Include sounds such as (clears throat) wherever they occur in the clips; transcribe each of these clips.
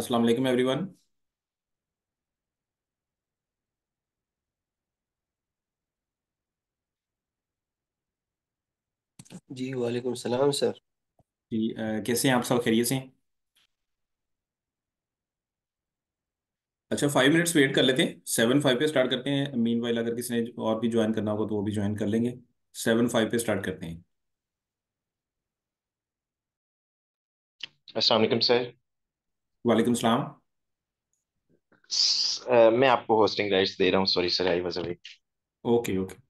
अस्सलाम वालेकुम एवरीवन जी वालेकुम सलाम सर जी कैसे हैं आप सब खैरियत से हैं? अच्छा फाइव मिनट्स वेट कर लेते हैं सेवन फाइव पे स्टार्ट करते हैं मीन वाइल अगर किसी ने और भी ज्वाइन करना होगा तो वो भी ज्वाइन कर लेंगे सेवन फाइव पे स्टार्ट करते हैं अस्सलाम वालेकुम सर वालेकुम सलाम मैं आपको होस्टिंग राइट्स दे रहा हूँ sorry sir I was away okay okay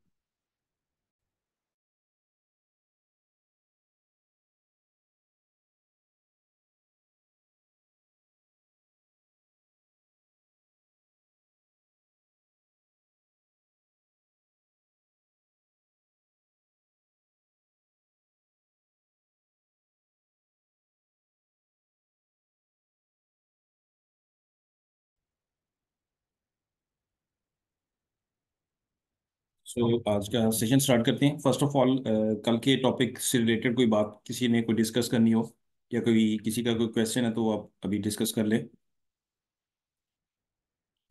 so so, आज का सेशन स्टार्ट करते हैं फर्स्ट ऑफ ऑल कल के टॉपिक से रिलेटेड कोई बात किसी ने कोई डिस्कस करनी हो या कोई किसी का कोई क्वेश्चन है तो आप अभी डिस्कस कर ले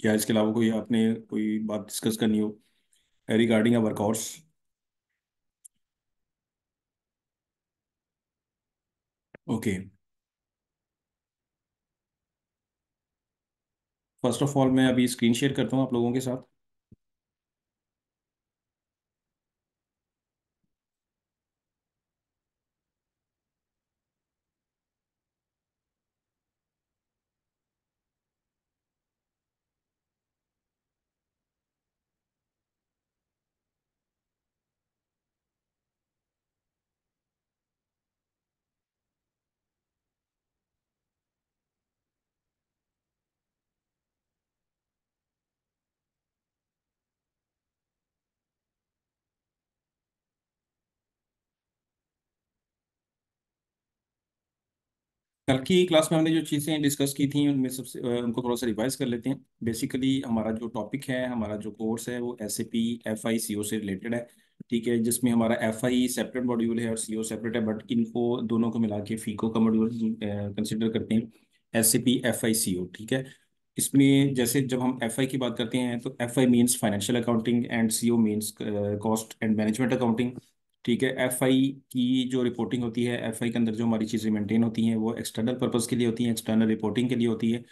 या इसके अलावा कोई आपने कोई बात डिस्कस करनी हो regarding uh workouts okay first of all मैं अभी स्क्रीन शेयर करता हूँ आप लोगों के साथ कल की क्लास में हमने जो चीज़ें डिस्कस की थी उनमें सबसे उनको थोड़ा सा रिवाइज कर लेते हैं बेसिकली हमारा जो टॉपिक है हमारा जो कोर्स है वो S A P F I C O से रिलेटेड है ठीक है जिसमें हमारा एफ आई सेपरेट मॉड्यूल है और सी ओ सेपरेट है बट इनको दोनों को मिला के फीको का मॉड्यूल कंसिडर करते हैं S A P F I C O ठीक है इसमें जैसे जब हम एफ आई की बात करते हैं तो F I means financial accounting and C O means cost and management accounting ठीक है एफ आई की जो रिपोर्टिंग होती है एफ आई के अंदर जो हमारी चीज़ें मेंटेन होती हैं वो एक्सटर्नल पर्पज़ के लिए होती हैं एक्सटर्नल रिपोर्टिंग के लिए होती है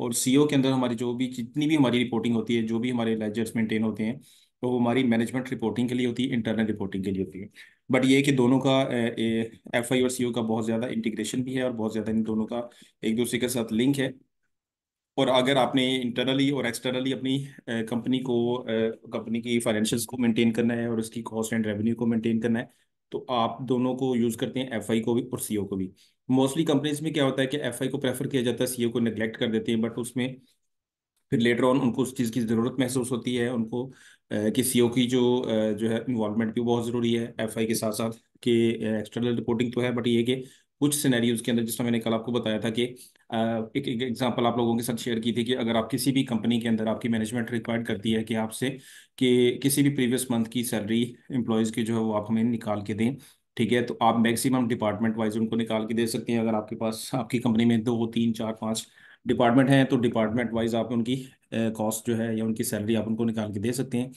और सी ओ के अंदर हमारी जो भी जितनी भी हमारी रिपोर्टिंग होती है जो भी हमारे लेजर्स मेंटेन होते हैं तो वो हमारी मैनेजमेंट रिपोर्टिंग के लिए होती है इंटरनल रिपोर्टिंग के लिए होती है बट ये कि दोनों का एफ आई और सी ओ का बहुत ज़्यादा इंटीग्रेशन भी है और बहुत ज़्यादा इन दोनों का एक दूसरे के साथ लिंक है और अगर आपने इंटरनली और एक्सटर्नली अपनी कंपनी को कंपनी की फाइनेंशियल को मेंटेन करना है और उसकी कॉस्ट एंड रेवेन्यू को मेंटेन करना है तो आप दोनों को यूज़ करते हैं एफ को भी और सी को भी मोस्टली कंपनीज में क्या होता है कि एफ को प्रेफर किया जाता है सी को निगलेक्ट कर देते हैं बट उसमें फिर लेटर ऑन उनको उस चीज़ की ज़रूरत महसूस होती है उनको कि सी की जो जो है इन्वॉल्वमेंट भी बहुत ज़रूरी है एफ के साथ साथ के एक्सटर्नल रिपोर्टिंग तो है बट ये कि कुछ सिनेरियोज के अंदर जिसमें मैंने कल आपको बताया था कि एक एग्जांपल आप लोगों के साथ शेयर की थी कि अगर आप किसी भी कंपनी के अंदर आपकी मैनेजमेंट रिक्वायर्ड करती है कि आपसे कि किसी भी प्रीवियस मंथ की सैलरी एम्प्लॉयज़ की जो है वो आप हमें निकाल के दें ठीक है तो आप मैक्सिमम डिपार्टमेंट वाइज उनको निकाल के दे सकते हैं अगर आपके पास आपकी कंपनी में दो तीन चार पाँच डिपार्टमेंट हैं तो डिपार्टमेंट वाइज आप उनकी कॉस्ट जो है या उनकी सैलरी आप उनको निकाल के दे सकते हैं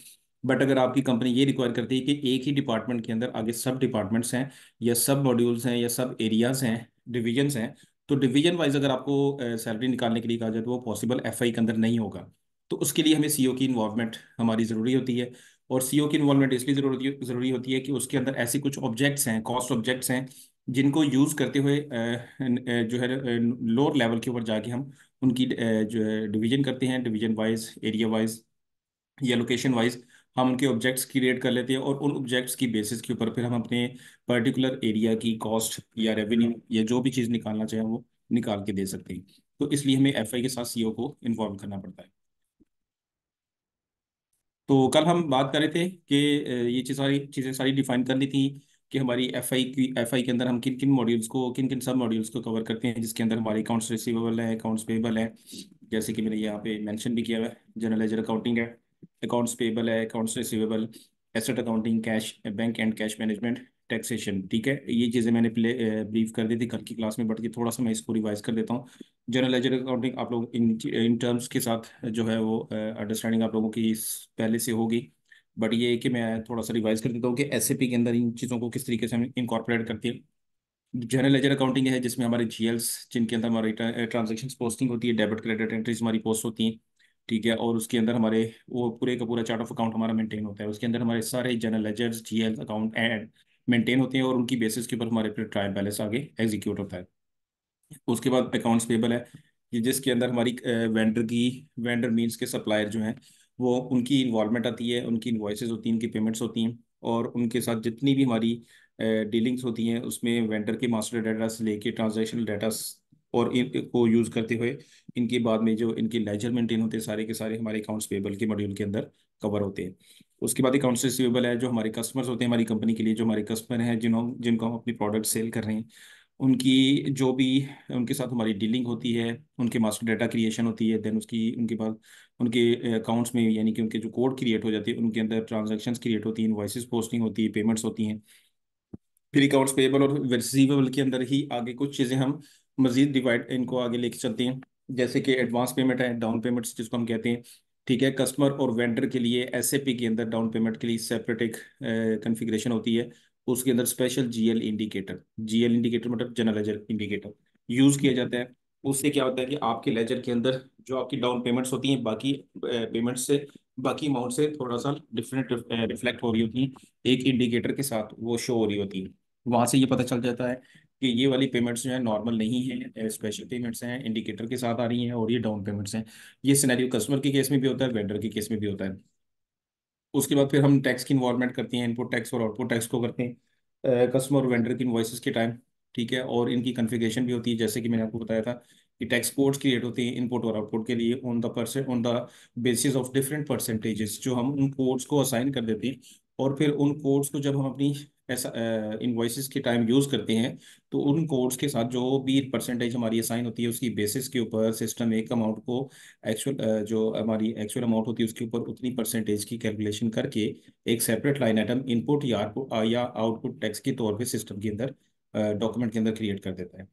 बट अगर आपकी कंपनी ये रिक्वायर करती है कि एक ही डिपार्टमेंट के अंदर आगे सब डिपार्टमेंट्स हैं या सब मॉड्यूल्स हैं या सब एरियाज़ हैं डिविजन्स हैं तो डिवीजन वाइज अगर आपको सैलरी निकालने के लिए कहा जाए तो वो पॉसिबल एफ के अंदर नहीं होगा तो उसके लिए हमें सी की इन्वॉल्वमेंट हमारी ज़रूरी होती है और सी की इन्वॉल्वमेंट इसलिए ज़रूरी ज़रूरी होती है कि उसके अंदर ऐसे कुछ ऑब्जेक्ट्स हैं कॉस्ट ऑब्जेक्ट्स हैं जिनको यूज़ करते हुए जो है लोअर लेवल के ऊपर जाके हम उनकी जो है डिवीजन करते हैं डिवीजन वाइज एरिया वाइज या लोकेशन वाइज हम उनके ऑब्जेक्ट्स क्रिएट कर लेते हैं और उन ऑब्जेक्ट्स की बेसिस के ऊपर फिर हम अपने पर्टिकुलर एरिया की कॉस्ट या रेवेन्यू या जो भी चीज़ निकालना चाहें वो निकाल के दे सकते हैं तो इसलिए हमें एफ के साथ सी को इन्वॉल्व करना पड़ता है तो कल हम बात कर रहे थे कि ये चीज़ सारी चीज़ें सारी डिफाइन करनी थी कि हमारी एफ आई की एफ आई के अंदर हम किन किन मॉड्यूल्स को किन किन सब मॉड्यूल्स को कवर करते हैं जिसके अंदर हमारे अकाउंट्स रिसीवेबल है अकाउंट्स पेबल है जैसे कि मैंने यहाँ पे मेंशन भी किया हुआ है जनरलाइजर अकाउंटिंग है अकाउंट्स पेबल है accounts receivable asset accounting cash bank and cash management taxation ठीक है ये चीज़ें मैंने प्ले ब्रीफ कर दी थी कल की क्लास में बट के थोड़ा सा मैं इसको रिवाइज कर देता हूँ जनरल लेजर अकाउंटिंग आप लोग इन इन टर्म्स के साथ जो है वो अंडरस्टैंडिंग आप लोगों की पहले से होगी बट ये कि मैं थोड़ा सा रिवाइज कर देता हूँ कि एस के अंदर इन चीज़ों को किस तरीके से हम इनकॉर्पोरेट करते हैं जनरल लेजर अकाउंटिंग है जिसमें हमारे जीएल्स जिनके अंदर हमारी ट्रांजेक्शन पोस्टिंग होती है डेबिट क्रेडिट एंट्रीज हमारी पोस्ट होती हैं ठीक है और उसके अंदर हमारे वो पूरे का पूरा चार्ट ऑफ अकाउंट हमारा मेंटेन होता है उसके अंदर हमारे सारे general ledgers GL account and maintain होते हैं और उनकी बेसिस के ऊपर हमारे फिर ट्रायल बैलेंस आगे एग्जीक्यूट होता है उसके बाद अकाउंट्स पेबल है जिसके अंदर हमारी वेंडर की वेंडर मीन्स के सप्लायर जो हैं वो उनकी इन्वॉलमेंट आती है उनकी इन्वाइसेस होती हैं उनकी पेमेंट्स होती हैं और उनके साथ जितनी भी हमारी डीलिंग्स होती हैं उसमें वेंडर के मास्टर डाटा से लेके ट्रांजैक्शनल डाटा और इनको यूज़ करते हुए इनके बाद में जो इनके लेजर मेंटेन होते हैं सारे के सारे हमारे अकाउंट्स पेबल के मॉड्यूल के अंदर कवर होते हैं उसके बाद अकाउंट्स रिसिवेबल है जो हमारे कस्टमर्स होते हैं हमारी कंपनी के लिए जो हमारे कस्टमर हैं जिन्हों जिनको हम अपनी प्रोडक्ट सेल कर रहे हैं उनकी जो भी उनके साथ हमारी डीलिंग होती है उनके मास्टर डाटा क्रिएशन होती है देन उसकी उनके पास उनके अकाउंट्स में यानी कि उनके जो कोड क्रिएट हो जाते हैं उनके अंदर ट्रांजैक्शंस क्रिएट होती हैं इन्वाइसेस पोस्टिंग होती है पेमेंट्स होती हैं फिर अकाउंट्स पेबल और रिसीवेबल के अंदर ही आगे कुछ चीज़ें हम मजीद डिवाइड इनको आगे लेके चलते हैं जैसे कि एडवांस पेमेंट है डाउन पेमेंट जिसको हम कहते हैं ठीक है कस्टमर और वेंडर के लिए एस के अंदर डाउन पेमेंट के लिए सेपरेट एक कन्फिग्रेशन होती है उसके अंदर special GL indicator GL indicator मतलब जनरल लेजर इंडिकेटर यूज़ किया जाता है उससे क्या होता है कि आपके लेजर के अंदर जो आपकी डाउन पेमेंट्स होती हैं बाकी पेमेंट से बाकी अमाउंट से थोड़ा सा डिफरेंट रिफ्लेक्ट हो रही होती है एक इंडिकेटर के साथ वो शो हो रही होती है वहां से ये पता चल जाता है कि ये वाली पेमेंट्स जो है नॉर्मल नहीं है स्पेशल पेमेंट्स हैं इंडिकेटर के साथ आ रही हैं और ये डाउन पेमेंट्स हैं ये सिनेरियो कस्टमर के केस में भी होता है वेंडर के केस में भी होता है उसके बाद फिर हम टैक्स की इन्वॉल्वमेंट करते हैं इनपुट टैक्स और आउटपुट टैक्स को करते हैं कस्टमर और वेंडर की इन्वॉइस के टाइम ठीक है और इनकी कन्फिगेशन भी होती है जैसे कि मैंने आपको बताया था कि टैक्स कोड्स क्रिएट होते हैं इनपुट और आउटपुट के लिए on the percent on the basis of different percentages जो हम उन कोड्स को असाइन कर देते हैं और फिर उन कोड्स को जब हम अपनी ऐसा इन्वॉइसिस के टाइम यूज़ करते हैं तो उन कोड्स के साथ जो भी परसेंटेज हमारी असाइन होती है उसकी बेसिस के ऊपर सिस्टम एक अमाउंट को एक्चुअल जो हमारी एक्चुअल अमाउंट होती है उसके ऊपर उतनी परसेंटेज की कैलकुलेशन करके एक सेपरेट लाइन आइटम इनपुट या या आउटपुट टैक्स के तौर पर सिस्टम के अंदर डॉक्यूमेंट के अंदर क्रिएट कर देता है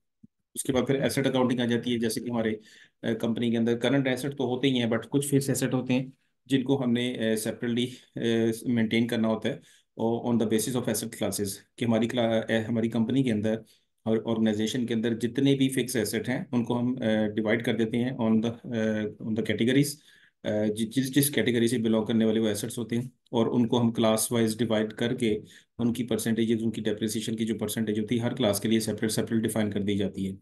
उसके बाद फिर एसेट अकाउंटिंग आ जाती है जैसे कि हमारे कंपनी के अंदर करंट एसेट तो होते ही हैं बट कुछ फिक्स एसेट होते हैं जिनको हमने सेपरेटली मेंटेन करना होता है और on the basis of asset classes कि हमारी हमारी कंपनी के अंदर और ऑर्गेनाइजेशन के अंदर जितने भी फिक्स एसेट हैं उनको हम डिवाइड कर देते हैं on the on the categories जिस जिस कैटेगरी से बिलोंग करने वाले वो एसेट्स होते हैं और उनको हम क्लास वाइज डिवाइड करके उनकी परसेंटेज उनकी डेप्रिसिएशन की जो परसेंटेज होती है हर क्लास के लिए सेपरेट सेपरेट डिफाइन कर दी जाती है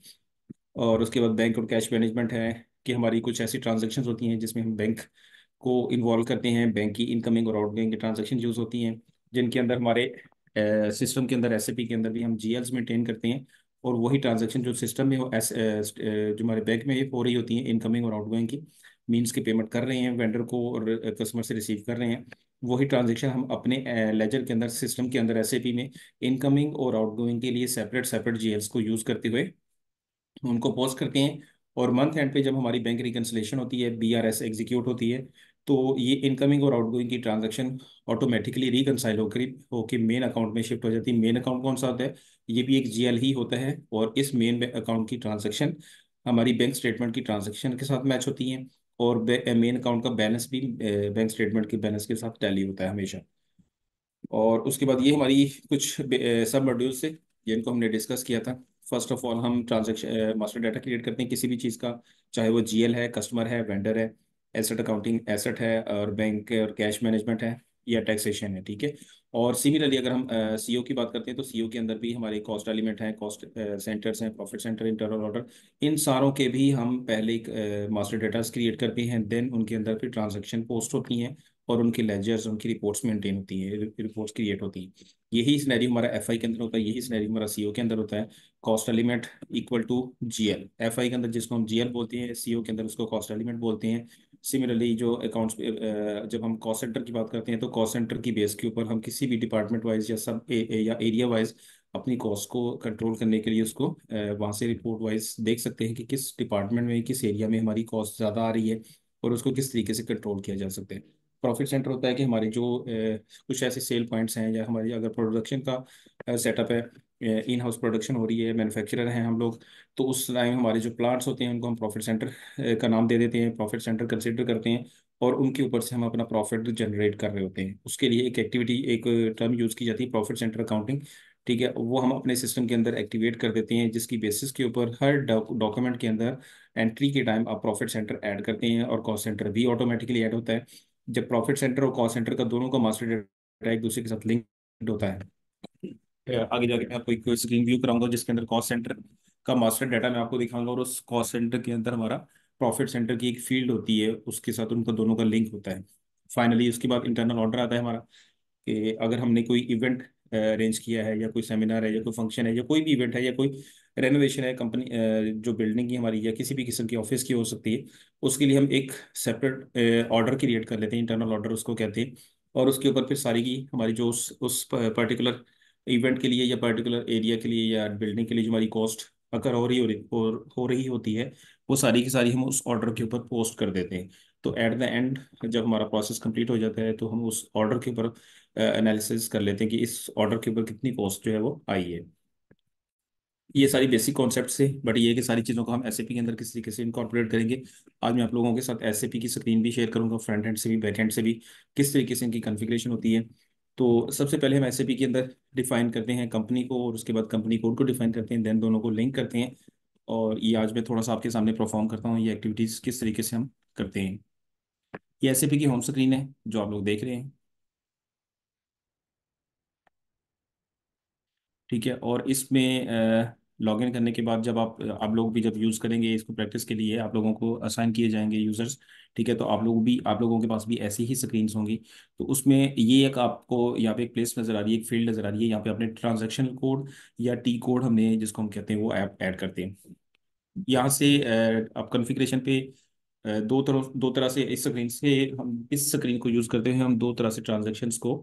और उसके बाद बैंक और कैश मैनेजमेंट है कि हमारी कुछ ऐसी ट्रांजेक्शन होती हैं जिसमें हम बैंक को इन्वॉल्व करते हैं बैंक की इनकमिंग और आउटगोइंग की ट्रांजेक्शन यूज़ होती हैं जिनके अंदर हमारे सिस्टम के अंदर एस के अंदर भी हम जी मेंटेन करते हैं और वही ट्रांजेक्शन जो सिस्टम में एस जो हमारे बैंक में हो रही होती है इनकमिंग और आउटगोइंग की मीन्स के पेमेंट कर रहे हैं वेंडर को और कस्टमर से रिसीव कर रहे हैं वही ट्रांजेक्शन हम अपने लेजर के अंदर सिस्टम के अंदर एस में इनकमिंग और आउटगोइंग के लिए सेपरेट सेपरेट जी को यूज़ करते हुए उनको पोस्ट करते हैं और मंथ एंड पे जब हमारी बैंक रिकन्सलेशन होती है बी आर एग्जीक्यूट होती है तो ये इनकमिंग और आउटगोइंग की ट्रांजेक्शन ऑटोमेटिकली रिकनसाइल होकर होकर मेन अकाउंट में शिफ्ट हो जाती है मेन अकाउंट कौन सा होता है ये भी एक जीएल ही होता है और इस मेन अकाउंट की ट्रांजेक्शन हमारी बैंक स्टेटमेंट की ट्रांजेक्शन के साथ मैच होती है और मेन अकाउंट का बैलेंस भी बैंक स्टेटमेंट के बैलेंस के साथ टैली होता है हमेशा और उसके बाद ये हमारी कुछ सब मॉड्यूल्स से जिनको हमने डिस्कस किया था फर्स्ट ऑफ ऑल हम ट्रांजेक्शन मास्टर डाटा क्रिएट करते हैं किसी भी चीज़ का चाहे वो जीएल है कस्टमर है वेंडर है एसेट अकाउंटिंग एसेट है और बैंक और कैश मैनेजमेंट है या टैक्सेशन है ठीक है और सिमिलरली अगर हम सीओ uh, की बात करते हैं तो सीओ के अंदर भी हमारे कॉस्ट एलिमेंट हैं कॉस्ट सेंटर्स हैं प्रॉफिट सेंटर इंटरनल ऑर्डर इन सारों के भी हम पहले मास्टर डेटास क्रिएट करते हैं देन उनके अंदर फिर ट्रांजेक्शन पोस्ट होती हैं और उनके लेजर्स उनकी रिपोर्ट्स मेंटेन होती हैं रिपोर्ट्स क्रिएट होती हैं यही स्नैरियो हमारा एफ के अंदर होता है यही स्नैरियो हमारा सीओ के अंदर होता है cost element equal to GL FI के अंदर जिसको हम जीएल बोलते हैं सीओ के अंदर उसको कॉस्ट एलिमेंट बोलते हैं सिमिलरली जो अकाउंट्स जब हम कॉस्ट सेंटर की बात करते हैं तो कॉस्ट सेंटर की बेस के ऊपर हम किसी भी डिपार्टमेंट वाइज या सब ए, ए, या एरिया वाइज अपनी कॉस्ट को कंट्रोल करने के लिए उसको वहाँ से रिपोर्ट वाइज देख सकते हैं कि किस डिपार्टमेंट में किस एरिया में हमारी कॉस्ट ज़्यादा आ रही है और उसको किस तरीके से कंट्रोल किया जा सकता है प्रॉफिट सेंटर होता है कि हमारे जो ए, कुछ ऐसे सेल पॉइंट्स हैं या हमारी अगर प्रोडक्शन का सेटअप है इन हाउस प्रोडक्शन हो रही है मैन्युफैक्चरर हैं हम लोग तो उस टाइम हमारे जो प्लांट्स होते हैं उनको हम प्रॉफिट सेंटर का नाम दे देते हैं प्रॉफिट सेंटर कंसिडर करते हैं और उनके ऊपर से हम अपना प्रॉफिट जनरेट कर रहे होते हैं उसके लिए एक एक्टिविटी एक टर्म यूज़ की जाती है प्रॉफिट सेंटर अकाउंटिंग ठीक है वो हम अपने सिस्टम के अंदर एक्टिवेट कर देते हैं जिसकी बेसिस के ऊपर हर डॉक्यूमेंट के अंदर एंट्री के टाइम आप प्रॉफिट सेंटर ऐड करते हैं और कॉस्ट सेंटर भी ऑटोमेटिकली ऐड होता है जब प्रॉफिट सेंटर और कॉस्ट सेंटर का दोनों का मास्टर डेटा एक दूसरे के साथ लिंक होता है आगे जाके मैं आपको एक स्क्रीन व्यू कराऊंगा जिसके अंदर कॉस्ट सेंटर का मास्टर डाटा मैं आपको दिखाऊंगा और उस कॉस्ट सेंटर के अंदर हमारा प्रॉफिट सेंटर की एक फील्ड होती है उसके साथ उनका दोनों का लिंक होता है फाइनली उसके बाद इंटरनल ऑर्डर आता है हमारा कि अगर हमने कोई इवेंट अरेंज किया है या कोई सेमिनार है या कोई फंक्शन है या कोई भी इवेंट है या कोई रेनोवेशन है कंपनी जो बिल्डिंग की हमारी या किसी भी किस्म की ऑफिस की हो सकती है उसके लिए हम एक सेपरेट ऑर्डर क्रिएट कर लेते हैं इंटरनल ऑर्डर उसको कहते हैं और उसके ऊपर फिर सारी की हमारी जो उस उस पर्टिकुलर इवेंट के लिए या पर्टिकुलर एरिया के लिए या बिल्डिंग के लिए जो हमारी कॉस्ट अगर हो रही हो रही हो, हो रही होती है वो सारी की सारी हम उस ऑर्डर के ऊपर पोस्ट कर देते हैं तो एट द एंड जब हमारा प्रोसेस कंप्लीट हो जाता है तो हम उस ऑर्डर के ऊपर एनालिसिस कर लेते हैं कि इस ऑर्डर के ऊपर कितनी पोस्ट जो है वो आई है ये सारी बेसिक कॉन्सेप्ट से बट ये कि सारी चीज़ों को हम एस के अंदर किस तरीके से इंकॉर्पोरेट करेंगे आज मैं आप लोगों के साथ एस की स्क्रीन भी शेयर करूँगा फ्रंट हैंड से भी बैक हैंड से भी किस तरीके से इनकी कन्फिग्रेशन होती है तो सबसे पहले हम एस के अंदर डिफाइन करते हैं कंपनी को और उसके बाद कंपनी कोड को डिफाइन करते हैं देन दोनों को लिंक करते हैं और ये आज मैं थोड़ा सा आपके सामने परफॉर्म करता हूँ ये एक्टिविटीज़ किस तरीके से हम करते हैं ये एस की होम स्क्रीन है जो आप लोग देख रहे हैं ठीक है और इसमें लॉग इन करने के बाद जब आप आप लोग भी जब यूज़ करेंगे इसको प्रैक्टिस के लिए आप लोगों को असाइन किए जाएंगे यूज़र्स ठीक है तो आप लोग भी आप लोगों के पास भी ऐसी ही स्क्रीन होंगी तो उसमें ये एक आपको यहाँ पे एक प्लेस नज़र आ रही है एक फील्ड नज़र आ रही है यहाँ पे अपने ट्रांजेक्शन कोड या टी कोड हमने जिसको हम कहते हैं वो ऐप ऐड करते हैं यहाँ से आप कन्फिग्रेशन पे दो तरफ दो तरह से इस स्क्रीन से हम इस स्क्रीन को यूज़ करते हैं हम दो तरह से ट्रांजेक्शन को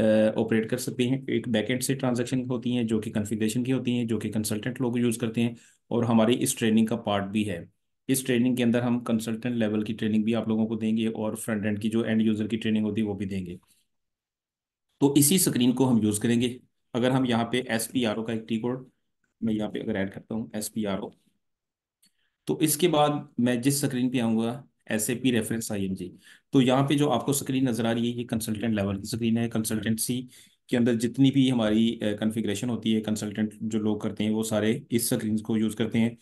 ऑपरेट कर सकते हैं एक बैकेंड से ट्रांजेक्शन होती हैं जो कि कन्फिग्रेशन की होती हैं जो कि कंसल्टेंट लोग यूज़ करते हैं और हमारी इस ट्रेनिंग का पार्ट भी है इस ट्रेनिंग के अंदर हम कंसल्टेंट लेवल की ट्रेनिंग भी आप लोगों को देंगे और फ्रंट एंड की जो एंड यूज़र की ट्रेनिंग होती है वो भी देंगे तो इसी स्क्रीन को हम यूज़ करेंगे अगर हम यहाँ पे एस पी आर ओ का एक टी कोड मैं यहाँ पे अगर ऐड करता हूँ एस पी आर ओ तो इसके बाद मैं जिस स्क्रीन पे आऊँगा S A P reference I N G तो यहाँ पे जो आपको स्क्रीन नजर आ रही है ये कंसल्टेंट लेवल की स्क्रीन है कंसल्टेंसी के अंदर जितनी भी हमारी कन्फिग्रेशन होती है कंसल्टेंट जो लोग करते हैं वो सारे इस स्क्रीन को यूज़ करते हैं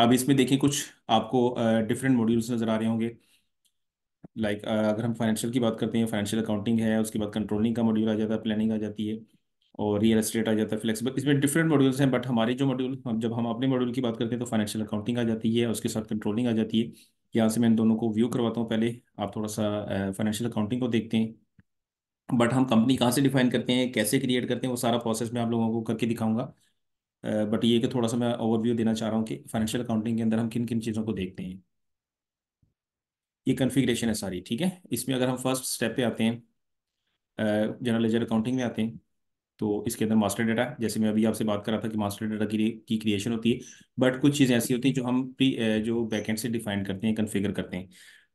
अब इसमें देखिए कुछ आपको डिफरेंट मॉड्यूल्स नज़र आ रहे होंगे लाइक like, अगर हम फाइनेंशियल की बात करते हैं फाइनेंशियल अकाउंटिंग है उसके बाद कंट्रोलिंग का मॉड्यूल आ जाता है प्लानिंग आ जाती है और रियल एस्टेट आ जाता है फ्लेक्सिबल इसमें डिफरेंट मॉड्यूल्स हैं बट हमारे जो मॉड्यूल हम जब हम अपने मॉड्यूल की बात करते हैं तो फाइनेंशियल अकाउंटिंग आ जाती है उसके साथ कंट्रोलिंग आ जाती है यहाँ से मैं इन दोनों को व्यू करवाता हूँ पहले आप थोड़ा सा फाइनेंशियल अकाउंटिंग को देखते हैं बट हम कंपनी कहाँ से डिफाइन करते हैं कैसे क्रिएट करते हैं वो सारा प्रोसेस मैं आप लोगों को करके दिखाऊंगा बट ये कि थोड़ा सा मैं ओवरव्यू देना चाह रहा हूँ कि फाइनेंशियल अकाउंटिंग के अंदर हम किन किन चीज़ों को देखते हैं ये कन्फिग्रेशन है सारी ठीक है इसमें अगर हम फर्स्ट स्टेप पे आते हैं जनरल लेजर अकाउंटिंग में आते हैं तो इसके अंदर मास्टर डाटा जैसे मैं अभी आपसे बात कर रहा था कि मास्टर डाटा की की क्रिएशन होती है बट कुछ चीज़ें ऐसी होती हैं जो हम प्री जो बैकेंड से डिफाइन करते हैं कन्फिगर करते हैं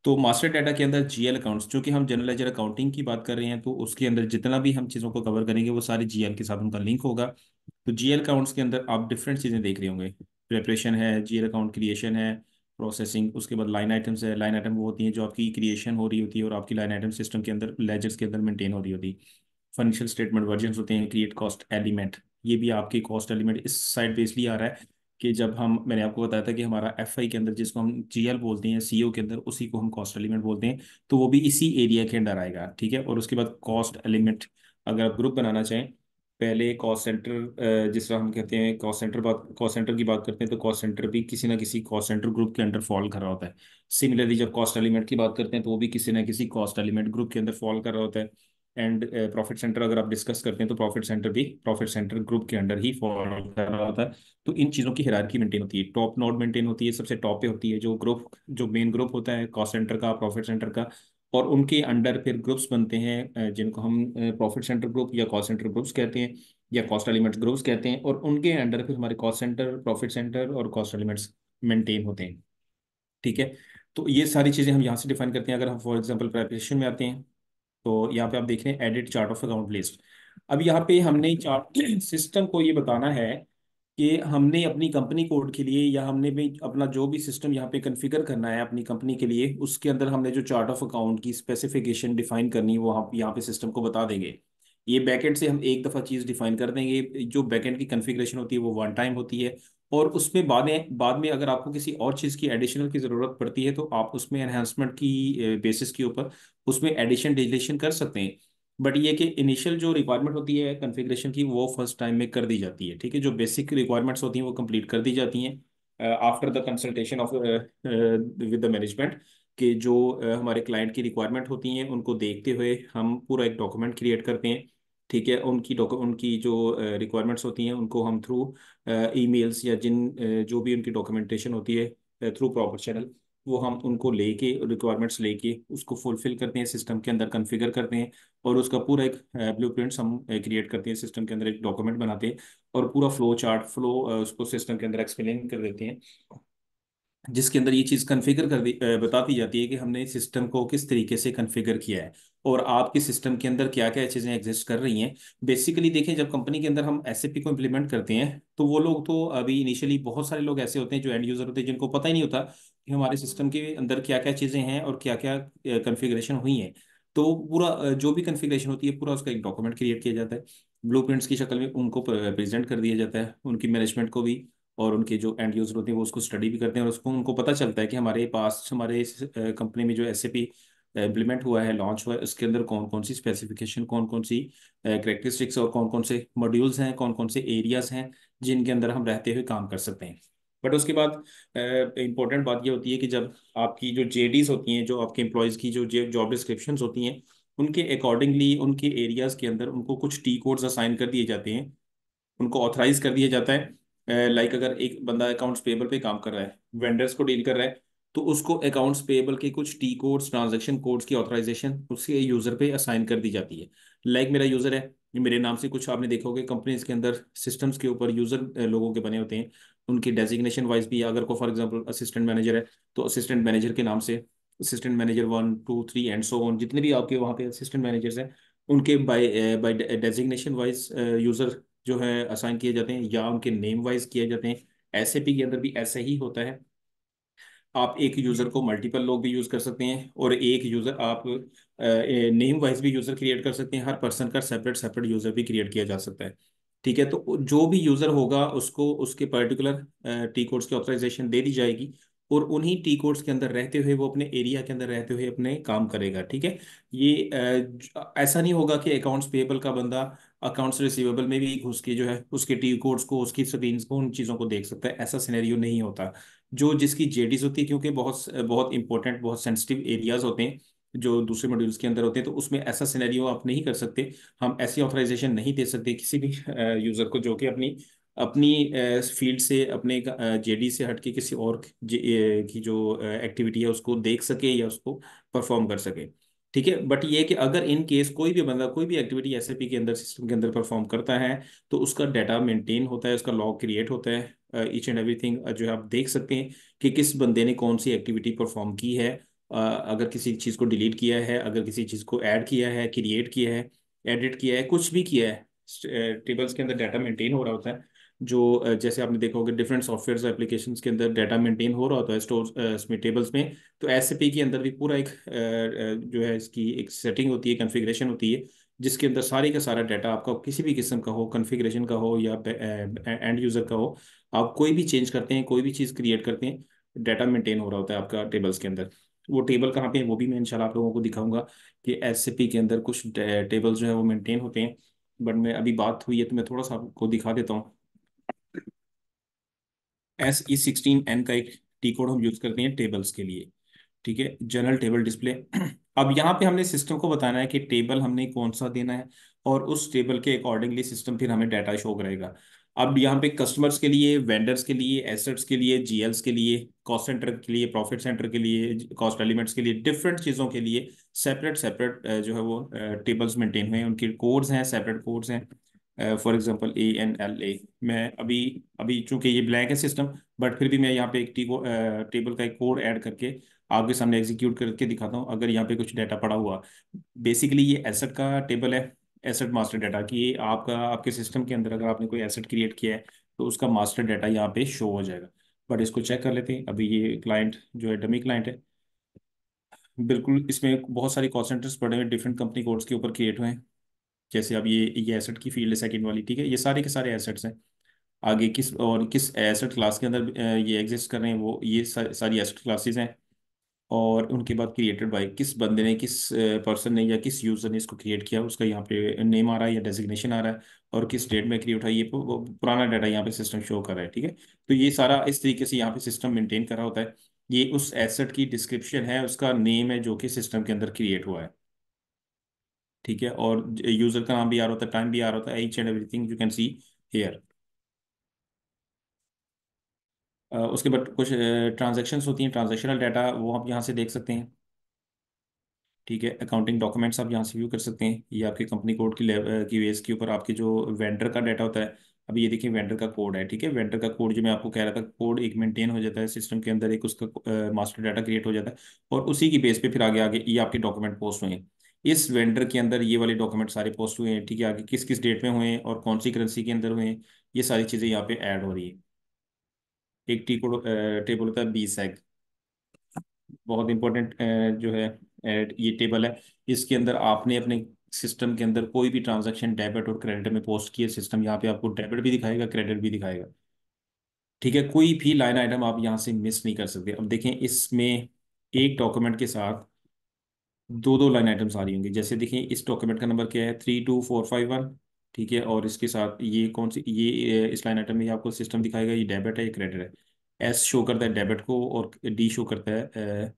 तो मास्टर डाटा के अंदर जीएल अकाउंट्स जो कि हम जनरल लेजर अकाउंटिंग की बात कर रहे हैं तो उसके अंदर जितना भी हम चीज़ों को कवर करेंगे वो सारे जीएल के साथ उनका लिंक होगा तो जीएल अकाउंट्स के अंदर आप डिफरेंट चीज़ें देख रहे होंगे प्रेपरेशन है जीएल अकाउंट क्रिएशन है प्रोसेसिंग उसके बाद लाइन आइटम्स है लाइन आइटम वो होती हैं जो आपकी क्रिएशन हो रही होती है और आपकी लाइन आइटम सिस्टम के अंदर लेजर्स के अंदर मेंटेन हो रही होती है फाइनेंशियल स्टेटमेंट वर्जन होते हैं क्रिएट कॉस्ट एलिमेंट ये भी आपके कॉस्ट एलिमेंट इस साइड पे इसलिए आ रहा है कि जब हम मैंने आपको बताया था कि हमारा एफ आई के अंदर जिसको हम जी बोलते हैं सी ओ के अंदर उसी को हम कॉस्ट एलिमेंट बोलते हैं तो वो भी इसी एरिया के अंदर आएगा ठीक है और उसके बाद कॉस्ट एलिमेंट अगर आप ग्रुप बनाना चाहें पहले कॉस्ट सेंटर जिस तरह हम कहते हैं कॉस्ट सेंटर बात कॉस्ट सेंटर की बात करते हैं तो कॉस्ट सेंटर भी किसी ना किसी कॉस्ट सेंटर ग्रुप के अंदर फॉल कर रहा होता है सिमिलरली जब कॉस्ट एलिमेंट की बात करते हैं तो वो भी किसी ना किसी कॉस्ट एलिमेंट ग्रुप के अंदर फॉल कर रहा होता है एंड प्रॉफिट सेंटर अगर आप डिस्कस करते हैं तो प्रॉफिट सेंटर भी प्रॉफिट सेंटर ग्रुप के अंडर ही फॉलो कर रहा होता है तो इन चीज़ों की हिरारकी मेंटेन होती है टॉप नोड मेंटेन होती है सबसे टॉप पे होती है जो ग्रुप जो मेन ग्रुप होता है कॉस्ट सेंटर का प्रॉफिट सेंटर का और उनके अंडर फिर ग्रुप्स बनते हैं जिनको हम प्रॉफिट सेंटर ग्रुप या कॉस्ट सेंटर ग्रुप्स कहते हैं या कॉस्ट एलिमेंट्स ग्रुप्स कहते हैं और उनके अंडर फिर हमारे कॉस्ट सेंटर प्रॉफिट सेंटर और कॉस्ट एलिमेंट्स मेंटेन होते हैं ठीक है तो ये सारी चीज़ें हम यहाँ से डिफाइन करते हैं अगर हम फॉर एग्जाम्पल प्रेपरेशन में आते हैं तो यहाँ पे आप देख रहे हैं edit chart of account list अब यहाँ पे हमने चार्ट सिस्टम (clears throat) को ये बताना है कि हमने अपनी कंपनी कोड के लिए या हमने भी अपना जो भी सिस्टम यहाँ पे कन्फिगर करना है अपनी कंपनी के लिए उसके अंदर हमने जो चार्ट ऑफ अकाउंट की स्पेसिफिकेशन डिफाइन करनी है वो हम यहाँ पे सिस्टम को बता देंगे ये बैकेंड से हम एक दफ़ा चीज़ डिफाइन कर देंगे जो बैकेंड की कन्फिग्रेशन होती है वो वन टाइम होती है और उसमें बाद में बाद में अगर आपको किसी और चीज़ की एडिशनल की ज़रूरत पड़ती है तो आप उसमें एनहेंसमेंट की बेसिस के ऊपर उसमें एडिशन डिलीशन कर सकते हैं बट ये कि इनिशियल जो रिक्वायरमेंट होती है कन्फिग्रेशन की वो फर्स्ट टाइम में कर दी जाती है ठीक है जो बेसिक रिक्वायरमेंट्स होती हैं वो कंप्लीट कर दी जाती हैं after the consultation of with the management कि जो uh, हमारे क्लाइंट की रिक्वायरमेंट होती हैं उनको देखते हुए हम पूरा एक डॉक्यूमेंट क्रिएट करते हैं ठीक है उनकी उनकी जो रिक्वायरमेंट्स होती हैं उनको हम थ्रू ईमेल्स या जिन जो भी उनकी डॉक्यूमेंटेशन होती है थ्रू प्रॉपर चैनल वो हम उनको लेके रिक्वायरमेंट्स लेके उसको फुलफिल करते हैं सिस्टम के अंदर कन्फिगर करते हैं और उसका पूरा एक ब्लू हम क्रिएट करते हैं सिस्टम के अंदर एक डॉक्यूमेंट बनाते हैं और पूरा फ्लो चार्ट फ्लो उसको सिस्टम के अंदर एक्सप्लेन कर देते हैं जिसके अंदर ये चीज़ कन्फिगर कर दी बता दी जाती है कि हमने सिस्टम को किस तरीके से कन्फिगर किया है और आपके सिस्टम के अंदर क्या क्या चीज़ें एग्जिस्ट कर रही हैं बेसिकली देखें जब कंपनी के अंदर हम एस को इम्प्लीमेंट करते हैं तो वो लोग तो अभी इनिशियली बहुत सारे लोग ऐसे होते हैं जो एंड यूज़र होते हैं जिनको पता ही नहीं होता कि हमारे सिस्टम के अंदर क्या क्या चीज़ें हैं और क्या क्या कन्फिग्रेशन हुई हैं तो पूरा जो भी कन्फिग्रेशन होती है पूरा उसका एक डॉक्यूमेंट क्रिएट किया जाता है ब्लू की शक्ल में उनको प्रेजेंट कर दिया जाता है उनकी मैनेजमेंट को भी और उनके जो एंड यूजर होते हैं वो उसको स्टडी भी करते हैं और उसको उनको पता चलता है कि हमारे पास हमारे कंपनी में जो एस इम्प्लीमेंट हुआ है लॉन्च हुआ है उसके अंदर कौन कौन सी स्पेसिफिकेशन कौन कौन सी करेक्टरिस्टिक्स और कौन कौन से मॉड्यूल्स हैं कौन कौन से एरियाज हैं जिनके अंदर हम रहते हुए काम कर सकते हैं बट उसके बाद इंपॉर्टेंट बात ये होती है कि जब आपकी जो जे होती हैं जो आपके एम्प्लॉयज़ की जो जॉब डिस्क्रिप्शन होती हैं उनके अकॉर्डिंगली उनके एरियाज़ के अंदर उनको कुछ टी कोड्स असाइन कर दिए जाते हैं उनको ऑथराइज कर दिया जाता है लाइक अगर एक बंदा अकाउंट्स पेबल पे काम कर रहा है वेंडर्स को डील कर रहा है तो उसको अकाउंट्स पेबल के कुछ टी कोड्स ट्रांजेक्शन कोड्स की ऑथराइजेशन उसके यूजर पे असाइन कर दी जाती है लाइक like मेरा यूजर है मेरे नाम से कुछ आपने देखा होगा कंपनीज के अंदर सिस्टम्स के ऊपर यूजर लोगों के बने होते हैं उनकी डेजिग्नेशन वाइज भी अगर को फॉर एग्जाम्पल असिस्टेंट मैनेजर है तो असिस्टेंट मैनेजर के नाम से assistant manager one two three and so on जितने भी आपके वहाँ पे असिस्टेंट मैनेजर्स हैं उनके by by designation wise user जो है असाइन किए जाते हैं या उनके नेम वाइज किए जाते हैं एस के अंदर भी ऐसे ही होता है आप एक यूज़र को मल्टीपल लोग भी यूज़ कर सकते हैं और एक यूज़र आप नेम वाइज भी यूज़र क्रिएट कर सकते हैं हर पर्सन का सेपरेट सेपरेट यूज़र भी क्रिएट किया जा सकता है ठीक है तो जो भी यूज़र होगा उसको उसके पर्टिकुलर टी कोड्स की ऑथराइजेशन दे दी जाएगी और उन्हीं टी कोड्स के अंदर रहते हुए वो अपने एरिया के अंदर रहते हुए अपने काम करेगा ठीक है ये ऐसा नहीं होगा कि अकाउंट्स पेबल का बंदा अकाउंट्स रिसीवेबल में भी उसकी जो है उसके टी कोड्स को उसकी स्क्रीन को उन चीज़ों को देख सकता है ऐसा सिनेरियो नहीं होता जो जिसकी जेडीज होती है क्योंकि बहुत बहुत इंपॉर्टेंट बहुत सेंसिटिव एरियाज होते हैं जो दूसरे मॉड्यूल्स के अंदर होते हैं तो उसमें ऐसा सिनेरियो आप नहीं कर सकते हम ऐसी ऑथराइजेशन नहीं दे सकते किसी भी यूज़र को जो कि अपनी अपनी फील्ड से अपने जेडी से हटके किसी और की जो एक्टिविटी है उसको देख सके या उसको परफॉर्म कर सके ठीक है बट ये कि अगर इन केस कोई भी बंदा कोई भी एक्टिविटी एस के अंदर सिस्टम के अंदर परफॉर्म करता है तो उसका डाटा मेंटेन होता है उसका लॉग क्रिएट होता है ईच एंड एवरीथिंग जो है आप देख सकते हैं कि किस बंदे ने कौन सी एक्टिविटी परफॉर्म की है uh, अगर किसी चीज़ को डिलीट किया है अगर किसी चीज़ को ऐड किया है क्रिएट किया है एडिट किया है कुछ भी किया है टेबल्स के अंदर डाटा मेंटेन हो रहा होता है जो जैसे आपने देखा होगा डिफरेंट सॉफ्टवेयर और एप्लीकेशन के अंदर डाटा मेंटेन हो रहा होता है स्टोर इसमें टेबल्स में तो एस के अंदर भी पूरा एक जो है इसकी एक सेटिंग होती है कन्फिग्रेशन होती है जिसके अंदर सारे का सारा डाटा आपका किसी भी किस्म का हो कन्फिग्रेशन का हो या एंड यूज़र का हो आप कोई भी चेंज करते हैं कोई भी चीज़ क्रिएट करते हैं डाटा मेंटेन हो रहा होता है आपका टेबल्स के अंदर वो टेबल कहाँ पे है वो भी मैं इंशाल्लाह आप लोगों को दिखाऊंगा कि एस के अंदर कुछ टेबल्स जो है वो मेंटेन होते हैं बट मैं अभी बात हुई है तो मैं थोड़ा सा आपको दिखा देता हूँ एस ई सिक्सटीन एन का एक टी कोड हम यूज करते हैं टेबल्स के लिए ठीक है जनरल टेबल डिस्प्ले अब यहाँ पे हमने सिस्टम को बताना है कि टेबल हमने कौन सा देना है और उस टेबल के अकॉर्डिंगली सिस्टम फिर हमें डाटा शो करेगा अब यहाँ पे कस्टमर्स के लिए वेंडर्स के लिए एसेट्स के लिए जीएल्स के लिए कॉस्ट सेंटर के लिए प्रॉफिट सेंटर के लिए कॉस्ट एलिमेंट्स के लिए डिफरेंट चीज़ों के लिए सेपरेट सेपरेट जो है वो टेबल्स मेंटेन हुए हैं उनके कोड्स हैं सेपरेट कोड्स हैं for example A N L A मैं अभी अभी चूंकि ये ब्लैक है सिस्टम बट फिर भी मैं यहाँ पे एक टी को uh, टेबल का एक कोड ऐड करके आपके सामने एग्जीक्यूट करके दिखाता हूँ अगर यहाँ पे कुछ डाटा पड़ा हुआ बेसिकली ये एसेट का टेबल है एसेट मास्टर डाटा कि ये आपका आपके सिस्टम के अंदर अगर आपने कोई एसेट क्रिएट किया है तो उसका मास्टर डाटा यहाँ पे शो हो जाएगा बट इसको चेक कर लेते हैं अभी ये क्लाइंट जो है डमी क्लाइंट है बिल्कुल इसमें बहुत सारे कॉल सेंटर्स पड़े हुए डिफरेंट कंपनी कोड्स के ऊपर क्रिएट हुए हैं जैसे अब ये ये एसेट की फील्ड है सेकेंड वाली ठीक है ये सारे के सारे एसेट्स हैं आगे किस और किस एसेट क्लास के अंदर ये एग्जिस्ट कर रहे हैं वो ये सारी एसेट क्लासेस हैं और उनके बाद क्रिएटेड बाय किस बंदे ने किस पर्सन ने या किस यूज़र ने इसको क्रिएट किया उसका यहाँ पे नेम आ रहा है या डेजिग्नेशन आ रहा है और किस डेट में क्रिएट हुआ ये पुराना डाटा यहाँ पे सिस्टम शो कर रहा है ठीक है तो ये सारा इस तरीके से यहाँ पे सिस्टम मेंटेन करा होता है ये उस एसेट की डिस्क्रिप्शन है उसका नेम है जो कि सिस्टम के अंदर क्रिएट हुआ है ठीक है और यूजर का नाम भी आ रहा होता है टाइम भी आ रहा होता है each and everything you can see here उसके बाद कुछ ट्रांजेक्शन होती हैं ट्रांजेक्शनल डाटा वो आप यहाँ से देख सकते हैं ठीक है अकाउंटिंग डॉक्यूमेंट्स आप यहाँ से व्यू कर सकते हैं ये आपके कंपनी कोड की की वेस के ऊपर आपके जो वेंडर का डाटा होता है अभी ये देखिए वेंडर का कोड है ठीक है वेंडर का कोड जो मैं आपको कह रहा था कोड एक मेंटेन हो जाता है सिस्टम के अंदर एक उसका मास्टर डाटा क्रिएट हो जाता है और उसी की बेस पे फिर आगे आगे ये आपके डॉक्यूमेंट पोस्ट होंगे इस वेंडर के अंदर ये वाले डॉक्यूमेंट सारे पोस्ट हुए हैं ठीक है आगे किस किस डेट में हुए और कौन सी करेंसी के अंदर हुए ये सारी चीज़ें यहाँ पे ऐड हो रही है एक टी टेबल होता है बी सैग e बहुत इंपॉर्टेंट जो है ये टेबल है इसके अंदर आपने अपने सिस्टम के अंदर कोई भी ट्रांजेक्शन डेबिट और क्रेडिट में पोस्ट किए सिस्टम यहाँ पे आपको डेबिट भी दिखाएगा क्रेडिट भी दिखाएगा ठीक है कोई भी लाइन आइटम आप यहाँ से मिस नहीं कर सकते अब देखें इसमें एक डॉक्यूमेंट के साथ दो दो लाइन आइटम्स आ रही होंगी जैसे देखिए इस डॉक्यूमेंट का नंबर क्या है three two four five one ठीक है और इसके साथ ये कौन सी ये इस लाइन आइटम में आपको सिस्टम दिखाएगा ये डेबिट है ये क्रेडिट है एस शो करता है डेबिट को और डी शो करता है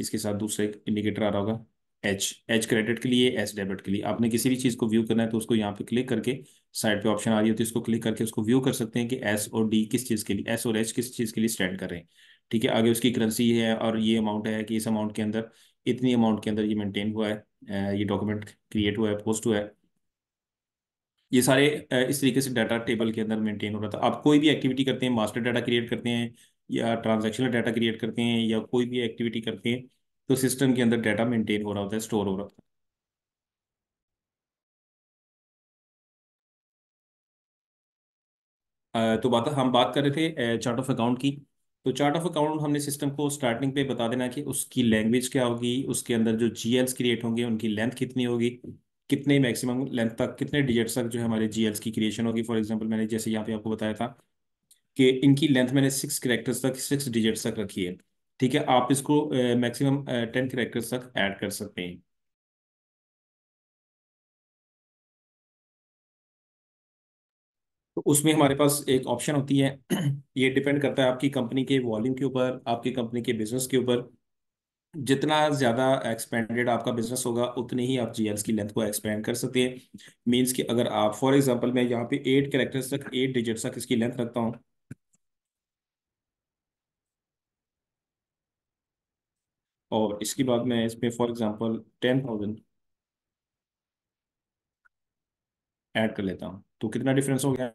इसके साथ दूसरा एक इंडिकेटर आ रहा होगा एच एच क्रेडिट के लिए एस डेबिट के लिए आपने किसी भी चीज़ को व्यू करना है तो उसको यहाँ पे क्लिक करके साइड पे ऑप्शन आ रही होती है उसको तो क्लिक करके उसको व्यू कर सकते हैं कि एस और डी किस चीज़ के लिए एस और एच किस चीज़ के लिए स्टैंड कर रहे हैं ठीक है आगे उसकी करेंसी है और ये अमाउंट है कि इस अमाउंट के अंदर इतनी अमाउंट के अंदर ये मेंटेन हुआ है ये डॉक्यूमेंट क्रिएट हुआ है पोस्ट हुआ है ये सारे इस तरीके से डाटा टेबल के अंदर मेंटेन हो रहा था आप कोई भी एक्टिविटी करते हैं मास्टर डाटा क्रिएट करते हैं या ट्रांजेक्शनल डाटा क्रिएट करते हैं या कोई भी एक्टिविटी करते हैं तो सिस्टम के अंदर डाटा मेंटेन हो रहा होता है स्टोर हो रहा होता है तो बात हम बात कर रहे थे चार्ट ऑफ अकाउंट की तो चार्ट ऑफ अकाउंट हमने सिस्टम को स्टार्टिंग पे बता देना कि उसकी लैंग्वेज क्या होगी उसके अंदर जो जी क्रिएट होंगे उनकी लेंथ कितनी होगी कितने मैक्सिमम लेंथ तक कितने डिजिट तक जो है हमारे जी की क्रिएशन होगी फॉर एग्जाम्पल मैंने जैसे यहाँ पे आपको बताया था कि इनकी लेंथ मैंने सिक्स करेक्टर्स तक सिक्स डिजिट तक रखी है ठीक है आप इसको मैक्सिमम टेन करेक्टर्स तक ऐड कर सकते हैं तो उसमें हमारे पास एक ऑप्शन होती है ये डिपेंड करता है आपकी कंपनी के वॉल्यूम के ऊपर आपकी कंपनी के बिजनेस के ऊपर जितना ज़्यादा एक्सपेंडेड आपका बिजनेस होगा उतनी ही आप जीएल्स की लेंथ को एक्सपेंड कर सकते हैं मीन्स कि अगर आप फॉर एग्जांपल मैं यहाँ पे एट कैरेक्टर्स तक एट डिजिट्स तक इसकी लेंथ रखता हूँ और इसके बाद मैं इसमें for example ten thousand add कर लेता हूँ तो कितना डिफरेंस हो गया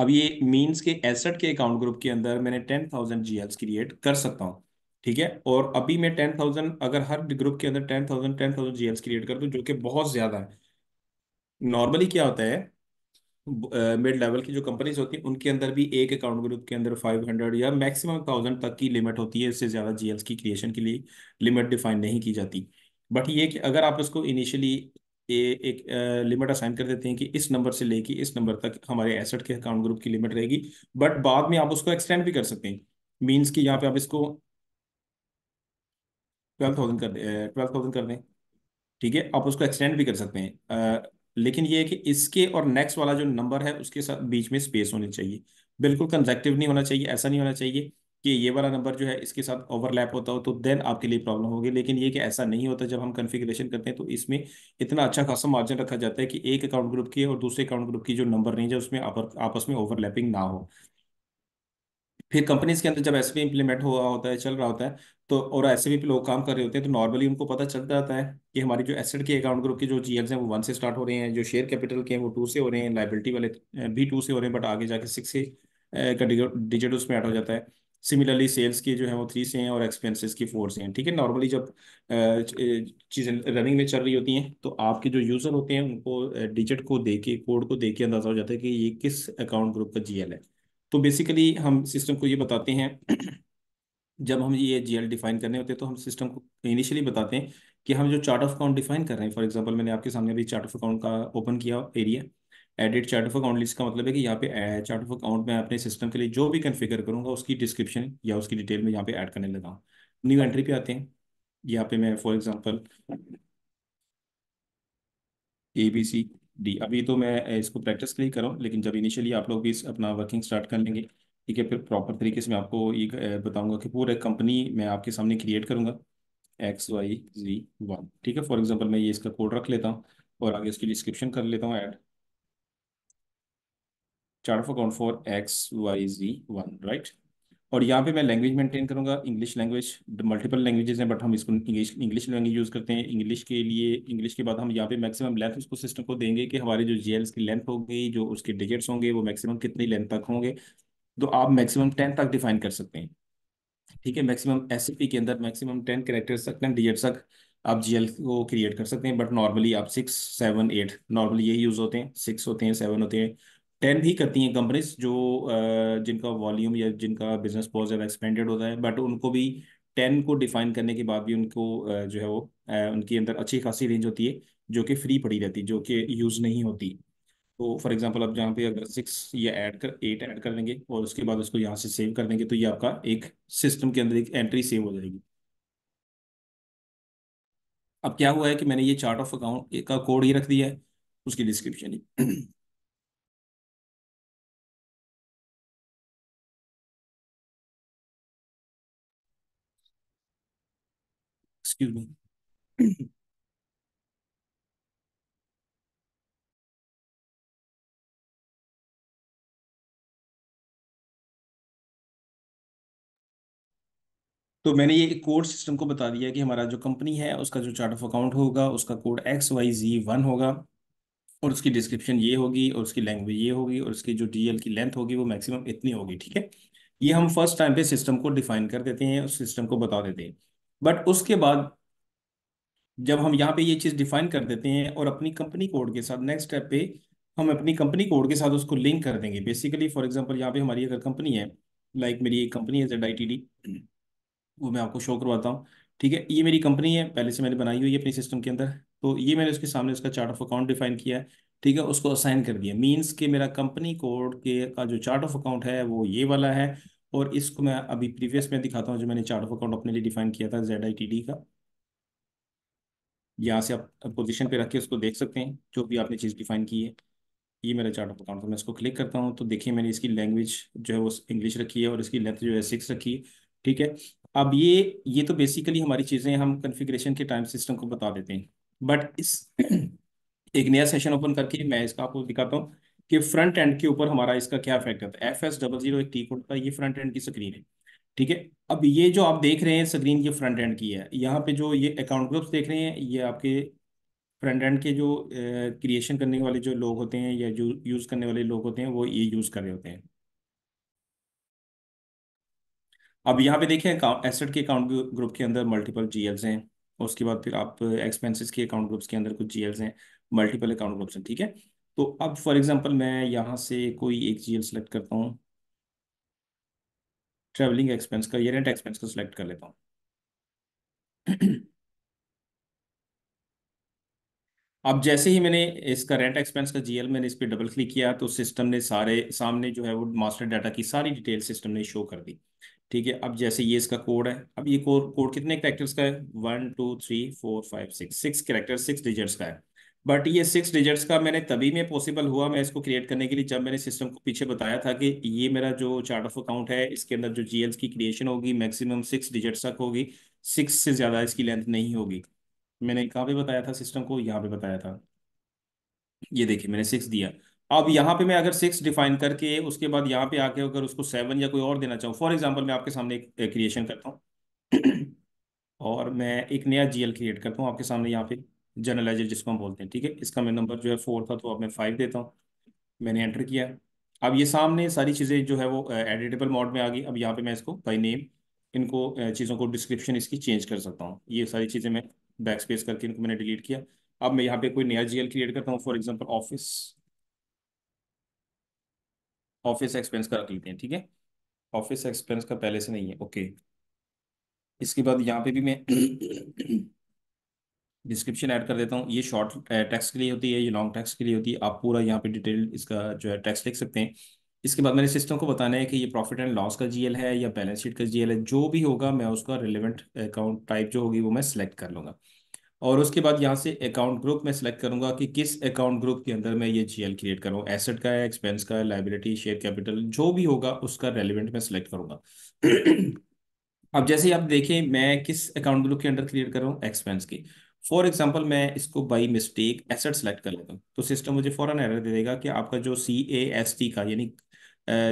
अब ये मीन्स के एसेट के अकाउंट ग्रुप के अंदर मैंने टेन थाउजेंड जी क्रिएट कर सकता हूँ ठीक है और अभी मैं टेन थाउजेंड अगर हर ग्रुप के अंदर ten thousand ten thousand G create कर दूँ जो कि बहुत ज़्यादा है नॉर्मली क्या होता है मिड लेवल की जो कंपनीज होती हैं उनके अंदर भी एक अकाउंट ग्रुप के अंदर 500 या मैक्सिमम 1000 तक की लिमिट होती है इससे ज़्यादा जीएल की क्रिएशन के लिए लिमिट डिफाइन नहीं की जाती बट ये कि अगर आप इसको इनिशियली ये एक लिमिट असाइन कर देते हैं कि इस नंबर से लेके इस नंबर तक हमारे एसेट के अकाउंट ग्रुप की लिमिट रहेगी बट बाद में आप उसको एक्सटेंड भी कर सकते हैं मीन्स कि यहाँ पे आप इसको ट्वेल्व थाउजेंड कर दें ट्वेल्व थाउजेंड कर दें ठीक है आप उसको एक्सटेंड भी कर सकते हैं आ, लेकिन ये है कि इसके और नेक्स्ट वाला जो नंबर है उसके साथ बीच में स्पेस होनी चाहिए बिल्कुल कंजेक्टिव नहीं होना चाहिए ऐसा नहीं होना चाहिए कि ये वाला नंबर जो है इसके साथ ओवरलैप होता हो तो देन आपके लिए प्रॉब्लम होगी लेकिन ये कि ऐसा नहीं होता जब हम कन्फिग्रेशन करते हैं तो इसमें इतना अच्छा खासा मार्जिन रखा जाता है कि एक अकाउंट ग्रुप की और दूसरे अकाउंट ग्रुप की जो नंबर रेंज है उसमें आपस में ओवरलैपिंग ना हो फिर कंपनीज के अंदर जब एस इंप्लीमेंट हो रहा होता है चल रहा होता है तो और ऐसे भी लोग काम कर रहे होते हैं तो नॉर्मली उनको पता चल जाता है कि हमारी जो एसेट के अकाउंट ग्रुप के जो जी हैं वो वन से स्टार्ट हो रहे हैं जो शेयर कैपिटल के हैं वो टू से हो रहे हैं लाइबिलिटी वाले भी टू से हो रहे हैं बट आगे जाके सिक्स से का डिजिट उसमें ऐड हो जाता है सिमिलरली सेल्स के जो है वो थ्री से हैं और एक्सपेंसेस की फोर से हैं ठीक है नॉर्मली जब चीज़ें रनिंग में चल रही होती हैं तो आपके जो यूज़र होते हैं उनको डिजिट को दे के कोड को दे के अंदाज़ा हो जाता है कि ये किस अकाउंट ग्रुप का जी है तो बेसिकली हम सिस्टम को ये बताते हैं जब हम ये एल डिफाइन करने होते हैं तो हम सिस्टम को इनिशियली बताते हैं कि हम जो चार्ट ऑफ अकाउंट डिफाइन कर रहे हैं फॉर एग्जांपल मैंने आपके सामने अभी चार्ट ऑफ अकाउंट का ओपन किया area edit chart of account list का मतलब है कि यहाँ पे चार्ट ऑफ अकाउंट में अपने सिस्टम के लिए जो भी कन्फिगर करूंगा उसकी डिस्क्रिप्शन या उसकी डिटेल में यहाँ पे ऐड करने लगा न्यू एंट्री पे आते हैं यहाँ पे मैं for example A B C D अभी तो मैं इसको प्रैक्टिस के लिए कर रहा हूँ लेकिन जब इनिशियली आप लोग भी अपना वर्किंग स्टार्ट कर लेंगे ठीक है फिर प्रॉपर तरीके से मैं आपको ये बताऊंगा कि पूरा कंपनी मैं आपके सामने क्रिएट करूंगा एक्स वाई जी वन ठीक है फॉर एग्जाम्पल मैं ये इसका कोड रख लेता हूँ और आगे इसकी डिस्क्रिप्शन कर लेता हूँ add chart of account for X Y G one right और यहाँ पे मैं लैंग्वेज मेंटेन करूँगा इंग्लिश लैंग्वेज मल्टीपल लैंग्वेजेस हैं बट हम इसको इंग्लिश इंग्लिश लैंग्वेज यूज़ करते हैं इंग्लिश के लिए इंग्लिश के बाद हम यहाँ पे मैक्सिमम लेंथ उसको सिस्टम को देंगे कि हमारे जो जी की लेंथ होगी जो उसके डिजिट्स होंगे वो मैक्सिमम कितनी लेंथ तक होंगे तो आप मैक्सिमम टेन तक डिफाइन कर सकते हैं ठीक है मैक्सिमम एस के अंदर मैक्सिमम टेन करेक्टर्स तक टेन डिजिट तक आप जी को क्रिएट कर सकते हैं बट नॉर्मली आप सिक्स सेवन एट नॉर्मली यही यूज़ होते हैं सिक्स होते हैं सेवन होते हैं टेन ही करती हैं कंपनीज जो जिनका वॉल्यूम या जिनका बिजनेस बहुत ज़्यादा एक्सपेंडेड होता है बट उनको भी टेन को डिफाइन करने के बाद भी उनको जो है वो उनके अंदर अच्छी खासी रेंज होती है जो कि फ्री पड़ी रहती है जो कि यूज़ नहीं होती तो फॉर एग्जांपल आप जहाँ पे अगर सिक्स या ऐड कर एट ऐड कर लेंगे और उसके बाद उसको यहाँ से सेव कर देंगे तो ये आपका एक सिस्टम के अंदर एक एंट्री सेव हो जाएगी अब क्या हुआ है कि मैंने ये चार्ट ऑफ अकाउंट का कोड ही रख दिया है उसकी डिस्क्रिप्शन ही excuse me. (clears throat) तो मैंने ये कोड सिस्टम को बता दिया कि हमारा जो कंपनी है उसका जो चार्ट ऑफ अकाउंट होगा उसका code X Y G one होगा और उसकी डिस्क्रिप्शन ये होगी और उसकी लैंग्वेज ये होगी और उसकी जो डीएल की लेंथ होगी वो मैक्सिमम इतनी होगी ठीक है ये हम फर्स्ट टाइम पे सिस्टम को डिफाइन कर देते हैं उस सिस्टम को बता देते हैं बट उसके बाद जब हम यहाँ पे ये चीज़ डिफाइन कर देते हैं और अपनी कंपनी कोड के साथ नेक्स्ट स्टेप पे हम अपनी कंपनी कोड के साथ उसको लिंक कर देंगे बेसिकली फॉर एग्जाम्पल यहाँ पे हमारी अगर कंपनी है लाइक मेरी एक कंपनी है जेड आई टी डी वो मैं आपको शो करवाता हूँ ठीक है ये मेरी कंपनी है पहले से मैंने बनाई हुई है अपने सिस्टम के अंदर तो ये मैंने उसके सामने उसका चार्ट ऑफ अकाउंट डिफाइन किया है ठीक है उसको असाइन कर दिया मीन्स कि मेरा कंपनी कोड के का जो चार्ट ऑफ अकाउंट है वो ये वाला है और इसको मैं अभी प्रीवियस में दिखाता हूँ जो मैंने चार्ट ऑफ अकाउंट अपने लिए डिफाइन किया था जेड आई टी डी का यहाँ से आप पोजिशन पे रख के उसको देख सकते हैं जो भी आपने चीज़ डिफाइन की है ये मेरा चार्ट ऑफ अकाउंट था मैं इसको क्लिक करता हूँ तो देखिए मैंने इसकी लैंग्वेज जो है वो इंग्लिश रखी है और इसकी लेंथ जो है सिक्स रखी है ठीक है अब ये ये तो बेसिकली हमारी चीज़ें हम कन्फिग्रेशन के टाइम सिस्टम को बता देते हैं बट इस एक नया सेशन ओपन करके मैं इसका आपको दिखाता हूँ कि फ्रंट एंड के ऊपर हमारा इसका क्या इफेक्ट है F S double zero T code का ये फ्रंट एंड की स्क्रीन है ठीक है अब ये जो आप देख रहे हैं स्क्रीन ये फ्रंट एंड की है यहाँ पे जो ये अकाउंट ग्रुप्स देख रहे हैं ये आपके फ्रंट एंड के जो क्रिएशन करने वाले जो लोग होते हैं या जो यूज़ करने वाले लोग होते हैं वो ये यूज़ कर रहे होते हैं अब यहाँ पे देखिए एसेट के अकाउंट ग्रुप के अंदर मल्टीपल जीएल्स हैं उसके बाद फिर आप एक्सपेंसेस के अकाउंट ग्रुप्स के अंदर कुछ जीएल्स हैं मल्टीपल अकाउंट ग्रुप्स हैं ठीक है तो अब फॉर एग्जांपल मैं यहाँ से कोई एक जीएल सेलेक्ट करता हूँ ट्रैवलिंग एक्सपेंस का या रेंट एक्सपेंस का सिलेक्ट कर लेता हूँ अब जैसे ही मैंने इसका रेंट एक्सपेंस का जीएल मैंने इस पर डबल क्लिक किया तो सिस्टम ने सारे सामने जो है वो मास्टर डाटा की सारी डिटेल सिस्टम ने शो कर दी ठीक है अब जैसे ये इसका कोड है अब ये कोड कोड कितने करेक्टर्स का है one two three four five six six character six digits का है बट ये सिक्स डिजिट्स का मैंने तभी में पॉसिबल हुआ मैं इसको क्रिएट करने के लिए जब मैंने सिस्टम को पीछे बताया था कि ये मेरा जो चार्ट ऑफ अकाउंट है इसके अंदर जो जीएल्स की क्रिएशन होगी मैक्सिमम सिक्स डिजिट्स तक होगी सिक्स से ज़्यादा इसकी लेंथ नहीं होगी मैंने कहाँ पे बताया था सिस्टम को यहाँ पे बताया था ये देखिए मैंने सिक्स दिया अब यहाँ पे मैं अगर सिक्स डिफाइन करके उसके बाद यहाँ पे आके अगर उसको सेवन या कोई और देना चाहूँ फॉर एग्जाम्पल मैं आपके सामने क्रिएशन करता हूँ और मैं एक नया जीएल क्रिएट करता हूँ आपके सामने यहाँ पे जर्नलाइजर जिसको हम बोलते हैं ठीक है इसका मैं नंबर जो है फोर था तो अब मैं फाइव देता हूँ मैंने एंटर किया अब ये सामने सारी चीज़ें जो है वो एडिटेबल मोड में आ गई अब यहाँ पे मैं इसको बाई नेम इनको चीज़ों को डिस्क्रिप्शन इसकी चेंज कर सकता हूँ ये सारी चीज़ें मैं बैक स्पेस करके इनको मैंने डिलीट किया अब मैं यहाँ पे कोई नया जीएल क्रिएट करता हूँ for example office office expense का रख लेते हैं ठीक है ऑफिस एक्सपेंस का पहले से नहीं है ओके इसके बाद यहाँ पे भी मैं डिस्क्रिप्शन ऐड कर देता हूँ ये शॉर्ट टेक्स्ट के लिए होती है ये लॉन्ग टेक्स्ट के लिए होती है आप पूरा यहाँ पे डिटेल इसका जो है टेक्स्ट लिख सकते हैं इसके बाद मैंने सिस्टम को बताना है कि ये प्रॉफिट एंड लॉस का जीएल है या बैलेंस शीट का जीएल है जो भी होगा मैं उसका रिलेवेंट अकाउंट टाइप जो होगी वो मैं सिलेक्ट कर लूँगा और उसके बाद यहाँ से अकाउंट ग्रुप में सिलेक्ट करूंगा कि किस अकाउंट ग्रुप के अंदर मैं ये जीएल क्रिएट कर रहा हूँ एसेट का है एक्सपेंस का है लाइबिलिटी शेयर कैपिटल जो भी होगा उसका रेलिवेंट मैं सिलेक्ट करूंगा अब जैसे आप देखें मैं किस अकाउंट ग्रुप के अंदर क्रिएट कर रहा हूँ एक्सपेंस की फॉर एग्जाम्पल मैं इसको बाई मिस्टेक एसेट सेलेक्ट कर लेता हूँ तो सिस्टम मुझे फॉरन एरर दे देगा कि आपका जो सी ए एस टी का यानी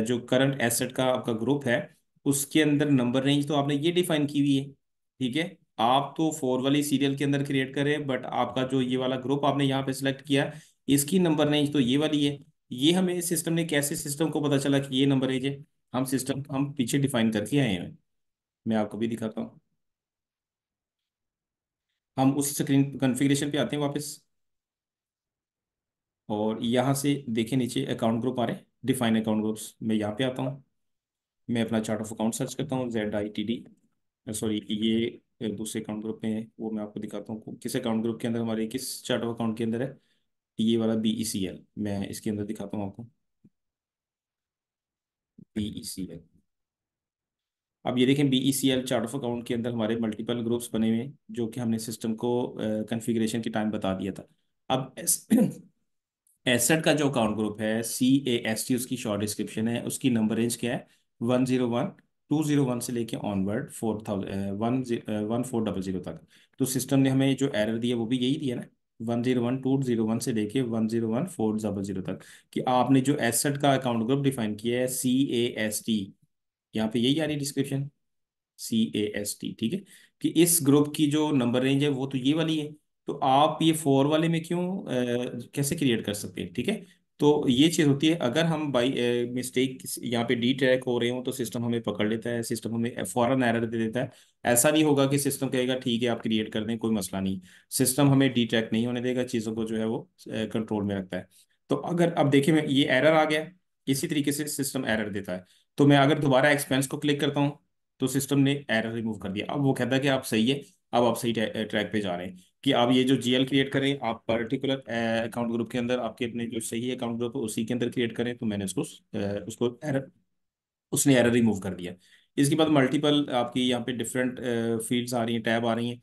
जो करंट एसेट का आपका ग्रुप है उसके अंदर नंबर रेंज तो आपने ये डिफाइन की हुई है ठीक है आप तो फोर वाली सीरियल के अंदर क्रिएट करें बट आपका जो ये वाला ग्रुप आपने यहाँ पे सिलेक्ट किया इसकी नंबर रेंज तो ये वाली है ये हमें सिस्टम ने कैसे सिस्टम को पता चला कि ये नंबर रेंज है हम सिस्टम हम पीछे डिफाइन करके आए हैं मैं आपको भी दिखाता हूँ हम उस स्क्रीन कॉन्फ़िगरेशन पे आते हैं वापस और यहाँ से देखें नीचे अकाउंट ग्रुप आ रहे हैं डिफाइन अकाउंट ग्रुप्स मैं यहाँ पे आता हूँ मैं अपना चार्ट ऑफ अकाउंट सर्च करता हूँ Z I T D sorry ये दूसरे अकाउंट ग्रुप में है वो मैं आपको दिखाता हूँ किस अकाउंट ग्रुप के अंदर हमारे किस चार्ट ऑफ अकाउंट के अंदर है ये वाला बी ई सी एल मैं इसके अंदर दिखाता हूँ आपको बी ई सी एल अब ये देखें B E C L chart of account के अंदर हमारे मल्टीपल ग्रुप्स बने हुए हैं जो कि हमने सिस्टम को कन्फिग्रेशन uh, के टाइम बता दिया था अब एसेट (clears throat) का जो अकाउंट ग्रुप है सी ए एस टी उसकी शॉर्ट डिस्क्रिप्शन है उसकी नंबर रेंज क्या है one zero one two zero one से लेके onward four thousand one one four double zero तक तो सिस्टम ने हमें जो एरर दिया वो भी यही दिया ना one zero one two zero one से लेके one zero one four double zero तक कि आपने जो एसेट का अकाउंट ग्रुप डिफाइन किया है सी ए एस टी यहाँ पे यही आ रही description C A S T ठीक है कि इस ग्रुप की जो नंबर रेंज है वो तो ये वाली है तो आप ये फोर वाले में क्यों आ, कैसे क्रिएट कर सकते हैं ठीक है तो ये चीज़ होती है अगर हम बाई मिस्टेक यहाँ पे डी ट्रैक हो रहे हो तो सिस्टम हमें पकड़ लेता है सिस्टम हमें फॉरन एरर दे देता है ऐसा नहीं होगा कि सिस्टम कहेगा ठीक है आप क्रिएट कर दें कोई मसला नहीं सिस्टम हमें डी ट्रैक नहीं होने देगा चीज़ों को जो है वो कंट्रोल में रखता है तो अगर अब देखिए ये एरर आ गया इसी तरीके से सिस्टम एरर देता है तो मैं अगर दोबारा एक्सपेंस को क्लिक करता हूँ तो सिस्टम ने एरर रिमूव कर दिया अब वो कहता है कि आप सही है अब आप सही ट्रैक पे जा रहे हैं कि आप ये जो जीएल क्रिएट करें आप पर्टिकुलर अकाउंट ग्रुप के अंदर आपके अपने जो सही अकाउंट ग्रुप है उसी के अंदर क्रिएट करें तो मैंने उसको उसको एरर उसने एरर रिमूव कर दिया इसके बाद मल्टीपल आपकी यहाँ पे डिफरेंट फील्ड्स आ रही हैं टैब आ रही हैं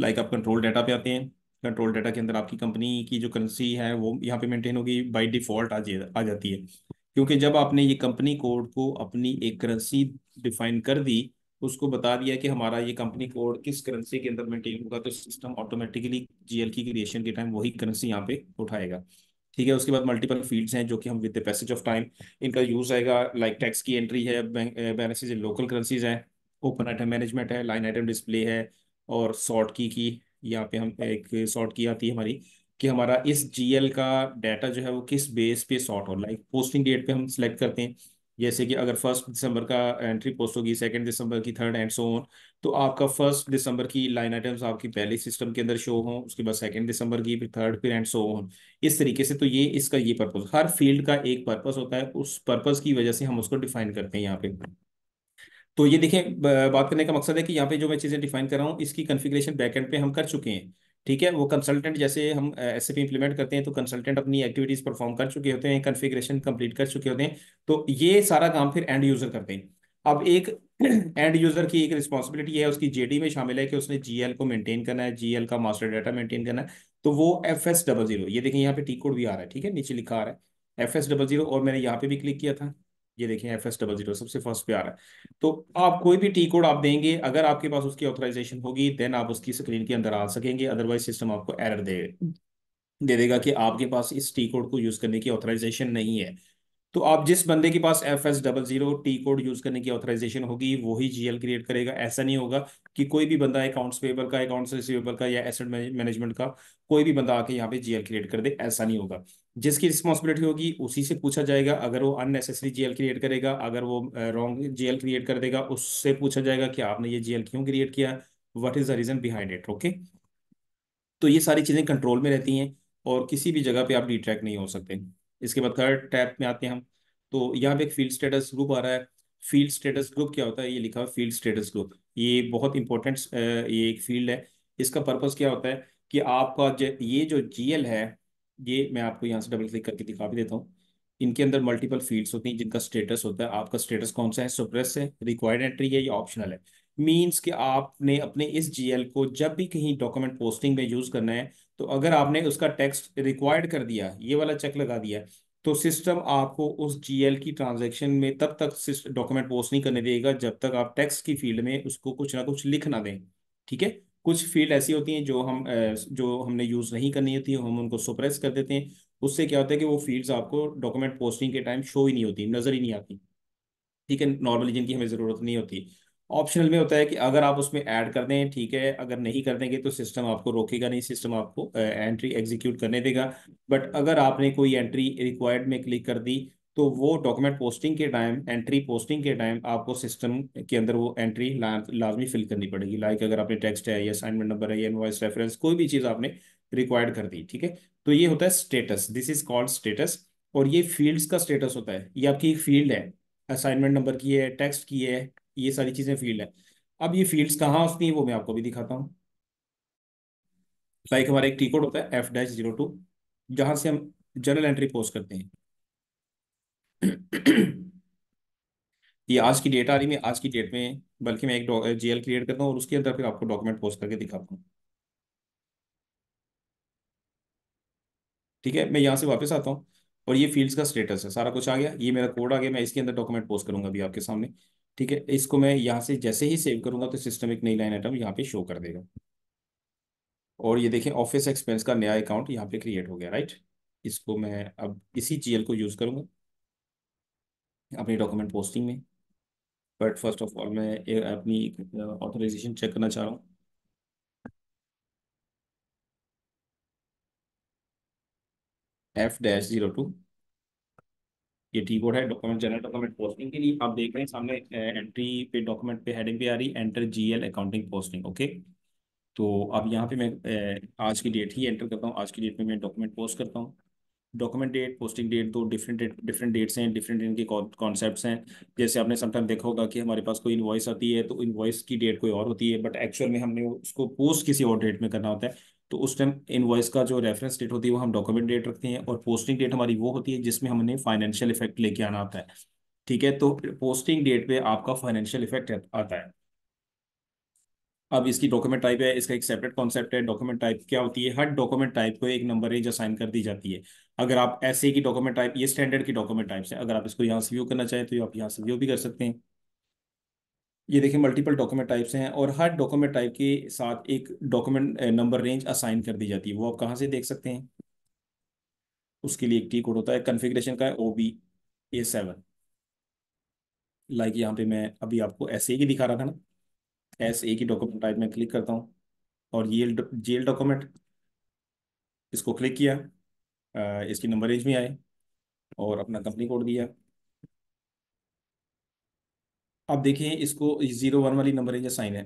लाइक आप कंट्रोल डाटा पे आते हैं कंट्रोल डाटा के अंदर आपकी कंपनी की जो करेंसी है वो यहाँ पे मेंटेन होगी बाय डिफॉल्ट आ, आ जाती है क्योंकि जब आपने ये कंपनी कोड को अपनी एक करेंसी डिफाइन कर दी उसको बता दिया कि हमारा ये कंपनी कोड किस करेंसी के अंदर मेंटेन होगा तो सिस्टम ऑटोमेटिकली जीएल की क्रिएशन के टाइम वही करेंसी यहाँ पे उठाएगा ठीक है उसके बाद मल्टीपल फील्ड्स हैं जो कि हम with the passage of time इनका यूज आएगा लाइक टैक्स की एंट्री है बैलेंसेज लोकल करेंसीज है ओपन आइटम मैनेजमेंट है लाइन आइटम डिस्प्ले है और सॉर्ट की की यहाँ पे हम एक सॉर्ट की आती है हमारी कि हमारा इस जीएल का डाटा जो है वो किस बेस पे शॉर्ट हो लाइक पोस्टिंग डेट पे हम सिलेक्ट करते हैं जैसे कि अगर फर्स्ट दिसंबर का एंट्री पोस्ट होगी सेकंड दिसंबर की थर्ड एंड सो ऑन तो आपका फर्स्ट दिसंबर की लाइन आइटम्स आपकी पहले सिस्टम के अंदर शो हों उसके बाद सेकंड दिसंबर की फिर थर्ड फिर एंड सो ऑन इस तरीके से तो ये इसका ये पर्पज हर फील्ड का एक पर्पज होता है उस पर्पज की वजह से हम उसको डिफाइन करते हैं यहाँ पे तो ये देखें बात करने का मकसद है कि यहाँ पे जो मैं चीज़ें डिफाइन कर रहा हूँ इसकी कन्फिग्रेशन बैकेंड पे हम कर चुके हैं ठीक है वो कंसल्टेंट जैसे हम एस एफ इंप्लीमेंट करते हैं तो कंसल्टेंट अपनी एक्टिविटीज परफॉर्म कर चुके होते हैं कन्फिग्रेशन कंप्लीट कर चुके होते हैं तो ये सारा काम फिर एंड यूजर करते हैं अब एक एंड (clears throat) यूजर की एक रिस्पॉन्सिबिलिटी है उसकी जेडी में शामिल है कि उसने जीएल को मेंटेन करना है जीएल का मास्टर डाटा मेंटेन करना है तो वो एफ एस डबल जीरो ये यहाँ पे टी कोड भी आ रहा है ठीक है नीचे लिखा आ रहा है एफ एस डबल जीरो और मैंने यहाँ पे भी क्लिक किया था ये देखें एफ एस डबल जीरो सबसे फर्स्ट पे आ रहा है तो आप कोई भी टी कोड आप देंगे अगर आपके पास उसकी ऑथराइजेशन होगी देन आप उसकी स्क्रीन के अंदर आ सकेंगे अदरवाइज सिस्टम आपको एरर दे दे देगा कि आपके पास इस टी कोड को यूज करने की ऑथराइजेशन नहीं है तो आप जिस बंदे के पास F S double zero T code use करने की ऑथराइजेशन होगी वही जीएल क्रिएट करेगा ऐसा नहीं होगा कि कोई भी बंदा अकाउंट्स पेबल का अकाउंट्स रिसीवेबल का या एसेट मैनेजमेंट का कोई भी बंदा आके यहाँ पे जीएल क्रिएट कर दे ऐसा नहीं होगा जिसकी रिस्पॉन्सिबिलिटी होगी उसी से पूछा जाएगा अगर वो अननेसेसरी जीएल क्रिएट करेगा अगर वो रॉन्ग जीएल क्रिएट कर देगा उससे पूछा जाएगा कि आपने ये जीएल क्यों क्रिएट किया what is the reason behind it okay तो ये सारी चीजें कंट्रोल में रहती हैं और किसी भी जगह पे आप डिट्रैक्ट नहीं हो सकते इसके बाद थर्ड टैप में आते हैं हम तो यहाँ पे फील्ड स्टेटस ग्रुप आ रहा है फील्ड स्टेटस ग्रुप क्या होता है ये लिखा हुआ फील्ड स्टेटस ग्रुप ये बहुत इंपॉर्टेंट ये एक फील्ड है इसका पर्पज क्या होता है कि आपका ये जो जी है ये मैं आपको यहाँ से डबल क्लिक करके दिखा भी देता हूँ इनके अंदर मल्टीपल फील्ड्स होती हैं जिनका स्टेटस होता है आपका स्टेटस कौन सा है सुप्रेस है रिक्वायर्ड एंट्री है या ऑप्शनल है मींस कि आपने अपने इस जीएल को जब भी कहीं डॉक्यूमेंट पोस्टिंग में यूज़ करना है तो अगर आपने उसका टैक्स रिक्वायर्ड कर दिया ये वाला चेक लगा दिया तो सिस्टम आपको उस जीएल की ट्रांजैक्शन में तब तक डॉक्यूमेंट पोस्ट नहीं करने देगा जब तक आप टैक्स की फील्ड में उसको कुछ ना कुछ लिख ना दें ठीक है कुछ फील्ड ऐसी होती हैं जो हम जो हमने यूज़ नहीं करनी होती है हम उनको सुप्रेस कर देते हैं उससे क्या होता है कि वो फील्ड्स आपको डॉक्यूमेंट पोस्टिंग के टाइम शो ही नहीं होती नज़र ही नहीं आती ठीक है नॉर्मली जिनकी हमें ज़रूरत नहीं होती ऑप्शनल में होता है कि अगर आप उसमें ऐड कर दें ठीक है अगर नहीं कर देंगे तो सिस्टम आपको रोकेगा नहीं सिस्टम आपको एंट्री एग्जीक्यूट करने देगा बट अगर आपने कोई एंट्री रिक्वायर्ड में क्लिक कर दी तो वो डॉक्यूमेंट पोस्टिंग के टाइम एंट्री पोस्टिंग के टाइम आपको सिस्टम के अंदर वो एंट्री लाजमी फिल करनी पड़ेगी लाइक अगर आपने टेक्स्ट है या असाइनमेंट नंबर है या इनवाइस रेफरेंस कोई भी चीज़ आपने रिक्वायर्ड कर दी ठीक है तो ये होता है status this is called status और ये फील्ड्स का स्टेटस होता है ये आपकी एक फील्ड है असाइनमेंट नंबर की है टेक्स्ट की है ये सारी चीज़ें फील्ड है अब ये फील्ड्स कहाँ होती हैं वो मैं आपको भी दिखाता हूँ लाइक हमारा एक टी कोड होता है एफ डैश जीरो टू जहां से हम जनरल एंट्री पोस्ट करते हैं ये आज की डेट आ रही है आज की डेट में बल्कि मैं एक जीएल क्रिएट करता हूँ और उसके अंदर फिर आपको डॉक्यूमेंट पोस्ट करके दिखाता हूँ ठीक है मैं यहाँ से वापस आता हूँ और ये फील्ड्स का स्टेटस है सारा कुछ आ गया ये मेरा कोड आ गया मैं इसके अंदर डॉक्यूमेंट पोस्ट करूंगा अभी आपके सामने ठीक है इसको मैं यहाँ से जैसे ही सेव करूंगा तो सिस्टम एक नई लाइन आइटम यहाँ पे शो कर देगा और ये देखें ऑफिस एक्सपेंस का नया अकाउंट यहाँ पे क्रिएट हो गया राइट इसको मैं अब इसी जीएल को यूज़ करूंगा अपनी डॉक्यूमेंट पोस्टिंग में बट फर्स्ट ऑफ ऑल मैं अपनी ऑथराइजेशन चेक करना चाह रहा हूँ एफ डैश जीरो टू ये टी बोर्ड है डॉक्यूमेंट जनरल डॉक्यूमेंट पोस्टिंग के लिए आप देख रहे हैं सामने एंट्री पे डॉक्यूमेंट पे हेडिंग पे आ रही enter GL accounting posting okay तो अब यहाँ पे मैं आज की डेट ही एंटर करता हूँ आज की डेट में मैं डॉक्यूमेंट पोस्ट करता हूँ डॉक्यूमेंट डेट पोस्टिंग डेट दो डिफरेंट डिफरेंट डेट्स हैं डिफरेंट इनके कॉन्सेप्ट हैं जैसे आपने समटाइम देखा होगा कि हमारे पास कोई इन्वॉइस आती है तो इन्वॉइस की डेट कोई और होती है बट एक्चुअल में हमने उसको पोस्ट किसी और डेट में करना होता है तो उस टाइम इनवॉइस का जो रेफरेंस डेट होती है वो हम डॉक्यूमेंट डेट रखते हैं और पोस्टिंग डेट हमारी वो होती है जिसमें हमने फाइनेंशियल इफेक्ट लेके आना आता है ठीक है तो पोस्टिंग डेट पे आपका फाइनेंशियल इफेक्ट आता है अब इसकी डॉक्यूमेंट टाइप है इसका एक सेपरेट कॉन्सेप्ट है डॉक्यूमेंट टाइप क्या होती है हर डॉक्यूमेंट टाइप को एक नंबर रेंज असाइन कर दी जाती है अगर आप ऐसे की डॉक्यूमेंट टाइप ये स्टैंडर्ड की डॉक्यूमेंट टाइप्स है अगर आप इसको यहाँ से व्यू करना चाहें तो आप यहाँ से व्यू भी कर सकते हैं ये देखिए मल्टीपल डॉक्यूमेंट टाइप्स हैं और हर डॉक्यूमेंट टाइप के साथ एक डॉक्यूमेंट नंबर रेंज असाइन कर दी जाती है वो आप कहाँ से देख सकते हैं उसके लिए एक टी कोड होता है कन्फिग्रेशन का है O B A seven like यहाँ पे मैं अभी आपको एस ए की दिखा रहा था ना एस ए की डॉक्यूमेंट टाइप में क्लिक करता हूँ और ये जेल डॉक्यूमेंट इसको क्लिक किया इसकी नंबर रेंज में आए और अपना कंपनी कोड दिया आप देखें इसको जीरो वन वाली नंबर रेंज साइन है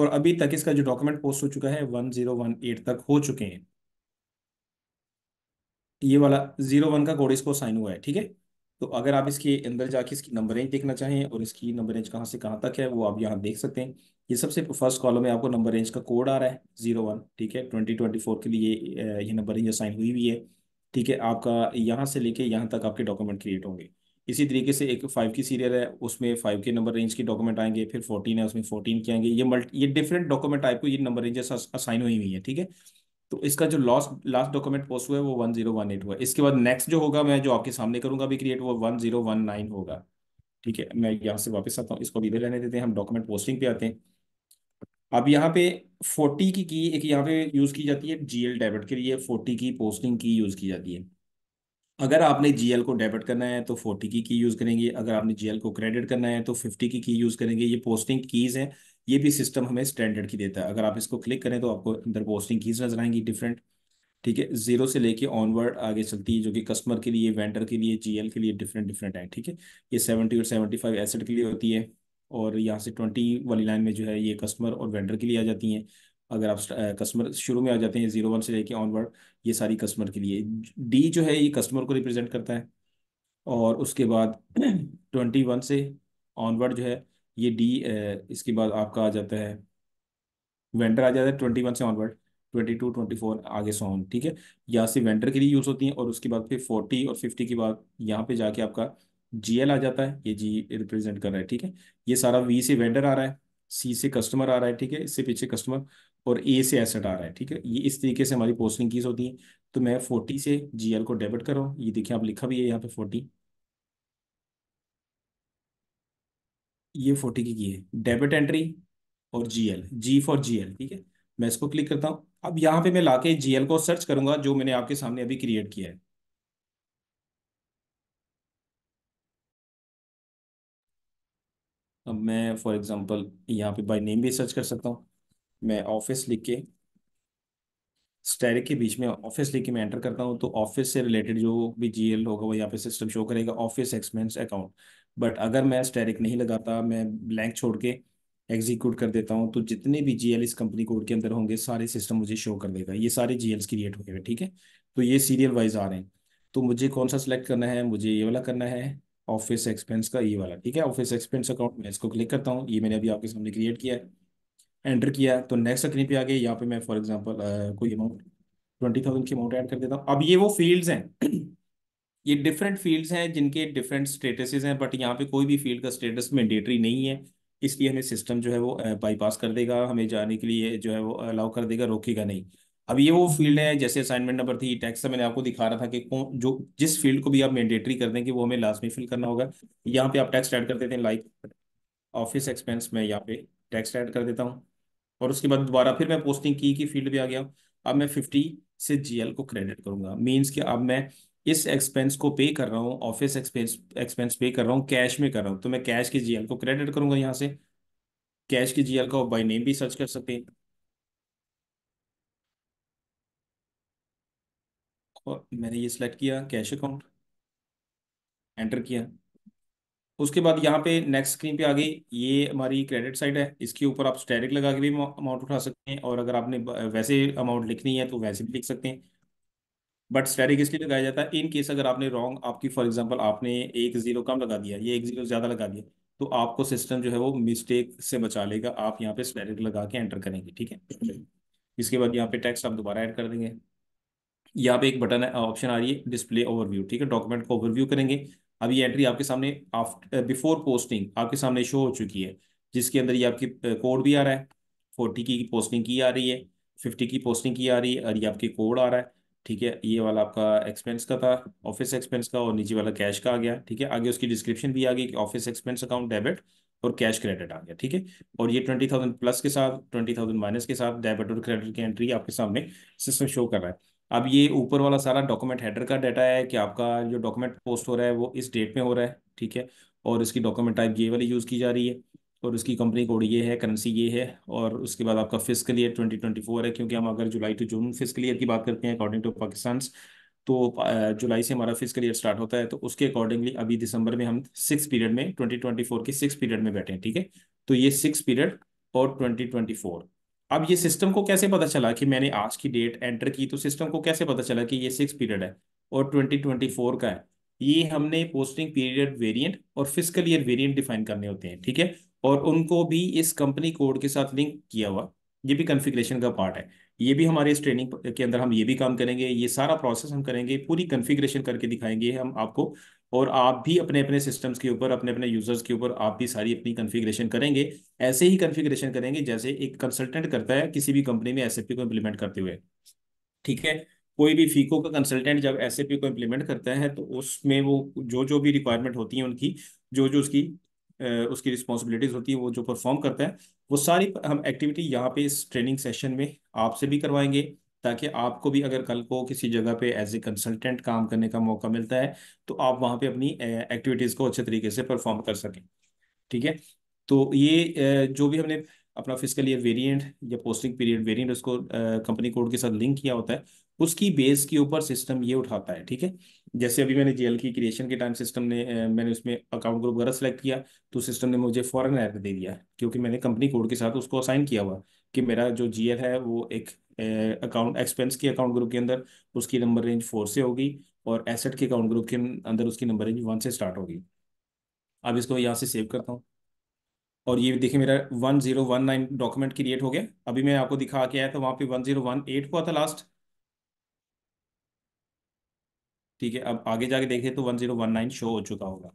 और अभी तक इसका जो डॉक्यूमेंट पोस्ट हो चुका है वन जीरो वन एट तक हो चुके हैं ये वाला जीरो वन का कोड इसको साइन हुआ है ठीक है तो अगर आप इसके अंदर जाके इसकी नंबर रेंज देखना चाहें और इसकी नंबर रेंज कहाँ से कहाँ तक है वो आप यहाँ देख सकते हैं ये सबसे फर्स्ट कॉलम में आपको नंबर रेंज का कोड आ रहा है जीरो वन ठीक है ट्वेंटी ट्वेंटी फोर के लिए ये नंबर रेंज साइन हुई हुई है ठीक है आपका यहाँ से लेके यहाँ तक आपके डॉक्यूमेंट क्रिएट होंगे इसी तरीके से एक फाइव की सीरियल है उसमें फाइव के नंबर रेंज के डॉक्यूमेंट आएंगे फिर फोर्टीन है उसमें फोर्टीन के आएंगे ये मल्टी ये डिफरेंट डॉक्यूमेंट टाइप को ये नंबर रेंजेस असाइन हुई हुई है ठीक है तो इसका जो लास्ट लास्ट डॉक्यूमेंट पोस्ट हुआ है वो वन जीरो वन एट हुआ इसके बाद नेक्स्ट जो होगा मैं जो आपके सामने करूंगा अभी क्रिएट वो वन जीरो वन नाइन होगा ठीक है मैं यहाँ से वापस आता हूँ इसको इधर रहने देते हैं हम डॉक्यूमेंट पोस्टिंग पे आते हैं अब यहाँ पे फोर्टी की की एक यहाँ पे यूज़ की जाती है जीएल डेबिट के लिए फोर्टी की पोस्टिंग की यूज़ की जाती है अगर आपने जी को डेबिट करना है तो फोर्टी की की यूज़ करेंगे अगर आपने जी को क्रेडिट करना है तो फिफ्टी की की यूज़ करेंगे ये पोस्टिंग कीज़ हैं ये भी सिस्टम हमें स्टैंडर्ड की देता है अगर आप इसको क्लिक करें तो आपको अंदर पोस्टिंग कीज़ नजर आएंगी डिफरेंट ठीक है जीरो से लेके ऑनवर्ड आगे चलती है जो कि कस्टमर के लिए वेंडर के लिए जी के लिए डिफरेंट डिफरेंट है ठीक है ये सेवेंटी और सेवेंटी फाइव एसेट के लिए होती है और यहाँ से ट्वेंटी वाली लाइन में जो है ये कस्टमर और वेंडर के लिए आ जाती हैं अगर आप कस्टमर शुरू में आ जाते हैं जीरो वन से लेके ऑनवर्ड ये सारी कस्टमर के लिए डी जो है ये कस्टमर को रिप्रेजेंट करता है और उसके बाद ट्वेंटी (clears throat) वन से ऑनवर्ड जो है ये डी इसके बाद आपका आ जाता है वेंडर आ जाता है ट्वेंटी वन से onward twenty two twenty four आगे सॉन ठीक है यहाँ से वेंडर के लिए यूज़ होती हैं और उसके बाद फिर फोर्टी और फिफ्टी के बाद यहाँ पे जाके आपका जी एल आ जाता है ये जी रिप्रेजेंट कर रहा है ठीक है ये सारा वी से वेंडर आ रहा है सी से कस्टमर आ रहा है ठीक है इससे पीछे कस्टमर और ए से एसेट आ रहा है ठीक है ये इस तरीके से हमारी पोस्टिंग कीज होती है तो मैं फोर्टी से जी को डेबिट कर रहा हूँ ये देखिए आप लिखा भी है यहाँ पे फोर्टी ये फोर्टी की की है डेबिट एंट्री और जीएल जी फॉर जीएल ठीक है मैं इसको क्लिक करता हूँ अब यहाँ पे मैं लाके जीएल को सर्च करूंगा जो मैंने आपके सामने अभी क्रिएट किया है अब मैं फॉर एग्जांपल यहाँ पे बाय नेम भी सर्च कर सकता हूँ मैं ऑफिस लिख के स्टेरिक के बीच में ऑफिस लिख के मैं एंटर करता हूँ तो ऑफिस से रिलेटेड जो भी जीएल होगा वो यहाँ पे सिस्टम शो करेगा ऑफिस एक्सपेंस अकाउंट बट अगर मैं स्टेरिक नहीं लगाता मैं ब्लैंक छोड़ के एग्जीक्यूट कर देता हूँ तो जितने भी जीएल इस कंपनी कोड के अंदर होंगे सारे सिस्टम मुझे शो कर देगा ये सारे जीएल्स क्रिएट हुए हुए ठीक है तो ये सीरियल वाइज आ रहे हैं तो मुझे कौन सा सिलेक्ट करना है मुझे ये वाला करना है ऑफिस एक्सपेंस का ये वाला ठीक है ऑफिस एक्सपेंस अकाउंट मैं इसको क्लिक करता हूँ ये मैंने अभी आपके सामने क्रिएट किया है एंटर किया तो नेक्स्ट स्क्रीन पे आ गए यहाँ पे मैं फॉर एग्जांपल कोई अमाउंट ट्वेंटी थाउजेंड की अमाउंट ऐड कर देता हूँ अब ये वो फील्ड्स हैं ये डिफरेंट फील्ड्स हैं जिनके डिफरेंट स्टेटसेस हैं बट यहाँ पे कोई भी फील्ड का स्टेटस मैंडेटरी नहीं है इसलिए हमें सिस्टम जो है वो बाईपास कर देगा हमें जाने के लिए जो है वो अलाउ कर देगा रोकेगा नहीं अब ये वो फील्ड है जैसे असाइनमेंट नंबर थी टैक्स मैंने आपको दिखा रहा था कि कौन जो जिस फील्ड को भी आप मैंडेटरी कर दें कि वो हमें लाजमी फिल करना होगा यहाँ पे आप टैक्स ऐड कर देते हैं लाइक ऑफिस एक्सपेंस में यहाँ पे टैक्स ऐड कर देता हूँ और उसके बाद दोबारा फिर मैं पोस्टिंग की कि फील्ड पे आ गया अब मैं फिफ्टी से जीएल को क्रेडिट करूंगा मीन्स कि अब मैं इस एक्सपेंस को पे कर रहा हूँ ऑफिस एक्सपेंस एक्सपेंस पे कर रहा हूँ कैश में कर रहा हूँ तो मैं कैश के जीएल को क्रेडिट करूंगा यहाँ से कैश के जीएल का बाई नेम भी सर्च कर सकते हैं और मैंने ये सिलेक्ट किया कैश अकाउंट एंटर किया उसके बाद यहाँ पे नेक्स्ट स्क्रीन पे आ गई ये हमारी क्रेडिट साइड है इसके ऊपर आप स्टेरिक लगा के भी अमाउंट उठा सकते हैं और अगर आपने वैसे अमाउंट लिखनी है तो वैसे भी लिख सकते हैं बट स्टेरिक इसलिए लगाया जाता है इन केस अगर आपने रॉन्ग आपकी फॉर एग्जाम्पल आपने एक जीरो कम लगा दिया ये एक जीरो ज़्यादा लगा दिया तो आपको सिस्टम जो है वो मिस्टेक से बचा लेगा आप यहाँ पे स्टेरिक लगा के एंटर करेंगे ठीक है इसके बाद यहाँ पे टैक्स आप दोबारा एड कर देंगे यहाँ पे एक बटन है ऑप्शन आ रही है डिस्प्ले ओवरव्यू ठीक है डॉक्यूमेंट को ओवरव्यू करेंगे अब ये एंट्री आपके सामने बिफोर पोस्टिंग आपके सामने शो हो चुकी है जिसके अंदर ये आपकी कोड भी आ रहा है फोर्टी की पोस्टिंग की आ रही है फिफ्टी की पोस्टिंग की आ रही है और ये आपके कोड आ रहा है ठीक है ये वाला आपका एक्सपेंस का था ऑफिस एक्सपेंस का और नीचे वाला कैश का आ गया ठीक है आगे उसकी डिस्क्रिप्शन भी आ गई कि ऑफिस एक्सपेंस अकाउंट डेबिट और कैश क्रेडिट आ गया ठीक है और ये ट्वेंटी थाउजेंड प्लस के साथ ट्वेंटी थाउजेंड माइनस के साथ डेबिट और क्रेडिट की एंट्री आपके सामने सिस्टम शो कर रहा है अब ये ऊपर वाला सारा डॉक्यूमेंट हेडर का डाटा है कि आपका जो डॉक्यूमेंट पोस्ट हो रहा है वो इस डेट में हो रहा है ठीक है और इसकी डॉक्यूमेंट टाइप ये वाली यूज़ की जा रही है और उसकी कंपनी कोड ये है करेंसी ये है और उसके बाद आपका physical year twenty twenty four है क्योंकि हम अगर July to June physical year की बात करते हैं अकॉर्डिंग टू पाकिस्तान तो जुलाई से हमारा फिजिकल ईयर स्टार्ट होता है तो उसके अकॉर्डिंगली अभी दिसंबर में हम सिक्स पीरियड में ट्वेंटी ट्वेंटी फोर के सिक्स पीरियड में बैठे हैं ठीक है तो ये सिक्स पीरियड और ट्वेंटी ट्वेंटी फोर अब ये सिस्टम को कैसे पता चला कि मैंने आज की डेट एंटर की तो सिस्टम को कैसे पता चला कि ये सिक्स पीरियड है और ट्वेंटी ट्वेंटी फोर का है ये हमने पोस्टिंग पीरियड वेरिएंट और फिजिकल ईयर वेरिएंट डिफाइन करने होते हैं ठीक है और उनको भी इस कंपनी कोड के साथ लिंक किया हुआ ये भी कन्फिग्रेशन का पार्ट है ये भी हमारे इस ट्रेनिंग के अंदर हम ये भी काम करेंगे ये सारा प्रोसेस हम करेंगे पूरी कन्फिग्रेशन करके दिखाएंगे हम आपको और आप भी अपने अपने सिस्टम्स के ऊपर अपने अपने यूजर्स के ऊपर आप भी सारी अपनी कन्फिग्रेशन करेंगे ऐसे ही कन्फिग्रेशन करेंगे जैसे एक कंसल्टेंट करता है किसी भी कंपनी में एस को इम्प्लीमेंट करते हुए ठीक है कोई भी फीको का कंसल्टेंट जब एस को इम्प्लीमेंट करता है तो उसमें वो जो जो भी रिक्वायरमेंट होती है उनकी जो जो उसकी उसकी रिस्पॉन्सिबिलिटीज होती है वो जो परफॉर्म करता है वो सारी हम एक्टिविटी यहाँ पे इस ट्रेनिंग सेशन में आपसे भी करवाएंगे ताकि आपको भी अगर कल को किसी जगह पे एज ए कंसल्टेंट काम करने का मौका मिलता है तो आप वहां पे अपनी एक्टिविटीज़ को अच्छे तरीके से परफॉर्म कर सकें ठीक है तो ये जो भी हमने अपना फिजिकल ईयर वेरिएंट या पोस्टिंग पीरियड वेरिएंट उसको कंपनी कोड के साथ लिंक किया होता है उसकी बेस के ऊपर सिस्टम ये उठाता है ठीक है जैसे अभी मैंने जीएल की क्रिएशन के टाइम सिस्टम ने मैंने उसमें अकाउंट ग्रुप वगैरह सेलेक्ट किया तो सिस्टम ने मुझे फॉरन एप दे दिया क्योंकि मैंने कंपनी कोड के साथ उसको असाइन किया हुआ कि मेरा जो जीएल है वो एक अकाउंट एक्सपेंस के अकाउंट ग्रुप के अंदर उसकी नंबर रेंज फोर से होगी और एसेट के अकाउंट ग्रुप के अंदर उसकी नंबर रेंज वन से स्टार्ट होगी अब इसको यहाँ से सेव करता हूँ और ये देखिए मेरा one zero one nine document create हो गया अभी मैं आपको दिखा के आया था वहाँ पे वन जीरो वन एट हुआ था लास्ट ठीक है अब आगे जाके देखें तो one zero one nine show हो चुका होगा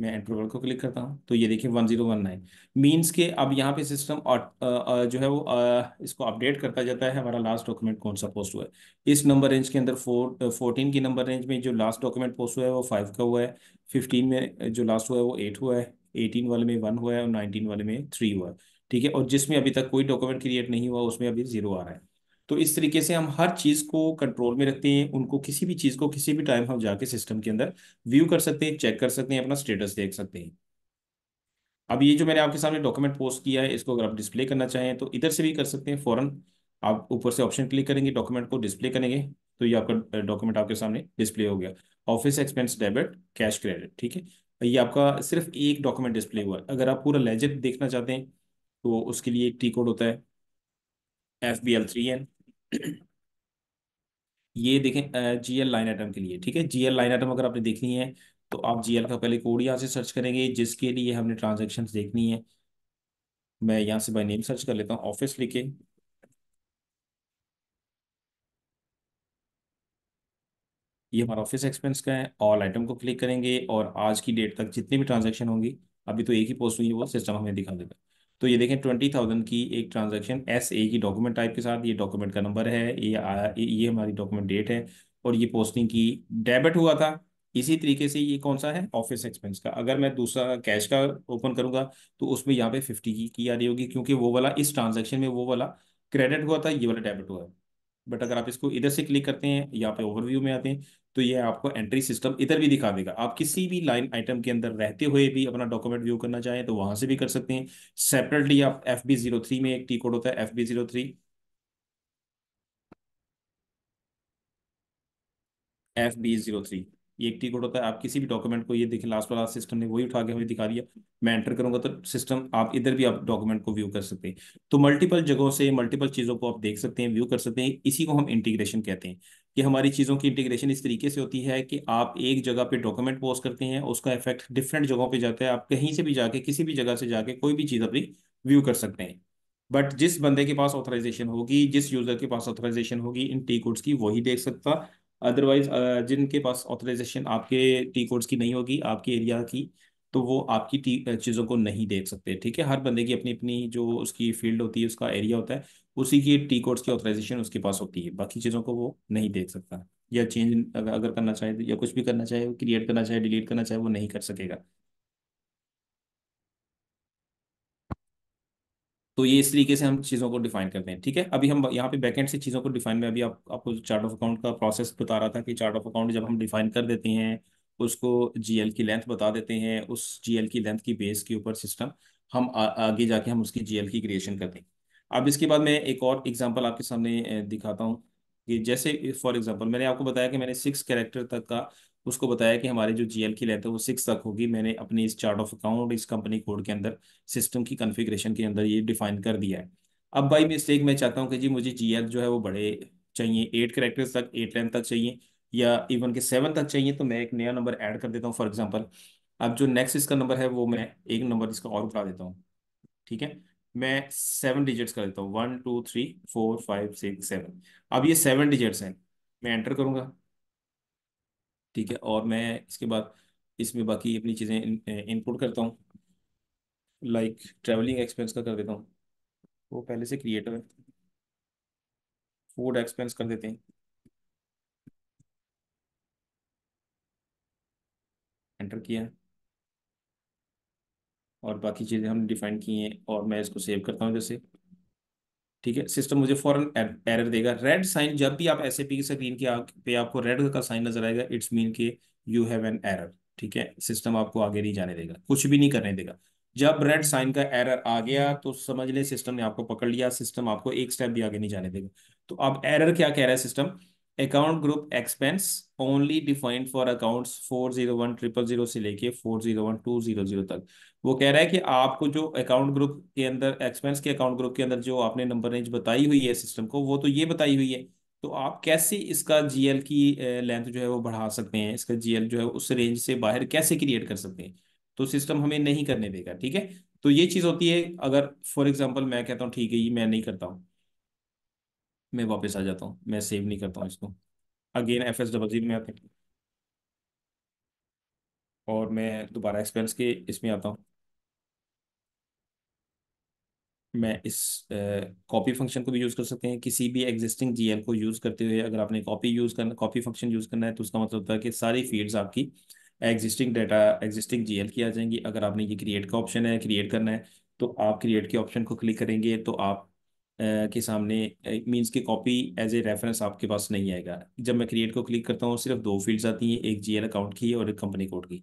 मैं एंट्रोवल को क्लिक करता हूँ तो ये देखिए one zero one nine means के अब यहाँ पे सिस्टम जो है वो आ, इसको अपडेट करता जाता है हमारा लास्ट डॉक्यूमेंट कौन सा पोस्ट हुआ है इस नंबर रेंज के अंदर फोर फोर्टीन की नंबर रेंज में जो लास्ट डॉक्यूमेंट पोस्ट हुआ है वो फाइव का हुआ है फिफ्टीन में जो लास्ट हुआ है वो एट हुआ है एटीन वाले में वन हुआ है और नाइनटीन वाले में थ्री हुआ है ठीक है और जिसमें अभी तक कोई डॉक्यूमेंट क्रिएट नहीं हुआ उसमें अभी जीरो आ रहा है तो इस तरीके से हम हर चीज़ को कंट्रोल में रखते हैं उनको किसी भी चीज़ को किसी भी टाइम हम जाके सिस्टम के अंदर व्यू कर सकते हैं चेक कर सकते हैं अपना स्टेटस देख सकते हैं अब ये जो मैंने आपके सामने डॉक्यूमेंट पोस्ट किया है इसको अगर आप डिस्प्ले करना चाहें तो इधर से भी कर सकते हैं फ़ौरन आप ऊपर से ऑप्शन क्लिक करेंगे डॉक्यूमेंट को डिस्प्ले करेंगे तो ये आपका डॉक्यूमेंट आपके सामने डिस्प्ले हो गया office expense debit cash credit ठीक है ये आपका सिर्फ एक डॉक्यूमेंट डिस्प्ले हुआ है अगर आप पूरा लेजर देखना चाहते हैं तो उसके लिए एक टी कोड होता है F B L three N ये देखें जीएल लाइन आइटम के लिए ठीक है जीएल लाइन आइटम अगर आपने देखनी है तो आप जीएल का पहले कोड यहाँ से सर्च करेंगे जिसके लिए हमने ट्रांजेक्शन देखनी है मैं यहाँ से बाई नेम सर्च कर लेता हूँ ऑफिस लिखे ये हमारा ऑफिस एक्सपेंस का है ऑल आइटम को क्लिक करेंगे और आज की डेट तक जितनी भी ट्रांजेक्शन होंगी अभी तो एक ही पोस्ट हुई है वो सिस्टम हमें दिखा देगा तो ये देखें ट्वेंटी थाउजेंड की एक ट्रांजेक्शन एस ए की डॉक्यूमेंट टाइप के साथ ये डॉक्यूमेंट का नंबर है ये ये हमारी डॉक्यूमेंट डेट है और ये पोस्टिंग की डेबिट हुआ था इसी तरीके से ये कौन सा है ऑफिस एक्सपेंस का अगर मैं दूसरा कैश का ओपन करूंगा तो उसमें यहाँ पे फिफ्टी की, की आ रही होगी क्योंकि वो वाला इस ट्रांजेक्शन में वो वाला क्रेडिट हुआ था ये वाला डेबिट हुआ है बट अगर आप इसको इधर से क्लिक करते हैं यहाँ पे ओवरव्यू में आते हैं तो ये आपको एंट्री सिस्टम इधर भी दिखा देगा आप किसी भी लाइन आइटम के अंदर रहते हुए भी अपना डॉक्यूमेंट व्यू करना चाहें तो वहां से भी कर सकते हैं सेपरेटली आप एफ बी जीरो थ्री में एक टी कोड होता है F B zero three F B zero three ये एक टी होता है आप किसी भी डॉक्यूमेंट को ये देखें लास्ट वाला सिस्टम ने वही उठा के हमें दिखा दिया मैं एंटर करूंगा तो सिस्टम आप इधर भी आप डॉक्यूमेंट को व्यू कर सकते हैं तो मल्टीपल जगहों से मल्टीपल चीज़ों को आप देख सकते हैं व्यू कर सकते हैं इसी को हम इंटीग्रेशन कहते हैं कि हमारी चीज़ों की इंटीग्रेशन इस तरीके से होती है कि आप एक जगह पे डॉक्यूमेंट पोस्ट करते हैं उसका इफेक्ट डिफरेंट जगहों पे जाता है आप कहीं से भी जाके किसी भी जगह से जाके कोई भी चीज़ अपनी व्यू कर सकते हैं बट जिस बंदे के पास ऑथराइजेशन होगी जिस यूजर के पास ऑथराइजेशन होगी इन टी कोड्स की वही देख सकता अदरवाइज जिनके पास ऑथराइजेशन आपके टी कोड्स की नहीं होगी आपके एरिया की तो वो आपकी चीज़ों को नहीं देख सकते ठीक है हर बंदे की अपनी अपनी जो उसकी फील्ड होती है उसका एरिया होता है उसी की टी कोड्स की ऑथराइजेशन उसके पास होती है बाकी चीज़ों को वो नहीं देख सकता या चेंज अगर करना चाहे तो, या कुछ भी करना चाहे क्रिएट करना चाहे डिलीट करना चाहे वो नहीं कर सकेगा तो ये इस तरीके से हम चीज़ों को डिफाइन करते हैं ठीक है अभी हम यहाँ पे बैकेंड से चीज़ों को डिफाइन में अभी आप, आपको चार्ट ऑफ अकाउंट का प्रोसेस बता रहा था कि चार्ट ऑफ अकाउंट जब हम डिफाइन कर देते हैं उसको जीएल की लेंथ बता देते हैं उस जीएल की लेंथ की बेस के ऊपर सिस्टम हम आ, आगे जाके हम उसकी जीएल की क्रिएशन कर देंगे अब इसके बाद मैं एक और एग्जाम्पल आपके सामने दिखाता हूँ कि जैसे फॉर एग्जाम्पल मैंने आपको बताया कि मैंने सिक्स कैरेक्टर तक का उसको बताया कि हमारी जो जीएल की लेंथ है वो सिक्स तक होगी मैंने अपने इस चार्ट ऑफ अकाउंट इस कंपनी कोड के अंदर सिस्टम की कन्फिग्रेशन के अंदर ये डिफाइन कर दिया है अब बाई मिस्टेक मैं चाहता हूँ कि जी मुझे जी जो है वो बड़े चाहिए एट करेक्टर्स तक एट लेंथ तक चाहिए या इवन के सेवन तक चाहिए तो मैं एक नया नंबर ऐड कर देता हूँ फॉर एग्जाम्पल अब जो नेक्स्ट इसका नंबर है वो मैं एक नंबर इसका और बता देता हूँ ठीक है मैं सेवन डिजिट्स कर देता हूँ one two three four five six seven अब ये सेवन डिजिट्स हैं मैं एंटर करूँगा ठीक है और मैं इसके बाद इसमें बाकी अपनी चीज़ें इनपुट करता हूँ लाइक ट्रैवलिंग एक्सपेंस का कर देता हूँ वो पहले से क्रिएटर है फूड एक्सपेंस कर देते हैं एंटर किया और बाकी चीज़ें हमने डिफाइन की हैं और मैं इसको सेव करता हूँ जैसे ठीक है सिस्टम मुझे फॉरन एरर er-, देगा रेड साइन जब भी आप एस की स्क्रीन की पे आपको रेड का साइन नजर आएगा इट्स मीन के यू हैव एन एरर ठीक है सिस्टम आपको आगे नहीं जाने देगा कुछ भी नहीं करने देगा जब रेड साइन का एरर आ गया तो समझ ले सिस्टम ने आपको पकड़ लिया सिस्टम आपको एक स्टेप भी आगे नहीं जाने देगा तो अब एरर क्या कह रहा है system account group expense only defined for accounts four zero one triple zero से लेके four zero one two zero zero तक वो कह रहा है कि आपको जो अकाउंट ग्रुप के अंदर एक्सपेंस के अकाउंट ग्रुप के अंदर जो आपने नंबर रेंज बताई हुई है सिस्टम को वो तो ये बताई हुई है तो आप कैसे इसका जीएल की लेंथ जो है वो बढ़ा सकते हैं इसका जीएल जो है उस रेंज से बाहर कैसे क्रिएट कर सकते हैं तो सिस्टम हमें नहीं करने देगा ठीक है तो ये चीज़ होती है अगर फॉर एग्जाम्पल मैं कहता हूँ ठीक है ये मैं नहीं करता हूँ मैं वापस आ जाता हूँ मैं सेव नहीं करता हूँ इसको again F S double zero में आते हैं और मैं दोबारा एक्सपेंस के इसमें आता हूँ मैं इस कॉपी फंक्शन को भी यूज़ कर सकते हैं किसी भी एग्जिस्टिंग जी को यूज़ करते हुए अगर आपने कॉपी यूज़ करना कॉपी फंक्शन यूज़ करना है तो उसका मतलब होता है कि सारी फील्ड्स आपकी एग्जिस्टिंग डाटा एग्जिस्टिंग जी की आ जाएंगी अगर आपने ये क्रिएट का ऑप्शन है क्रिएट करना है तो आप क्रिएट के ऑप्शन को क्लिक करेंगे तो आप Uh, के सामने मीन्स की कॉपी एज ए रेफरेंस आपके पास नहीं आएगा जब मैं क्रिएट को क्लिक करता हूँ सिर्फ दो फील्ड्स आती हैं एक जीएल अकाउंट की और एक कंपनी कोड की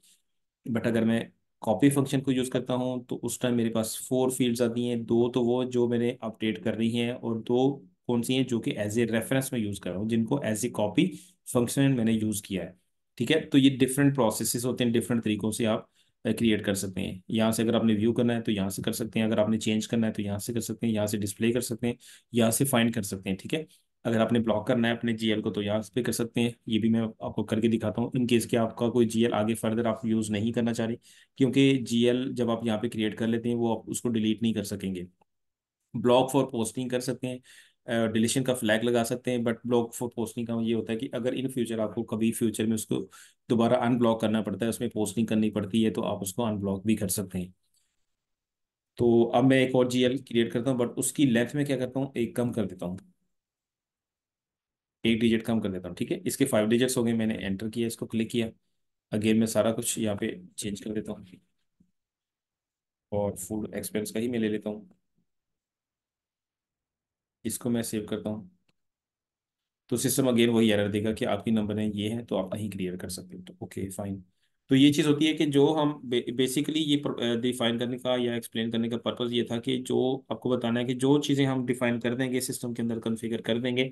बट अगर मैं कॉपी फंक्शन को यूज़ करता हूँ तो उस टाइम मेरे पास फोर फील्ड्स आती हैं दो तो वो जो मैंने अपडेट कर रही हैं और दो कौन सी हैं जो कि एज ए रेफरेंस में यूज़ कर रहा हूँ जिनको एज ए कॉपी फंक्शन मैंने यूज़ किया है ठीक है तो ये डिफरेंट प्रोसेसेस होते हैं डिफरेंट तरीकों से आप क्रिएट कर सकते हैं यहाँ से अगर आपने व्यू करना है तो यहाँ से कर सकते हैं अगर आपने चेंज करना है तो यहाँ से कर सकते हैं यहाँ से डिस्प्ले कर सकते हैं यहाँ से फाइंड कर सकते हैं ठीक है अगर आपने ब्लॉक करना है अपने जीएल को तो यहाँ पे कर सकते हैं ये भी मैं आपको करके दिखाता हूँ इन केस के आपका कोई जीएल आगे फर्दर आप यूज़ नहीं करना चाह रहे क्योंकि जीएल जब आप यहाँ पे क्रिएट कर लेते हैं वो आप उसको डिलीट नहीं कर सकेंगे ब्लॉक फॉर पोस्टिंग कर सकते हैं डिलीशन का फ्लैग लगा सकते हैं बट ब्लॉक फॉर पोस्टिंग का ये होता है कि अगर इन फ्यूचर आपको कभी फ्यूचर में उसको दोबारा अनब्लॉक करना पड़ता है उसमें पोस्टिंग करनी पड़ती है तो आप उसको अनब्लॉक भी कर सकते हैं तो अब मैं एक और जीएल क्रिएट करता हूँ बट उसकी लेंथ में क्या करता हूँ एक कम कर देता हूँ एक डिजिट कम कर देता हूँ ठीक है इसके फाइव डिजिट्स हो गए मैंने एंटर किया इसको क्लिक किया अगेन मैं सारा कुछ यहाँ पे चेंज कर देता हूँ और फूड एक्सपेंस का ही मैं ले लेता हूँ इसको मैं सेव करता हूँ तो सिस्टम अगेन वही एरर देगा कि आपकी नंबर है ये है तो आप नहीं क्लियर कर सकते तो ओके फाइन तो ये चीज़ होती है कि जो हम बे, बेसिकली ये डिफाइन करने का या एक्सप्लेन करने का पर्पज़ ये था कि जो आपको बताना है कि जो चीज़ें हम डिफाइन कर देंगे सिस्टम के अंदर कन्फिगर कर देंगे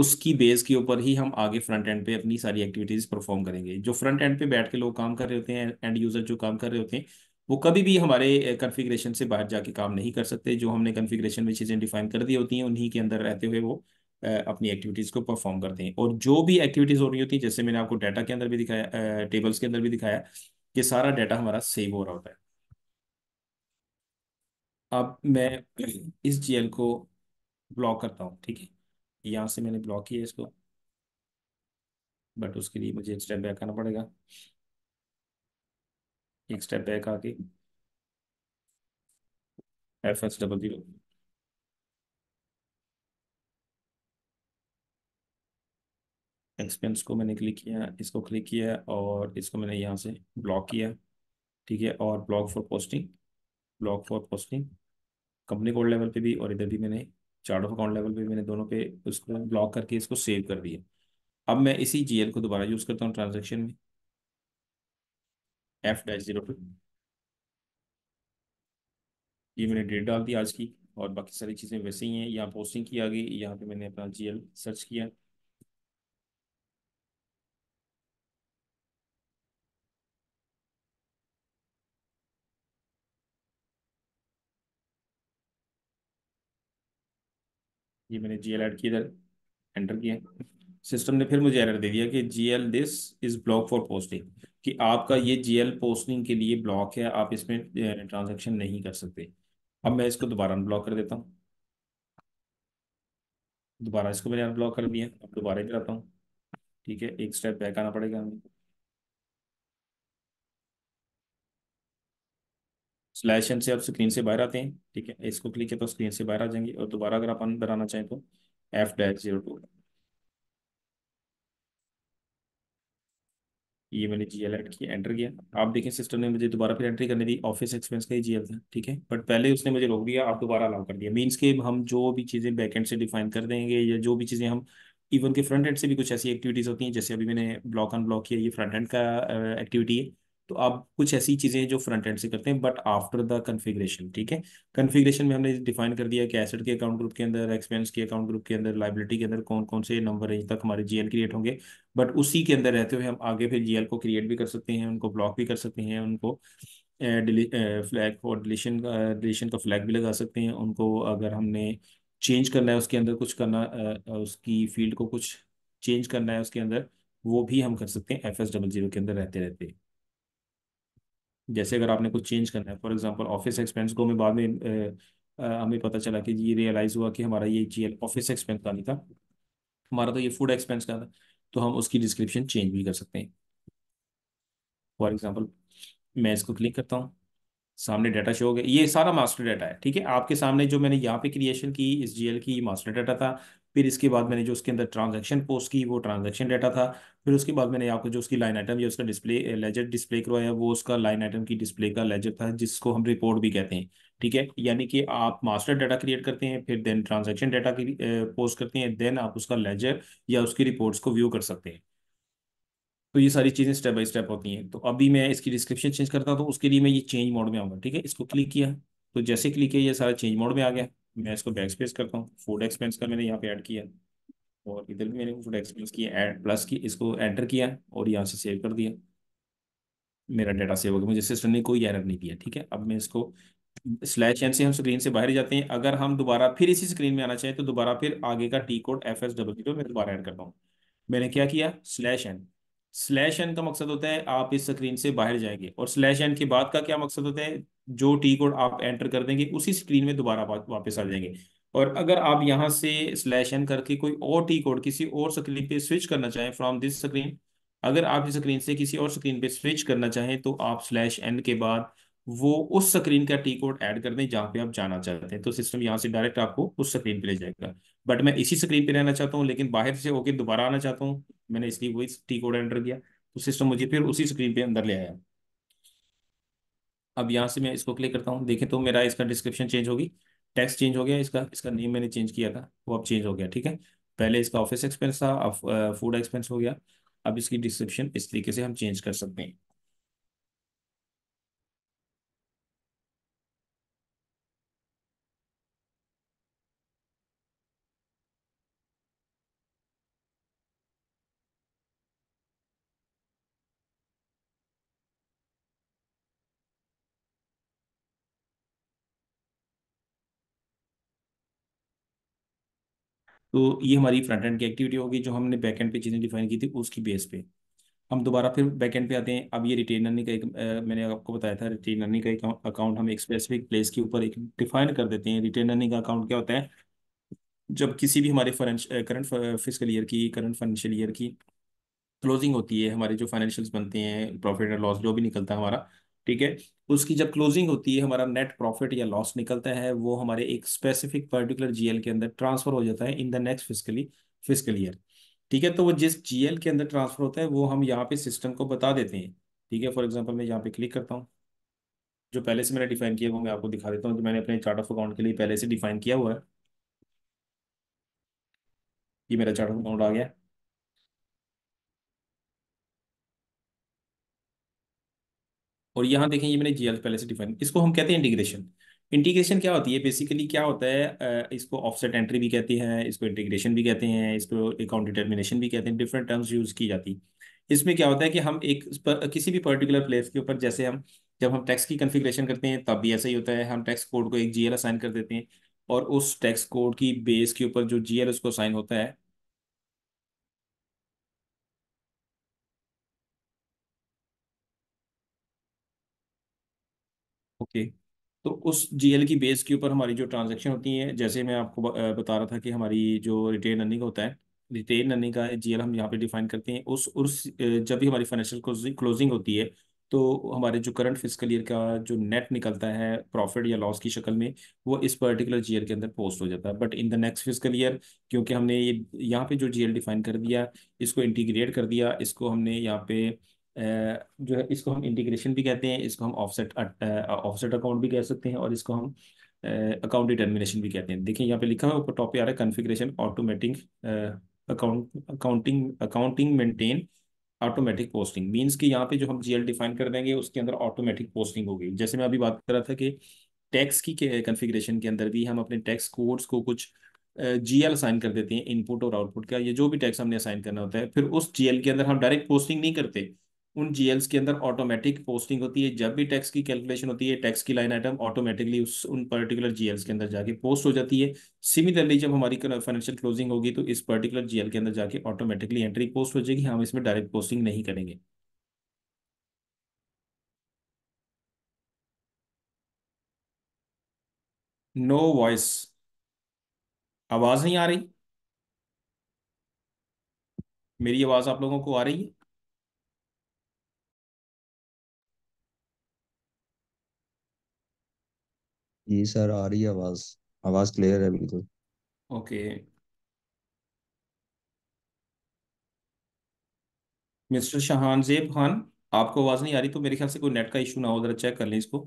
उसकी बेस के ऊपर ही हम आगे फ्रंट एंड पे अपनी सारी एक्टिविटीज परफॉर्म करेंगे जो फ्रंट एंड पे बैठ के लोग काम कर रहे होते हैं एंड यूजर जो काम कर रहे होते हैं वो कभी भी हमारे कन्फिग्रेशन से बाहर जाके काम नहीं कर सकते जो हमने कन्फिग्रेशन में चीज़ें डिफाइन कर दी होती हैं उन्हीं के अंदर रहते हुए वो अपनी एक्टिविटीज़ को परफॉर्म करते हैं और जो भी एक्टिविटीज़ हो रही होती हैं जैसे मैंने आपको डाटा के अंदर भी दिखाया टेबल्स के अंदर भी दिखाया कि सारा डाटा हमारा सेव हो रहा होता है अब मैं इस जीएल को ब्लॉक करता हूँ ठीक है यहाँ से मैंने ब्लॉक किया इसको बट उसके लिए मुझे एक स्टेप बैक आना पड़ेगा एक स्टेप बैक आके F X double zero expense को मैंने क्लिक किया इसको क्लिक किया और इसको मैंने यहाँ से ब्लॉक किया ठीक है और block for posting block for posting company code level पे भी और इधर भी मैंने चार्ट ऑफ अकाउंट लेवल पे मैंने दोनों पे उसको ब्लॉक करके इसको सेव कर दिया अब मैं इसी जीएल को दोबारा यूज़ करता हूँ ट्रांजेक्शन में एफ डैश जीरो टू ये मैंने डेट डाल दी आज की और बाकी सारी चीज़ें वैसे ही हैं यहाँ पोस्टिंग की आ गई यहाँ पे मैंने अपना जीएल सर्च किया ये मैंने जी एल ऐड किया इधर एंटर किया सिस्टम ने फिर मुझे एरर दे दिया कि G L this is block for posting कि आपका ये जी एल पोस्टिंग के लिए ब्लॉक है आप इसमें ट्रांजेक्शन नहीं कर सकते अब मैं इसको दोबारा अनब्लॉक कर देता हूँ दोबारा इसको मैंने अनब्लॉक कर दिया अब दोबारा ही कराता हूँ ठीक है एक स्टेप बैक आना पड़ेगा हमें स्लैश एन से आप स्क्रीन से बाहर आते हैं ठीक है इसको क्लिक किया तो स्क्रीन से बाहर आ जाएंगे और दोबारा अगर आप अंदर आना चाहें तो एफ डैश जीरो टू ये मैंने जी एल एड किया एंटर किया आप देखें सिस्टम ने मुझे दोबारा फिर एंट्री करने दी ऑफिस एक्सपेंस का ही जी एल था ठीक है बट पहले उसने मुझे रोक दिया आप दोबारा अलाउ कर दिया मीन्स के हम जो भी चीज़ें बैकेंड से डिफाइन कर देंगे या जो भी चीज़ें हम इवन के फ्रंट एंड से भी कुछ ऐसी एक्टिविटीज़ होती हैं जैसे अभी मैंने ब्लॉक अनब्लॉक किया ये फ्रंट एंड का एक्टिविटी है तो आप कुछ ऐसी चीज़ें जो फ्रंट एंड से करते हैं बट आफ्टर द कन्फिग्रेशन ठीक है कन्फिग्रेशन में हमने डिफाइन कर दिया कि एसेट के अकाउंट ग्रुप के अंदर एक्सपेंस के अकाउंट ग्रुप के अंदर लाइबिलिटी के अंदर कौन कौन से नंबर रेंज तक हमारे जीएल क्रिएट होंगे बट उसी के अंदर रहते हुए हम आगे फिर जीएल को क्रिएट भी कर सकते हैं उनको ब्लॉक भी कर सकते हैं उनको फ्लैग और डिलीशन डिलीशन का फ्लैग भी लगा सकते हैं उनको अगर हमने चेंज करना है उसके अंदर कुछ करना उसकी फील्ड को कुछ चेंज करना है उसके अंदर वो भी हम कर सकते हैं एफ एस डबल जीरो के अंदर रहते रहते हैं जैसे अगर आपने कुछ चेंज करना है फॉर एग्जांपल ऑफिस एक्सपेंस को हमें बाद में हमें पता चला कि ये रियलाइज़ हुआ कि हमारा ये जी ऑफिस एक्सपेंस का नहीं था हमारा तो ये फूड एक्सपेंस का था तो हम उसकी डिस्क्रिप्शन चेंज भी कर सकते हैं फॉर एग्जाम्पल मैं इसको क्लिक करता हूँ सामने डाटा शो हो गया ये सारा मास्टर डाटा है ठीक है आपके सामने जो मैंने यहाँ पे क्रिएशन की इस जीएल की मास्टर डाटा था फिर इसके बाद मैंने जो उसके अंदर ट्रांजेक्शन पोस्ट की वो ट्रांजेक्शन डाटा था फिर उसके बाद मैंने आपको जो उसकी लाइन आइटम या उसका डिस्प्ले लेजर डिस्प्ले करवाया वो उसका लाइन आइटम की डिस्प्ले का लेजर था जिसको हम रिपोर्ट भी कहते हैं ठीक है यानी कि आप मास्टर डाटा क्रिएट करते हैं फिर देन ट्रांजेक्शन डाटा पोस्ट करते हैं देन आप उसका लेजर या उसकी रिपोर्ट को व्यू कर सकते हैं तो ये सारी चीज़ें स्टेप बाई स्टेप होती हैं तो अभी मैं इसकी डिस्क्रिप्शन चेंज करता हूँ तो उसके लिए मैं ये चेंज मोड में आऊंगा ठीक है इसको क्लिक किया तो जैसे क्लिक किया ये सारा चेंज मोड में आ गया मैं इसको बैक स्पेस करता हूँ फूड एक्सपेंस का मैंने यहाँ पे ऐड किया और इधर भी मैंने फूड एक्सपेंस किया एड प्लस की इसको एंटर किया और यहाँ से सेव कर दिया मेरा डाटा सेव हो गया मुझे सिस्टम ने कोई एरर नहीं दिया ठीक है अब मैं इसको स्लैश एन से हम स्क्रीन से बाहर जाते हैं अगर हम दोबारा फिर इसी स्क्रीन में आना चाहें तो दोबारा फिर आगे का T code F S double zero मैं दोबारा ऐड करता हूँ मैंने क्या किया स्लैश एन स्लैश एन का मकसद होता है आप इस स्क्रीन से बाहर जाएंगे और स्लैश एन के बाद का क्या मकसद होता है जो टी कोड आप एंटर कर देंगे उसी स्क्रीन में दोबारा वापस आ जाएंगे और अगर आप यहाँ से स्लैश एन करके कोई और टी कोड किसी और स्क्रीन पे स्विच करना चाहें फ्रॉम दिस स्क्रीन अगर आप इस स्क्रीन से किसी और स्क्रीन पे स्विच करना चाहें तो आप स्लैश एन के बाद वो उस स्क्रीन का टी कोड ऐड कर दें जहाँ पे आप जाना चाहते हैं तो सिस्टम यहाँ से डायरेक्ट आपको उस स्क्रीन पे ले जाएगा बट मैं इसी स्क्रीन पे रहना चाहता हूँ लेकिन बाहर से होके दोबारा आना चाहता हूँ मैंने इसलिए वही टी कोड एंटर किया तो सिस्टम मुझे फिर उसी स्क्रीन पे अंदर ले आया अब यहाँ से मैं इसको क्लिक करता हूँ देखें तो मेरा इसका डिस्क्रिप्शन चेंज होगी टैक्स चेंज हो गया इसका इसका नेम मैंने चेंज किया था वो अब चेंज हो गया ठीक है पहले इसका ऑफिस एक्सपेंस था अब फूड एक्सपेंस हो गया अब इसकी डिस्क्रिप्शन इस तरीके से हम चेंज कर सकते हैं तो ये हमारी फ्रंट एंड की एक्टिविटी होगी जो हमने बैक एंड पे चीज़ें डिफाइन की थी उसकी बेस पे हम दोबारा फिर बैक एंड पे आते हैं अब ये रिटेन अर्निंग का एक मैंने आपको बताया था रिटेन अर्निंग का एक अकाउंट हम एक स्पेसिफिक प्लेस के ऊपर एक डिफाइन कर देते हैं रिटेन अर्निंग का अकाउंट क्या होता है जब किसी भी हमारे करंट फिजिकल ईयर की करंट फाइनेंशियल ईयर की क्लोजिंग होती है हमारे जो फाइनेंशियल्स बनते हैं प्रॉफिट एंड लॉस जो भी निकलता है हमारा ठीक है उसकी जब क्लोजिंग होती है हमारा नेट प्रॉफिट या लॉस निकलता है वो हमारे एक स्पेसिफिक पर्टिकुलर जीएल के अंदर ट्रांसफर हो जाता है in the next physically physical year ठीक है तो वो जिस जीएल के अंदर ट्रांसफर होता है वो हम यहाँ पे सिस्टम को बता देते हैं ठीक है फॉर एग्जाम्पल मैं यहाँ पे क्लिक करता हूँ जो पहले से मैंने डिफाइन किया वो मैं आपको दिखा देता हूँ जो मैंने अपने चार्ट ऑफ अकाउंट के लिए पहले से डिफाइन किया हुआ है ये मेरा चार्ट ऑफ अकाउंट आ गया और यहाँ देखें ये मैंने जी पहले से डिफाइन इसको हम कहते हैं इंटीग्रेशन इंटीग्रेशन क्या होती है बेसिकली क्या होता है इसको ऑफसेट एंट्री भी कहते हैं इसको इंटीग्रेशन भी कहते हैं इसको अकाउंट डिटर्मिनेशन भी कहते हैं डिफरेंट टर्म्स यूज़ की जाती है इसमें क्या होता है कि हम एक पर, किसी भी पर्टिकुलर प्लेस के ऊपर जैसे हम जब हम टैक्स की कन्फिग्रेशन करते हैं तब भी ऐसा ही होता है हम टैक्स कोड को एक जीएल असाइन कर देते हैं और उस टैक्स कोड की बेस के ऊपर जो जीएल उसको असाइन होता है ओके तो उस जीएल की बेस के ऊपर हमारी जो ट्रांजेक्शन होती है जैसे मैं आपको बता रहा था कि हमारी जो रिटेन अर्निंग होता है रिटेन अर्निंग का जीएल हम यहाँ पे डिफाइन करते हैं उस उस जब भी हमारी फाइनेंशियल क्लोजिंग होती है तो हमारे जो करंट फिजिकल ईयर का जो नेट निकलता है प्रॉफिट या लॉस की शक्ल में वो इस पर्टिकुलर जीएल के अंदर पोस्ट हो जाता है but in the next physical year क्योंकि हमने ये यहाँ पे जो जीएल डिफाइन कर दिया इसको इंटीग्रेट कर दिया इसको हमने यहाँ पे जो है इसको हम इंटीग्रेशन भी कहते हैं इसको हम ऑफसेट ऑफसेट अकाउंट भी कह सकते हैं और इसको हम अकाउंट डिटर्मिनेशन भी कहते हैं देखिए यहाँ पे लिखा है ऊपर आ रहा है configuration automatic account accounting accounting maintain automatic posting means कि यहाँ पे जो हम जीएल डिफाइन कर देंगे उसके अंदर ऑटोमेटिक पोस्टिंग हो गई जैसे मैं अभी बात कर रहा था कि टैक्स की कन्फिग्रेशन के अंदर भी हम अपने टैक्स कोड्स को कुछ जीएल असाइन कर देते हैं इनपुट और आउटपुट का ये जो भी टैक्स हमने असाइन करना होता है फिर उस जीएल के अंदर हम डायरेक्ट पोस्टिंग नहीं करते उन जीएल्स के अंदर ऑटोमेटिक पोस्टिंग होती है जब भी टैक्स की कैलकुलेशन होती है टैक्स की लाइन आइटम ऑटोमेटिकली उस उन पर्टिकुलर जीएल्स के अंदर जाके पोस्ट हो जाती है सिमिलरली जब हमारी फाइनेंशियल क्लोजिंग होगी तो इस पर्टिकुलर जीएल के अंदर जाके ऑटोमेटिकली एंट्री पोस्ट हो जाएगी हम इसमें डायरेक्ट पोस्टिंग नहीं करेंगे नो वॉइस आवाज नहीं आ रही मेरी आवाज आप लोगों को आ रही है जी सर आ रही है आवाज आवाज क्लियर है बिल्कुल ओके मिस्टर शहानजेब खान आपको आवाज़ नहीं आ रही तो मेरे ख्याल से कोई नेट का इशू ना हो ज़रा चेक कर लें इसको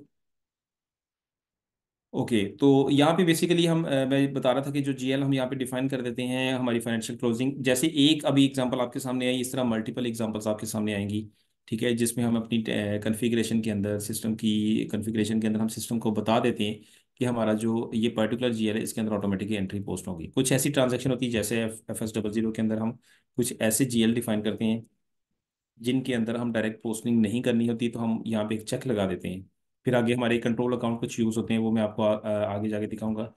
ओके okay, तो यहाँ पे बेसिकली हम आ, मैं बता रहा था कि जो जीएल हम यहाँ पे डिफाइन कर देते हैं हमारी फाइनेंशियल क्लोजिंग जैसे एक अभी एग्जांपल आपके सामने आई इस तरह मल्टीपल एग्जांपल्स आपके सामने आएंगी ठीक है जिसमें हम अपनी कन्फिग्रेशन के अंदर सिस्टम की कन्फिग्रेशन के अंदर हम सिस्टम को बता देते हैं कि हमारा जो ये पर्टिकुलर जी है इसके अंदर ऑटोमेटिक एंट्री पोस्ट होगी कुछ ऐसी ट्रांजेक्शन होती है जैसे एफ एस डबल जीरो के अंदर हम कुछ ऐसे जी डिफाइन करते हैं जिनके अंदर हम डायरेक्ट पोस्टिंग नहीं करनी होती तो हम यहाँ पे एक चेक लगा देते हैं फिर आगे हमारे कंट्रोल अकाउंट कुछ यूज़ होते हैं वो मैं आपको आ, आगे जाके दिखाऊंगा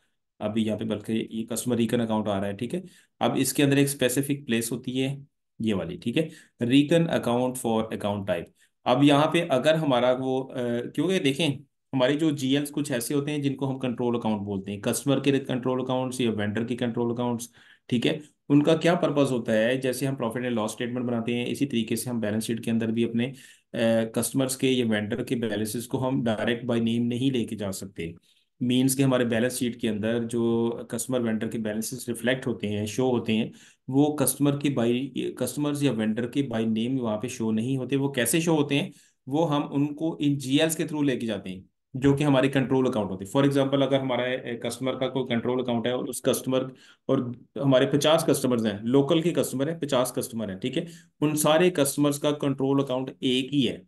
अभी यहाँ पे बल्कि ये कस्टमर रिकन अकाउंट आ रहा है ठीक है अब इसके अंदर एक स्पेसिफिक प्लेस होती है ये वाली ठीक है recon account for account type अब यहाँ पे अगर हमारा वो क्योंकि देखें हमारे जो जीएल्स कुछ ऐसे होते हैं जिनको हम कंट्रोल अकाउंट बोलते हैं कस्टमर के कंट्रोल अकाउंट्स या वेंडर के कंट्रोल अकाउंट्स ठीक है उनका क्या पर्पज होता है जैसे हम प्रॉफिट एंड लॉस स्टेटमेंट बनाते हैं इसी तरीके से हम बैलेंस शीट के अंदर भी अपने कस्टमर्स के या वेंडर के बैलेंसेस को हम डायरेक्ट बाय नेम नहीं लेके जा सकते मीन्स के हमारे बैलेंस शीट के अंदर जो कस्टमर वेंडर के बैलेंसेस रिफ्लेक्ट होते हैं शो होते हैं वो कस्टमर के बाई कस्टमर्स या वेंडर के बाई नेम वहाँ पे शो नहीं होते वो कैसे शो होते हैं वो हम उनको इन जी के थ्रू लेके जाते हैं जो कि हमारे कंट्रोल अकाउंट होते हैं फॉर एग्जाम्पल अगर हमारा कस्टमर का कोई कंट्रोल अकाउंट है और उस कस्टमर और हमारे पचास कस्टमर्स हैं लोकल के कस्टमर हैं पचास कस्टमर हैं ठीक है उन सारे कस्टमर्स का कंट्रोल अकाउंट एक ही है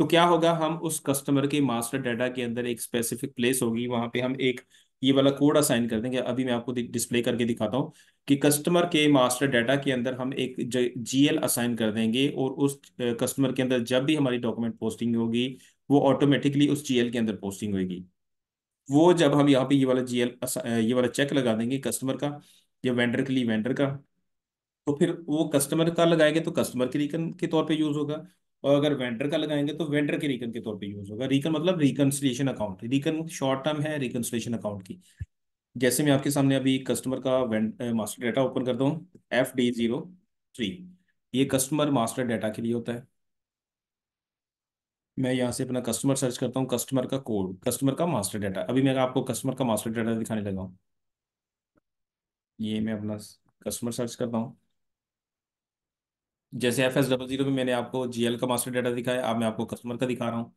तो क्या होगा हम उस कस्टमर के मास्टर डाटा के अंदर एक स्पेसिफिक प्लेस होगी वहां पे हम एक ये वाला कोड असाइन कर देंगे अभी मैं आपको डिस्प्ले करके दिखाता हूँ कि कस्टमर के मास्टर डाटा के अंदर हम एक जीएल असाइन कर देंगे और उस कस्टमर के अंदर जब भी हमारी डॉक्यूमेंट पोस्टिंग होगी वो ऑटोमेटिकली उस जीएल के अंदर पोस्टिंग होगी वो जब हम यहाँ पे ये वाला जीएल ये वाला चेक लगा देंगे कस्टमर का या वेंडर के लिए वेंडर का तो फिर वो कस्टमर का लगाएंगे तो कस्टमर के रिकन के तौर पे यूज होगा और अगर वेंडर का लगाएंगे तो वेंडर के रिकन के तौर पे यूज होगा रिकन मतलब reconciliation account recon short term है रिकनसिलेशन अकाउंट की जैसे मैं आपके सामने अभी कस्टमर का मास्टर डाटा ओपन करता हूँ एफ डी जीरो थ्री ये कस्टमर मास्टर डाटा के लिए होता है मैं यहाँ से अपना कस्टमर सर्च करता हूँ कस्टमर का कोड कस्टमर का मास्टर डाटा अभी मैं आपको कस्टमर का मास्टर डाटा दिखाने लगा हूँ ये मैं अपना कस्टमर सर्च करता हूँ जैसे एफ एस डबल जीरो में मैंने आपको जीएल का मास्टर डाटा दिखाया अब मैं आपको कस्टमर का दिखा रहा हूँ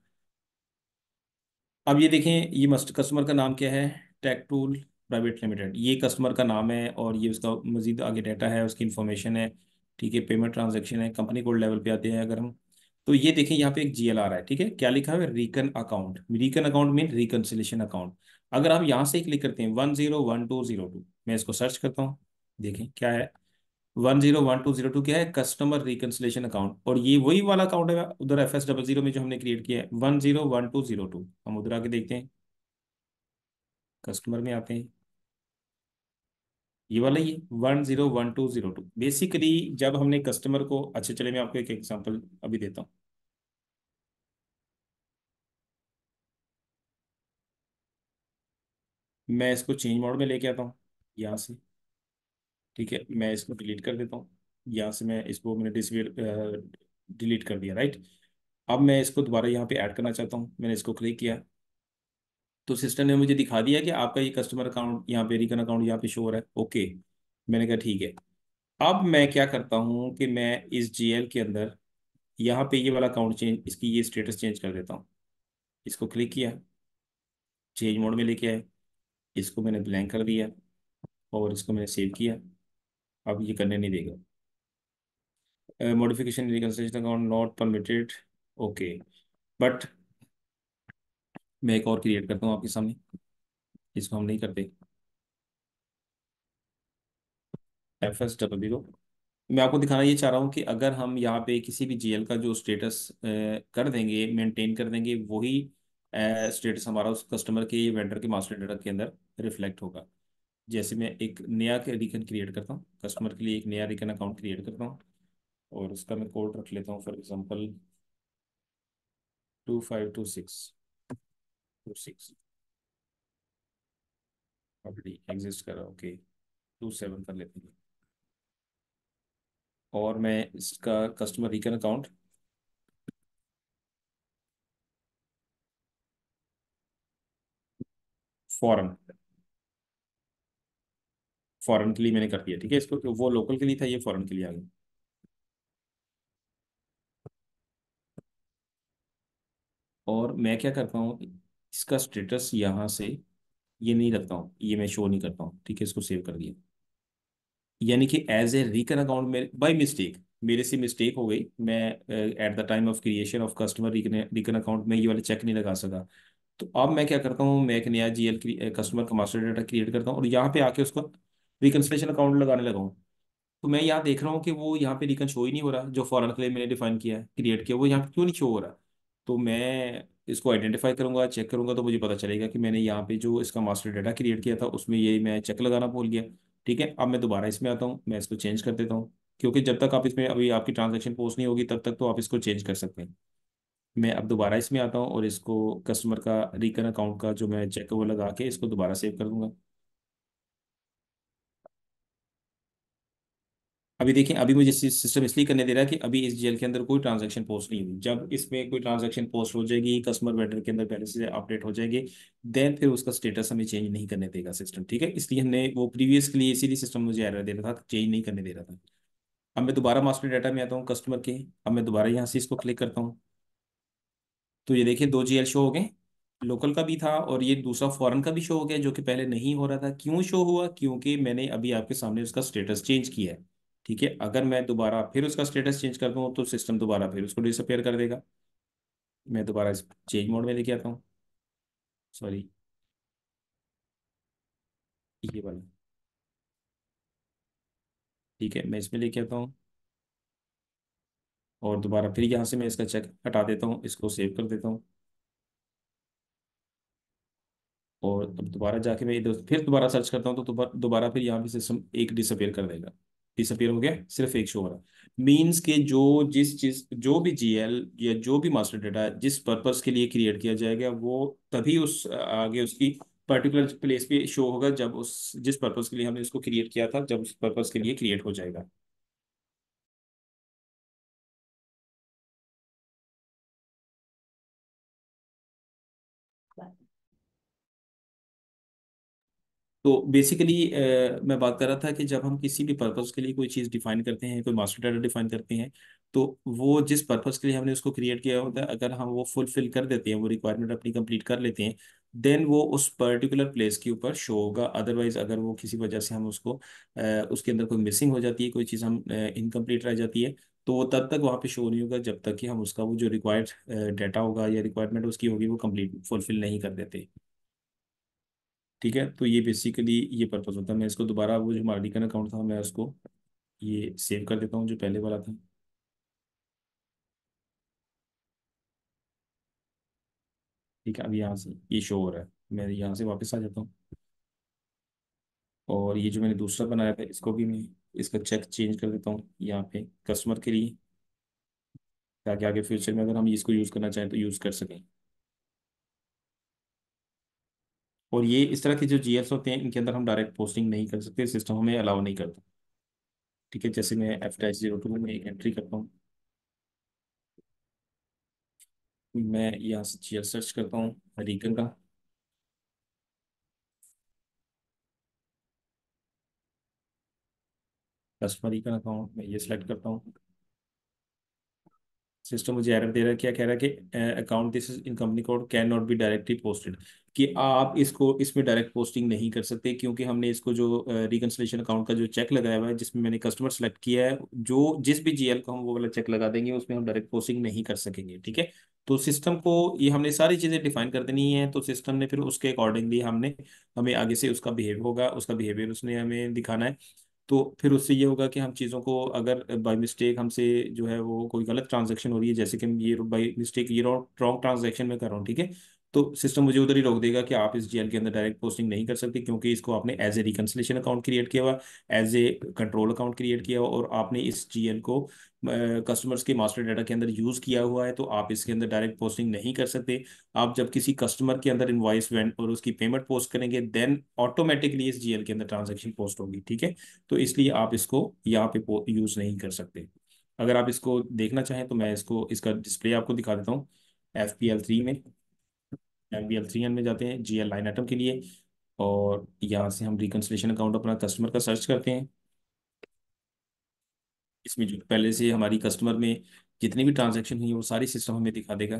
अब ये देखें ये मास्टर कस्टमर का नाम क्या है टेक टूल प्राइवेट लिमिटेड ये कस्टमर का नाम है और ये उसका मजीद आगे डाटा है उसकी इन्फॉर्मेशन है ठीक है पेमेंट ट्रांजेक्शन है कंपनी कोड लेवल पे आते हैं अगर हम तो ये देखें यहाँ पे एक जीएल आ रहा है ठीक है क्या लिखा हुआ है recon account recon account mean reconciliation account अगर हम यहाँ से क्लिक करते हैं वन जीरो मैं इसको सर्च करता हूँ देखें क्या है one zero one two zero two क्या है कस्टमर रिकनसलेशन अकाउंट और ये वही वाला अकाउंट है उधर एफ एस डबल जीरो में जो हमने क्रिएट किया है one zero one two zero two हम उधर आके देखते हैं कस्टमर में आते हैं ये वाला ही one zero one two zero two basically जब हमने कस्टमर को अच्छे चले मैं आपको एक एग्जाम्पल अभी देता हूँ मैं इसको चेंज मोड में लेके आता हूँ यहाँ से ठीक है मैं इसको डिलीट कर देता हूँ यहाँ से मैं इसको मैंने डिसवेयर डिलीट कर दिया राइट अब मैं इसको दोबारा यहाँ पे ऐड करना चाहता हूँ मैंने इसको क्लिक किया तो सिस्टम ने मुझे दिखा दिया कि आपका ये कस्टमर अकाउंट यहाँ पे रिकन अकाउंट यहाँ पे शो हो रहा है ओके मैंने कहा ठीक है अब मैं क्या करता हूँ कि मैं इस जी के अंदर यहाँ पे ये वाला अकाउंट चेंज इसकी ये स्टेटस चेंज कर देता हूँ इसको क्लिक किया चेंज मोड में लेके आए इसको मैंने ब्लैंक कर दिया और इसको मैंने सेव किया आपको ये करने नहीं देगा modification reconstruction account not permitted okay but मैं एक और क्रिएट करता हूँ आपके सामने इसको हम नहीं करते एफ एस डबल जीरो मैं आपको दिखाना ये चाह रहा हूँ कि अगर हम यहाँ पे किसी भी जीएल का जो स्टेटस uh, कर देंगे मेंटेन कर देंगे वही स्टेटस uh, हमारा उस कस्टमर के वेंडर के मास्टर डेटा के अंदर रिफ्लेक्ट होगा जैसे मैं एक नया रिकन क्रिएट करता हूँ कस्टमर के लिए एक नया रिकन अकाउंट क्रिएट करता हूँ और उसका मैं कोड रख लेता हूँ for example two five two six two six already exist करा ओके टू सेवन कर लेते हैं और मैं इसका कस्टमर रिकन अकाउंट फॉरन फॉरन के लिए मैंने कर दिया ठीक है इसको तो वो लोकल के लिए था ये फॉरन के लिए आ गया और मैं क्या करता हूँ इसका स्टेटस यहाँ से ये नहीं रखता हूँ ये मैं शो नहीं करता हूँ ठीक है इसको सेव कर दिया यानी कि एज ए रिकन अकाउंट मेरे बाई मिस्टेक मेरे से मिस्टेक हो गई मैं at the time of creation of customer recon account में ये वाला चेक नहीं लगा सका तो अब मैं क्या करता हूँ मैं एक नया जी एल कस्टमर का मास्टर डाटा क्रिएट करता हूँ और यहाँ पे आके उसको रिकनसलेशन अकाउंट लगाने लगा हूँ तो मैं यहाँ देख रहा हूँ कि वो यहाँ पे रिकन शो ही नहीं हो रहा जो फॉरन के लिए मैंने डिफाइन किया है क्रिएट किया वो यहाँ पे क्यों नहीं शो हो रहा तो मैं इसको आइडेंटिफाई करूंगा चेक करूंगा तो मुझे पता चलेगा कि मैंने यहाँ पे जो इसका मास्टर डाटा क्रिएट किया था उसमें ये मैं चेक लगाना भूल गया ठीक है अब मैं दोबारा इसमें आता हूँ मैं इसको चेंज कर देता हूँ क्योंकि जब तक आप इसमें अभी आपकी ट्रांजेक्शन पोस्ट नहीं होगी तब तक तो आप इसको चेंज कर सकते हैं मैं अब दोबारा इसमें आता हूँ और इसको कस्टमर का रिकन अकाउंट का जो मैं चेक वो लगा के इसको दोबारा सेव कर दूंगा अभी देखें अभी मुझे सिस्टम इसलिए करने दे रहा है कि अभी इस जेल के अंदर कोई ट्रांजैक्शन पोस्ट नहीं हुई जब इसमें कोई ट्रांजैक्शन पोस्ट हो जाएगी कस्टमर वेटर के अंदर पहले से अपडेट हो जाएंगे देन फिर उसका स्टेटस हमें चेंज नहीं करने देगा सिस्टम ठीक है इसलिए हमने वो प्रीवियस के लिए इसीलिए सिस्टम मुझे एरर दे रहा था चेंज नहीं करने दे रहा था अब मैं दोबारा मास्टर डाटा में आता हूँ कस्टमर के अब मैं दोबारा यहाँ से इसको क्लिक करता हूँ तो ये देखिए दो जी शो हो गए लोकल का भी था और ये दूसरा फॉरेन का भी शो हो गया जो कि पहले नहीं हो रहा था क्यों शो हुआ क्योंकि मैंने अभी आपके सामने उसका स्टेटस चेंज किया है ठीक है अगर मैं दोबारा फिर उसका स्टेटस चेंज कर दूँ तो सिस्टम दोबारा फिर उसको डिसअपेयर कर देगा मैं दोबारा इस चेंज मोड में लेके आता हूँ सॉरी ये वाला ठीक है मैं इसमें लेके आता हूँ और दोबारा फिर यहाँ से मैं इसका चेक हटा देता हूँ इसको सेव कर देता हूँ और अब दोबारा जाके मैं फिर दोबारा सर्च करता हूँ तो दोबारा फिर यहाँ भी सिस्टम एक डिसअपेयर कर देगा डिसअपियर हो गया सिर्फ एक शो हो रहा मीन्स के जो जिस चीज जो भी जीएल या जो भी मास्टर डेटा जिस पर्पस के लिए क्रिएट किया जाएगा वो तभी उस आगे उसकी पर्टिकुलर प्लेस पे शो होगा जब उस जिस पर्पस के लिए हमने इसको क्रिएट किया था जब उस पर्पस के लिए क्रिएट हो जाएगा तो बेसिकली मैं बात कर रहा था कि जब हम किसी भी पर्पज़ के लिए कोई चीज़ डिफाइन करते हैं कोई मास्टर डाटा डिफाइन करते हैं तो वो जिस पर्पज़ के लिए हमने उसको क्रिएट किया होता है अगर हम वो फुलफिल कर देते हैं वो रिक्वायरमेंट अपनी कंप्लीट कर लेते हैं देन वो उस पर्टिकुलर प्लेस के ऊपर शो होगा अदरवाइज अगर वो किसी वजह से हम उसको उसके अंदर कोई मिसिंग हो जाती है कोई चीज़ हम इनकम्प्लीट रह जाती है तो वो तब तक वहाँ पे शो नहीं होगा जब तक कि हम उसका वो जो रिक्वायर्ड डाटा होगा या रिक्वायरमेंट उसकी होगी वो कंप्लीट फुलफिल नहीं कर देते ठीक है तो ये बेसिकली ये पर्पज़ होता है मैं इसको दोबारा वो जो हमारा रिकन अकाउंट था मैं उसको ये सेव कर देता हूँ जो पहले वाला था ठीक है अब यहाँ से ये शो हो रहा है मैं यहाँ से वापस आ जाता हूँ और ये जो मैंने दूसरा बनाया था इसको भी मैं इसका चेक चेंज कर देता हूँ यहाँ पे कस्टमर के लिए ताकि आगे फ्यूचर में अगर हम इसको यूज़ करना चाहें तो यूज़ कर सकें और ये इस तरह के जो जीएल्स होते हैं इनके अंदर हम डायरेक्ट पोस्टिंग नहीं कर सकते सिस्टम हमें अलाउ नहीं करता ठीक है जैसे मैं एफ डैश जीरो टू में एक एंट्री करता हूँ मैं यहाँ से जीएल सर्च करता हूँ रीगन का कस्टमर रीगन अकाउंट मैं ये सिलेक्ट करता हूँ सिस्टम मुझे एरर दे रहा है क्या कह रहा है कि account this is in company code can not be directly posted कि आप इसको इसमें डायरेक्ट पोस्टिंग नहीं कर सकते क्योंकि हमने इसको जो रिकन्सलेशन uh, अकाउंट का जो चेक लगाया हुआ है जिसमें मैंने कस्टमर सेलेक्ट किया है जो जिस भी जीएल को हम वो वाला चेक लगा देंगे उसमें हम डायरेक्ट पोस्टिंग नहीं कर सकेंगे ठीक है तो सिस्टम को ये हमने सारी चीज़ें डिफाइन कर देनी है तो सिस्टम ने फिर उसके अकॉर्डिंगली हमने हमें आगे से उसका बिहेव होगा उसका बिहेवियर उसने हमें दिखाना है तो फिर उससे ये होगा कि हम चीज़ों को अगर बाई मिस्टेक हमसे जो है वो कोई गलत ट्रांजेक्शन हो रही है जैसे कि हम ये बाई मिस्टेक ये रॉन्ग ट्रांजेक्शन में कर रहा हूँ ठीक है तो सिस्टम मुझे उधर ही रोक देगा कि आप इस जीएल के अंदर डायरेक्ट पोस्टिंग नहीं कर सकते क्योंकि इसको आपने as a reconciliation account create किया हुआ as a control account create किया हुआ और आपने इस जीएल को कस्टमर्स के मास्टर डाटा के अंदर यूज़ किया हुआ है तो आप इसके अंदर डायरेक्ट पोस्टिंग नहीं कर सकते आप जब किसी कस्टमर के अंदर इन्वाइस वेंट और उसकी पेमेंट पोस्ट करेंगे देन ऑटोमेटिकली इस जीएल के अंदर ट्रांजेक्शन पोस्ट होगी ठीक है तो इसलिए आप इसको यहाँ पे यूज़ नहीं कर सकते अगर आप इसको देखना चाहें तो मैं इसको इसका डिस्प्ले आपको दिखा देता हूँ एफ पी एल थ्री में M V L three N में जाते हैं जी एल लाइन आइटम के लिए और यहाँ से हम रिकन्सलेशन अकाउंट अपना कस्टमर का सर्च करते हैं इसमें जो पहले से हमारी कस्टमर में जितनी भी ट्रांजेक्शन हुई वो सारी सिस्टम हमें दिखा देगा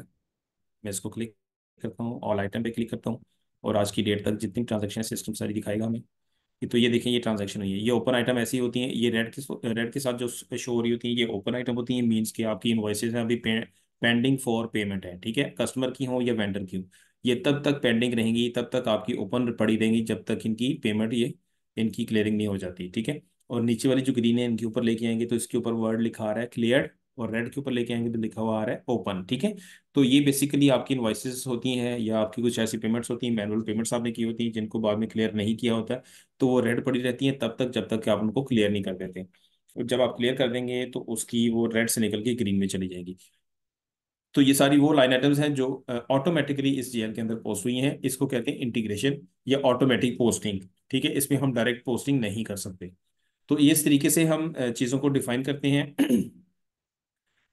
मैं इसको क्लिक करता हूँ ऑल आइटम पे क्लिक करता हूँ और आज की डेट तक जितनी ट्रांजेक्शन है सिस्टम सारी दिखाएगा हमें तो ये देखें ये ट्रांजेक्शन हुई है ये ओपन आइटम ऐसी होती हैं ये रेड के रेड के साथ जो शो हो रही होती हैं ये ओपन आइटम होती हैं मीन्स कि आपकी इन्वॉइसेस हैं अभी पेंडिंग फॉर पेमेंट है ठीक है कस्टमर की हो या वेंडर की हो ये तब तक पेंडिंग रहेंगी तब तक आपकी ओपन पड़ी रहेंगी जब तक इनकी पेमेंट ये इनकी क्लियरिंग नहीं हो जाती ठीक है और नीचे वाली जो ग्रीन है इनके ऊपर लेके आएंगे तो इसके ऊपर वर्ड लिखा आ रहा है क्लियर और रेड के ऊपर लेके आएंगे तो लिखा हुआ आ रहा है ओपन ठीक है तो ये बेसिकली आपकी इन्वाइसेस होती हैं या आपकी कुछ ऐसी पेमेंट्स होती हैं मैनुअल पेमेंट्स आपने की होती हैं जिनको बाद में क्लियर नहीं किया होता है तो वो रेड पड़ी रहती हैं तब तक जब तक आप उनको क्लियर नहीं कर देते जब आप क्लियर कर देंगे तो उसकी वो रेड से निकल के ग्रीन में चली जाएगी तो ये सारी वो लाइन आइटम्स हैं जो ऑटोमेटिकली इस जीएल के अंदर पोस्ट हुई हैं इसको कहते हैं इंटीग्रेशन या ऑटोमेटिक पोस्टिंग ठीक है इसमें हम डायरेक्ट पोस्टिंग नहीं कर सकते तो इस तरीके से हम चीज़ों को डिफाइन करते हैं (clears throat)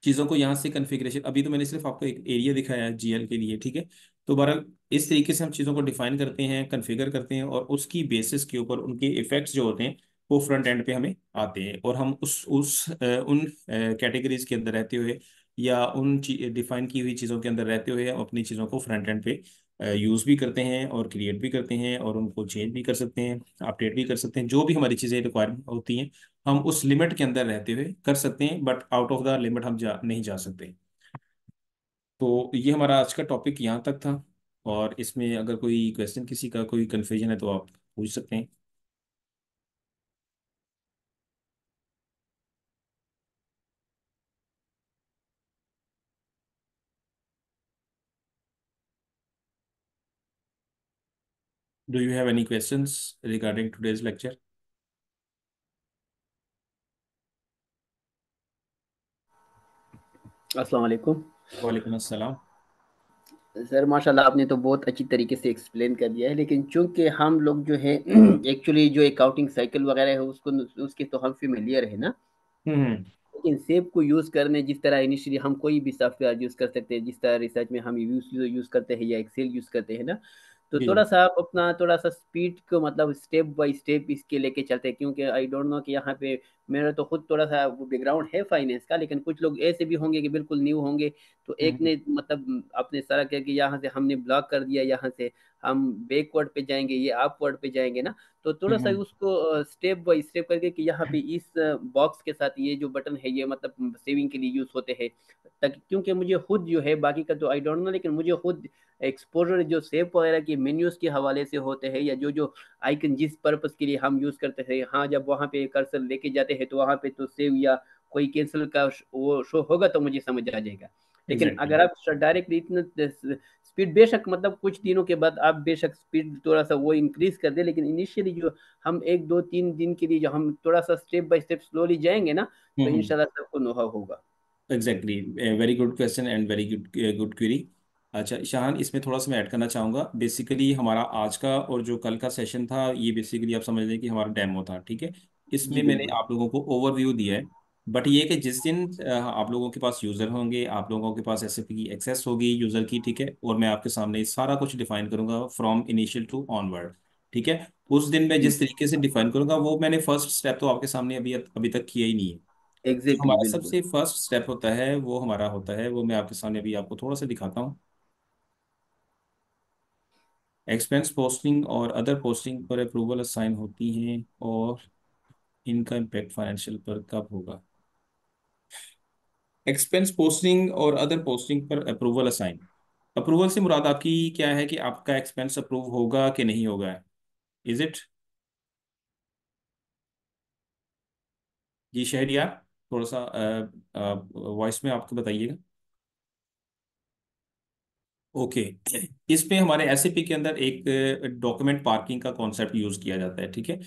चीज़ों को यहाँ से कन्फिग्रेशन अभी तो मैंने सिर्फ आपको एक एरिया दिखाया है जीएल के लिए ठीक है तो बहरहाल इस तरीके से हम चीज़ों को डिफाइन करते हैं कन्फिगर करते हैं और उसकी बेसिस के ऊपर उनके इफेक्ट्स जो होते हैं वो फ्रंट एंड पे हमें आते हैं और हम उस उस उन कैटेगरीज के अंदर रहते हुए या उन डिफाइन की हुई चीज़ों के अंदर रहते हुए हम अपनी चीज़ों को फ्रंट एंड पे यूज़ भी करते हैं और क्रिएट भी करते हैं और उनको चेंज भी कर सकते हैं अपडेट भी कर सकते हैं जो भी हमारी चीज़ें रिक्वायरमेंट होती हैं हम उस लिमिट के अंदर रहते हुए कर सकते हैं but out of the limit हम जा नहीं जा सकते तो ये हमारा आज का टॉपिक यहाँ तक था और इसमें अगर कोई क्वेश्चन किसी का कोई कन्फ्यूजन है तो आप पूछ सकते हैं Do you have any questions regarding today's lecture? अस्सलाम वालेकुम वालेकुम अस्सलाम सर माशाल्लाह आपने तो बहुत अच्छी तरीके से एक्सप्लेन कर दिया है लेकिन चूंकि हम लोग जो है एक्चुअली (clears throat) जो अकाउंटिंग साइकिल वगैरह है उसको उसके तो हम फेमिलियर है ना हम्म। लेकिन सेब को यूज़ करने जिस तरह इनिशियली हम कोई भी सॉफ्टवेयर यूज़ कर सकते हैं जिस तरह रिसर्च में हम यूज यूज़ करते हैं या एक्सेल यूज़ करते हैं ना तो थोड़ा सा आप अपना थोड़ा सा स्पीड को मतलब स्टेप बाय स्टेप इसके लेके चलते हैं क्योंकि आई डोंट नो कि यहाँ पे मेरा तो खुद थोड़ा सा बैकग्राउंड है फाइनेंस का लेकिन कुछ लोग ऐसे भी होंगे कि बिल्कुल न्यू होंगे तो हम्म, एक ने हम्म। मतलब अपने सारा किया कि यहाँ से हमने ब्लॉक कर दिया यहाँ से हम बैकवर्ड पे जाएंगे ये अपवर्ड पे जाएंगे ना तो थोड़ा सा हम्म, हम्म। उसको स्टेप बाय स्टेप करके कि यहाँ पे इस बॉक्स के साथ ये जो बटन है ये मतलब सेविंग के लिए यूज होते हैं ताकि क्योंकि मुझे खुद जो है बाकी का तो आई डोंट नो लेकिन मुझे खुद एक्सपोजर जो सेव वगैरह के मेन्यूज के हवाले से होते हैं या जो जो आइकन जिस पर्पज के लिए हम यूज करते हैं हाँ जब वहाँ पे कर्सर लेके जाते हैं तो वहाँ पे तो सेव या कोई कैंसिल का वो शो होगा तो मुझे समझ आ जाएगा लेकिन अगर आप डायरेक्टली इतना स्पीड बेशक मतलब कुछ दिनों के बाद आप बेशक स्पीड थोड़ा सा वो इंक्रीज कर दे लेकिन इनिशियली जो हम एक दो तीन दिन के लिए जो हम थोड़ा सा स्टेप बाय स्टेप स्लोली जाएंगे ना तो हम्म, हम्म। इनशाला सबको नोहा होगा exactly very good question and very good good query अच्छा शाहान इसमें थोड़ा सा मैं ऐड करना चाहूँगा बेसिकली हमारा आज का और जो कल का सेशन था ये बेसिकली आप समझ लें कि हमारा डेमो था ठीक है इसमें मैंने आप लोगों को ओवरव्यू दिया है बट ये कि जिस दिन आप लोगों के पास यूज़र होंगे आप लोगों के पास एस की एक्सेस होगी यूज़र की ठीक है और मैं आपके सामने सारा कुछ डिफाइन करूंगा फ्रॉम इनिशियल टू ऑनवर्ड ठीक है उस दिन मैं जिस तरीके से डिफाइन करूंगा वो मैंने फर्स्ट स्टेप तो आपके सामने अभी अभी तक किया ही नहीं है exactly, तो हमारा सबसे फर्स्ट स्टेप होता है वो हमारा होता है वो मैं आपके सामने अभी आपको थोड़ा सा दिखाता हूँ एक्सपेंस पोस्टिंग और अदर पोस्टिंग पर अप्रूवल असाइन होती हैं और इनका इम्पैक्ट फाइनेंशियल पर कब होगा एक्सपेंस पोस्टिंग और अदर पोस्टिंग पर अप्रूवल असाइन अप्रूवल से मुराद आपकी क्या है कि आपका एक्सपेंस अप्रूव होगा कि नहीं होगा इज इट जी यार थोड़ा सा वॉइस में आपको बताइएगा ओके okay. इस पे हमारे एस के अंदर एक डॉक्यूमेंट पार्किंग का कॉन्सेप्ट यूज किया जाता है ठीक है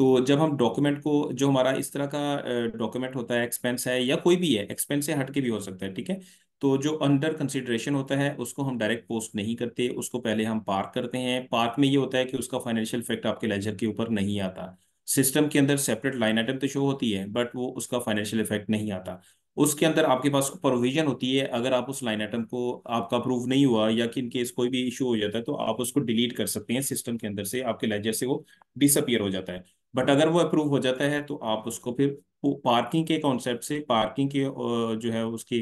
तो जब हम डॉक्यूमेंट को जो हमारा इस तरह का डॉक्यूमेंट होता है एक्सपेंस है या कोई भी है एक्सपेंस से हट के भी हो सकता है ठीक है तो जो अंडर कंसिडरेशन होता है उसको हम डायरेक्ट पोस्ट नहीं करते उसको पहले हम पार्क करते हैं पार्क में ये होता है कि उसका फाइनेंशियल इफेक्ट आपके लेजर के ऊपर नहीं आता सिस्टम के अंदर सेपरेट लाइन आइटम तो शो होती है बट वो उसका फाइनेंशियल इफेक्ट नहीं आता उसके अंदर आपके पास प्रोविजन होती है अगर आप उस लाइन आइटम को आपका अप्रूव नहीं हुआ या कि इनकेस कोई भी इशू हो जाता है तो आप उसको डिलीट कर सकते हैं सिस्टम के अंदर से आपके लेजर से वो डिसअपियर हो जाता है बट अगर वो अप्रूव हो जाता है तो आप उसको फिर पार्किंग के कॉन्सेप्ट से पार्किंग के जो है उसकी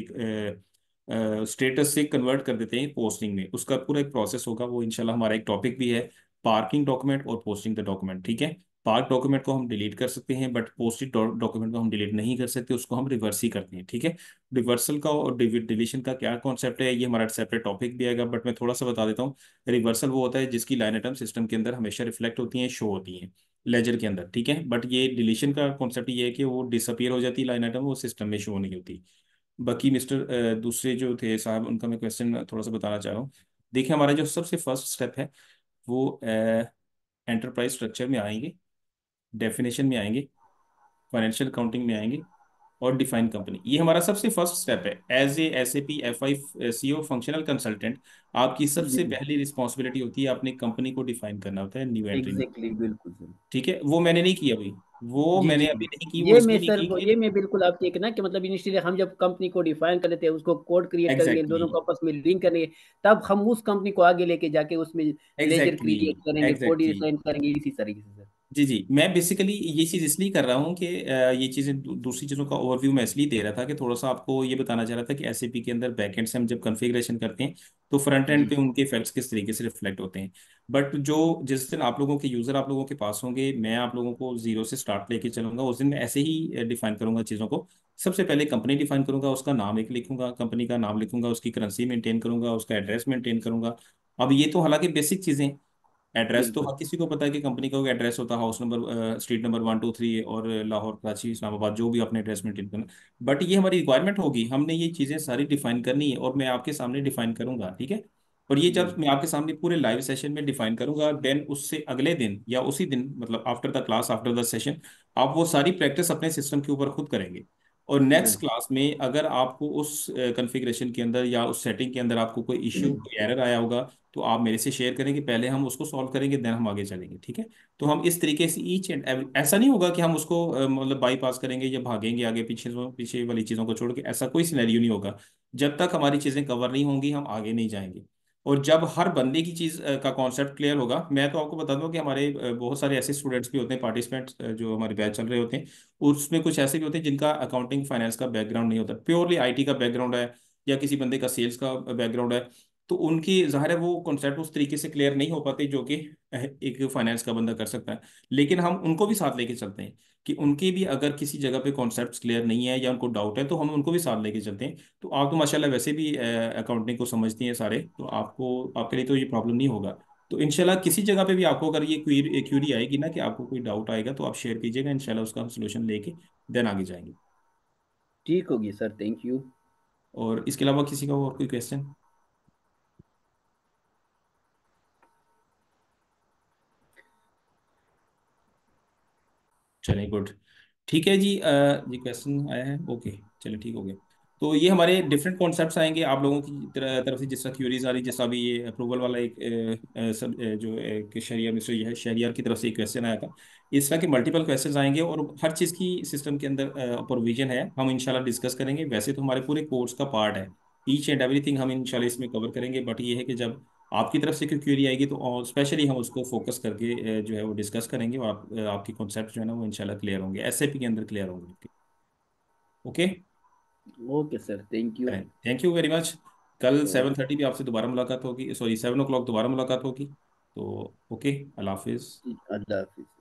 स्टेटस से कन्वर्ट कर देते हैं पोस्टिंग में उसका पूरा एक प्रोसेस होगा वो इनशाला हमारा एक टॉपिक भी है पार्किंग डॉक्यूमेंट और पोस्टिंग द डॉक्यूमेंट ठीक है पार्क डॉक्यूमेंट को हम डिलीट कर सकते हैं बट पोस्टिंग डॉक्यूमेंट को हम डिलीट नहीं कर सकते उसको हम रिवर्स ही करते हैं ठीक है रिवर्सल का और डिलीशन का क्या कॉन्सेप्ट है ये हमारा सेपरेट टॉपिक भी आएगा बट मैं थोड़ा सा बता देता हूँ रिवर्सल वो होता है जिसकी लाइन आइटम सिस्टम के अंदर हमेशा रिफ्लेक्ट होती है शो होती है लेजर के अंदर ठीक है बट ये डिलीशन का कॉन्सेप्ट ये है कि वो डिसअपियर हो जाती है लाइन आइटम वो सिस्टम में शो नहीं होती बाकी मिस्टर दूसरे जो थे साहब उनका मैं क्वेश्चन थोड़ा सा बताना चाह रहा हूँ देखिए हमारा जो सबसे फर्स्ट स्टेप है वो एंटरप्राइज स्ट्रक्चर में आएंगे डेफिनेशन में आएंगे फाइनेंशियल काउंटिंग में आएंगे और डिफाइन कंपनी ये हमारा सबसे फर्स्ट स्टेप है as a S A P F I C O functional consultant आपकी सबसे पहली रिस्पॉन्सिबिलिटी होती है अपने कंपनी को डिफाइन करना होता है न्यू एंट्री exactly, बिल्कुल ठीक है वो मैंने नहीं किया भाई वो जी, मैंने जी, अभी नहीं की ये मैं सर की, ये मैं बिल्कुल आप एक ना कि मतलब इनिशियली हम जब कंपनी को डिफाइन कर लेते हैं उसको कोड क्रिएट exactly. करेंगे दोनों को आपस में लिंक करेंगे तब हम उस कंपनी को आगे लेके जाके उसमें लेजर क्रिएट करेंगे कोड डिजाइन करेंगे इसी तरीके से सर जी, जी। मैं बेसिकली ये चीज़ इसलिए कर रहा हूँ कि ये चीज़ें दूसरी चीज़ों का ओवरव्यू मैं इसलिए दे रहा था कि थोड़ा सा आपको ये बताना चाह रहा था कि एस के अंदर बैक एंड से हम जब कन्फिग्रेशन करते हैं तो फ्रंट एंड पे उनके इफेक्ट्स किस तरीके से रिफ्लेक्ट होते हैं बट जो जिस दिन आप लोगों के यूज़र आप लोगों के पास होंगे मैं आप लोगों को जीरो से स्टार्ट लेके चलूंगा उस दिन मैं ऐसे ही डिफाइन करूंगा चीज़ों को सबसे पहले कंपनी डिफाइन करूंगा उसका नाम एक लिखूंगा कंपनी का नाम लिखूंगा उसकी करेंसी मेंटेन करूंगा उसका एड्रेस मेंटेन करूंगा अब ये तो हालांकि बेसिक चीज़ें हैं एड्रेस तो हर किसी को पता है कि कंपनी का एड्रेस होता है house number street number one two three और लाहौर कराची इस्लामाबाद जो भी अपने एड्रेस में करना बट ये हमारी रिक्वायरमेंट होगी हमने ये चीज़ें सारी डिफाइन करनी है और मैं आपके सामने डिफाइन करूंगा ठीक है और ये जब मैं आपके सामने पूरे लाइव सेशन में डिफाइन करूंगा देन उससे अगले दिन या उसी दिन मतलब after the class after the session आप वो सारी प्रैक्टिस अपने सिस्टम के ऊपर खुद करेंगे और नेक्स्ट क्लास में अगर आपको उस कॉन्फ़िगरेशन के अंदर या उस सेटिंग के अंदर आपको कोई इश्यू हम्म। कोई एरर आया होगा तो आप मेरे से शेयर करेंगे पहले हम उसको सॉल्व करेंगे देन हम आगे चलेंगे ठीक है तो हम इस तरीके से ईच एंड एवरी ऐसा नहीं होगा कि हम उसको मतलब बाईपास करेंगे या भागेंगे आगे पीछे पीछे वाली चीज़ों को छोड़ के ऐसा कोई सिनेरियो नहीं होगा जब तक हमारी चीज़ें कवर नहीं होंगी हम आगे नहीं जाएंगे और जब हर बंदे की चीज़ का कॉन्सेप्ट क्लियर होगा मैं तो आपको बता दूं कि हमारे बहुत सारे ऐसे स्टूडेंट्स भी होते हैं पार्टिसिपेंट्स जो हमारे बैच चल रहे होते हैं उसमें कुछ ऐसे भी होते हैं जिनका अकाउंटिंग फाइनेंस का बैकग्राउंड नहीं होता प्योरली आईटी का बैकग्राउंड है या किसी बंदे का सेल्स का बैकग्राउंड है तो उनकी ज़ाहिर है वो कॉन्सेप्ट उस तरीके से क्लियर नहीं हो पाते जो कि एक फाइनेंस का बंदा कर सकता है लेकिन हम उनको भी साथ लेके चलते हैं कि उनके भी अगर किसी जगह पे कॉन्सेप्ट क्लियर नहीं है या उनको डाउट है तो हम उनको भी साथ लेके चलते हैं तो आप तो माशाल्लाह वैसे भी अकाउंटिंग को समझती हैं सारे तो आपको आपके लिए तो ये प्रॉब्लम नहीं होगा तो इनशाला किसी जगह पर भी आपको अगर ये क्यूरी क्यूरी आएगी ना कि आपको कोई डाउट आएगा तो आप शेयर कीजिएगा इनशाला उसका हम सोल्यूशन लेके देन आगे जाएंगे ठीक होगी सर थैंक यू और इसके अलावा किसी का और कोई क्वेश्चन चले गुड ठीक है जी आ, ये क्वेश्चन आया है ओके चले ठीक हो गया तो ये हमारे डिफरेंट कॉन्सेप्ट आएंगे आप लोगों की तरफ से जिस तरह क्यूरीज आ रही जैसा अभी ये अप्रूवल वाला एक सब जो एक शहरिया मिश्र यह है शहरियार की तरफ से एक क्वेश्चन आया था इस तरह के मल्टीपल क्वेश्चन आएंगे और हर चीज़ की सिस्टम के अंदर प्रोविजन है हम इनशाला डिस्कस करेंगे वैसे तो हमारे पूरे कोर्स का पार्ट है ईच एंड एवरी हम इनशाला इसमें कवर करेंगे बट ये है कि जब आपकी तरफ से कोई क्यूरी आएगी तो स्पेशली हम उसको फोकस करके जो है वो डिस्कस करेंगे और आप, आपके कॉन्सेप्ट जो है ना वो इंशाल्लाह क्लियर होंगे एस के अंदर क्लियर होंगे okay okay sir thank you thank you very much कल सेवन थर्टी भी आपसे दोबारा मुलाकात होगी सॉरी सेवन ओ क्लॉक दोबारा मुलाकात होगी तो ओके अल्लाह हाफिज़ अल्लाह हाफिज़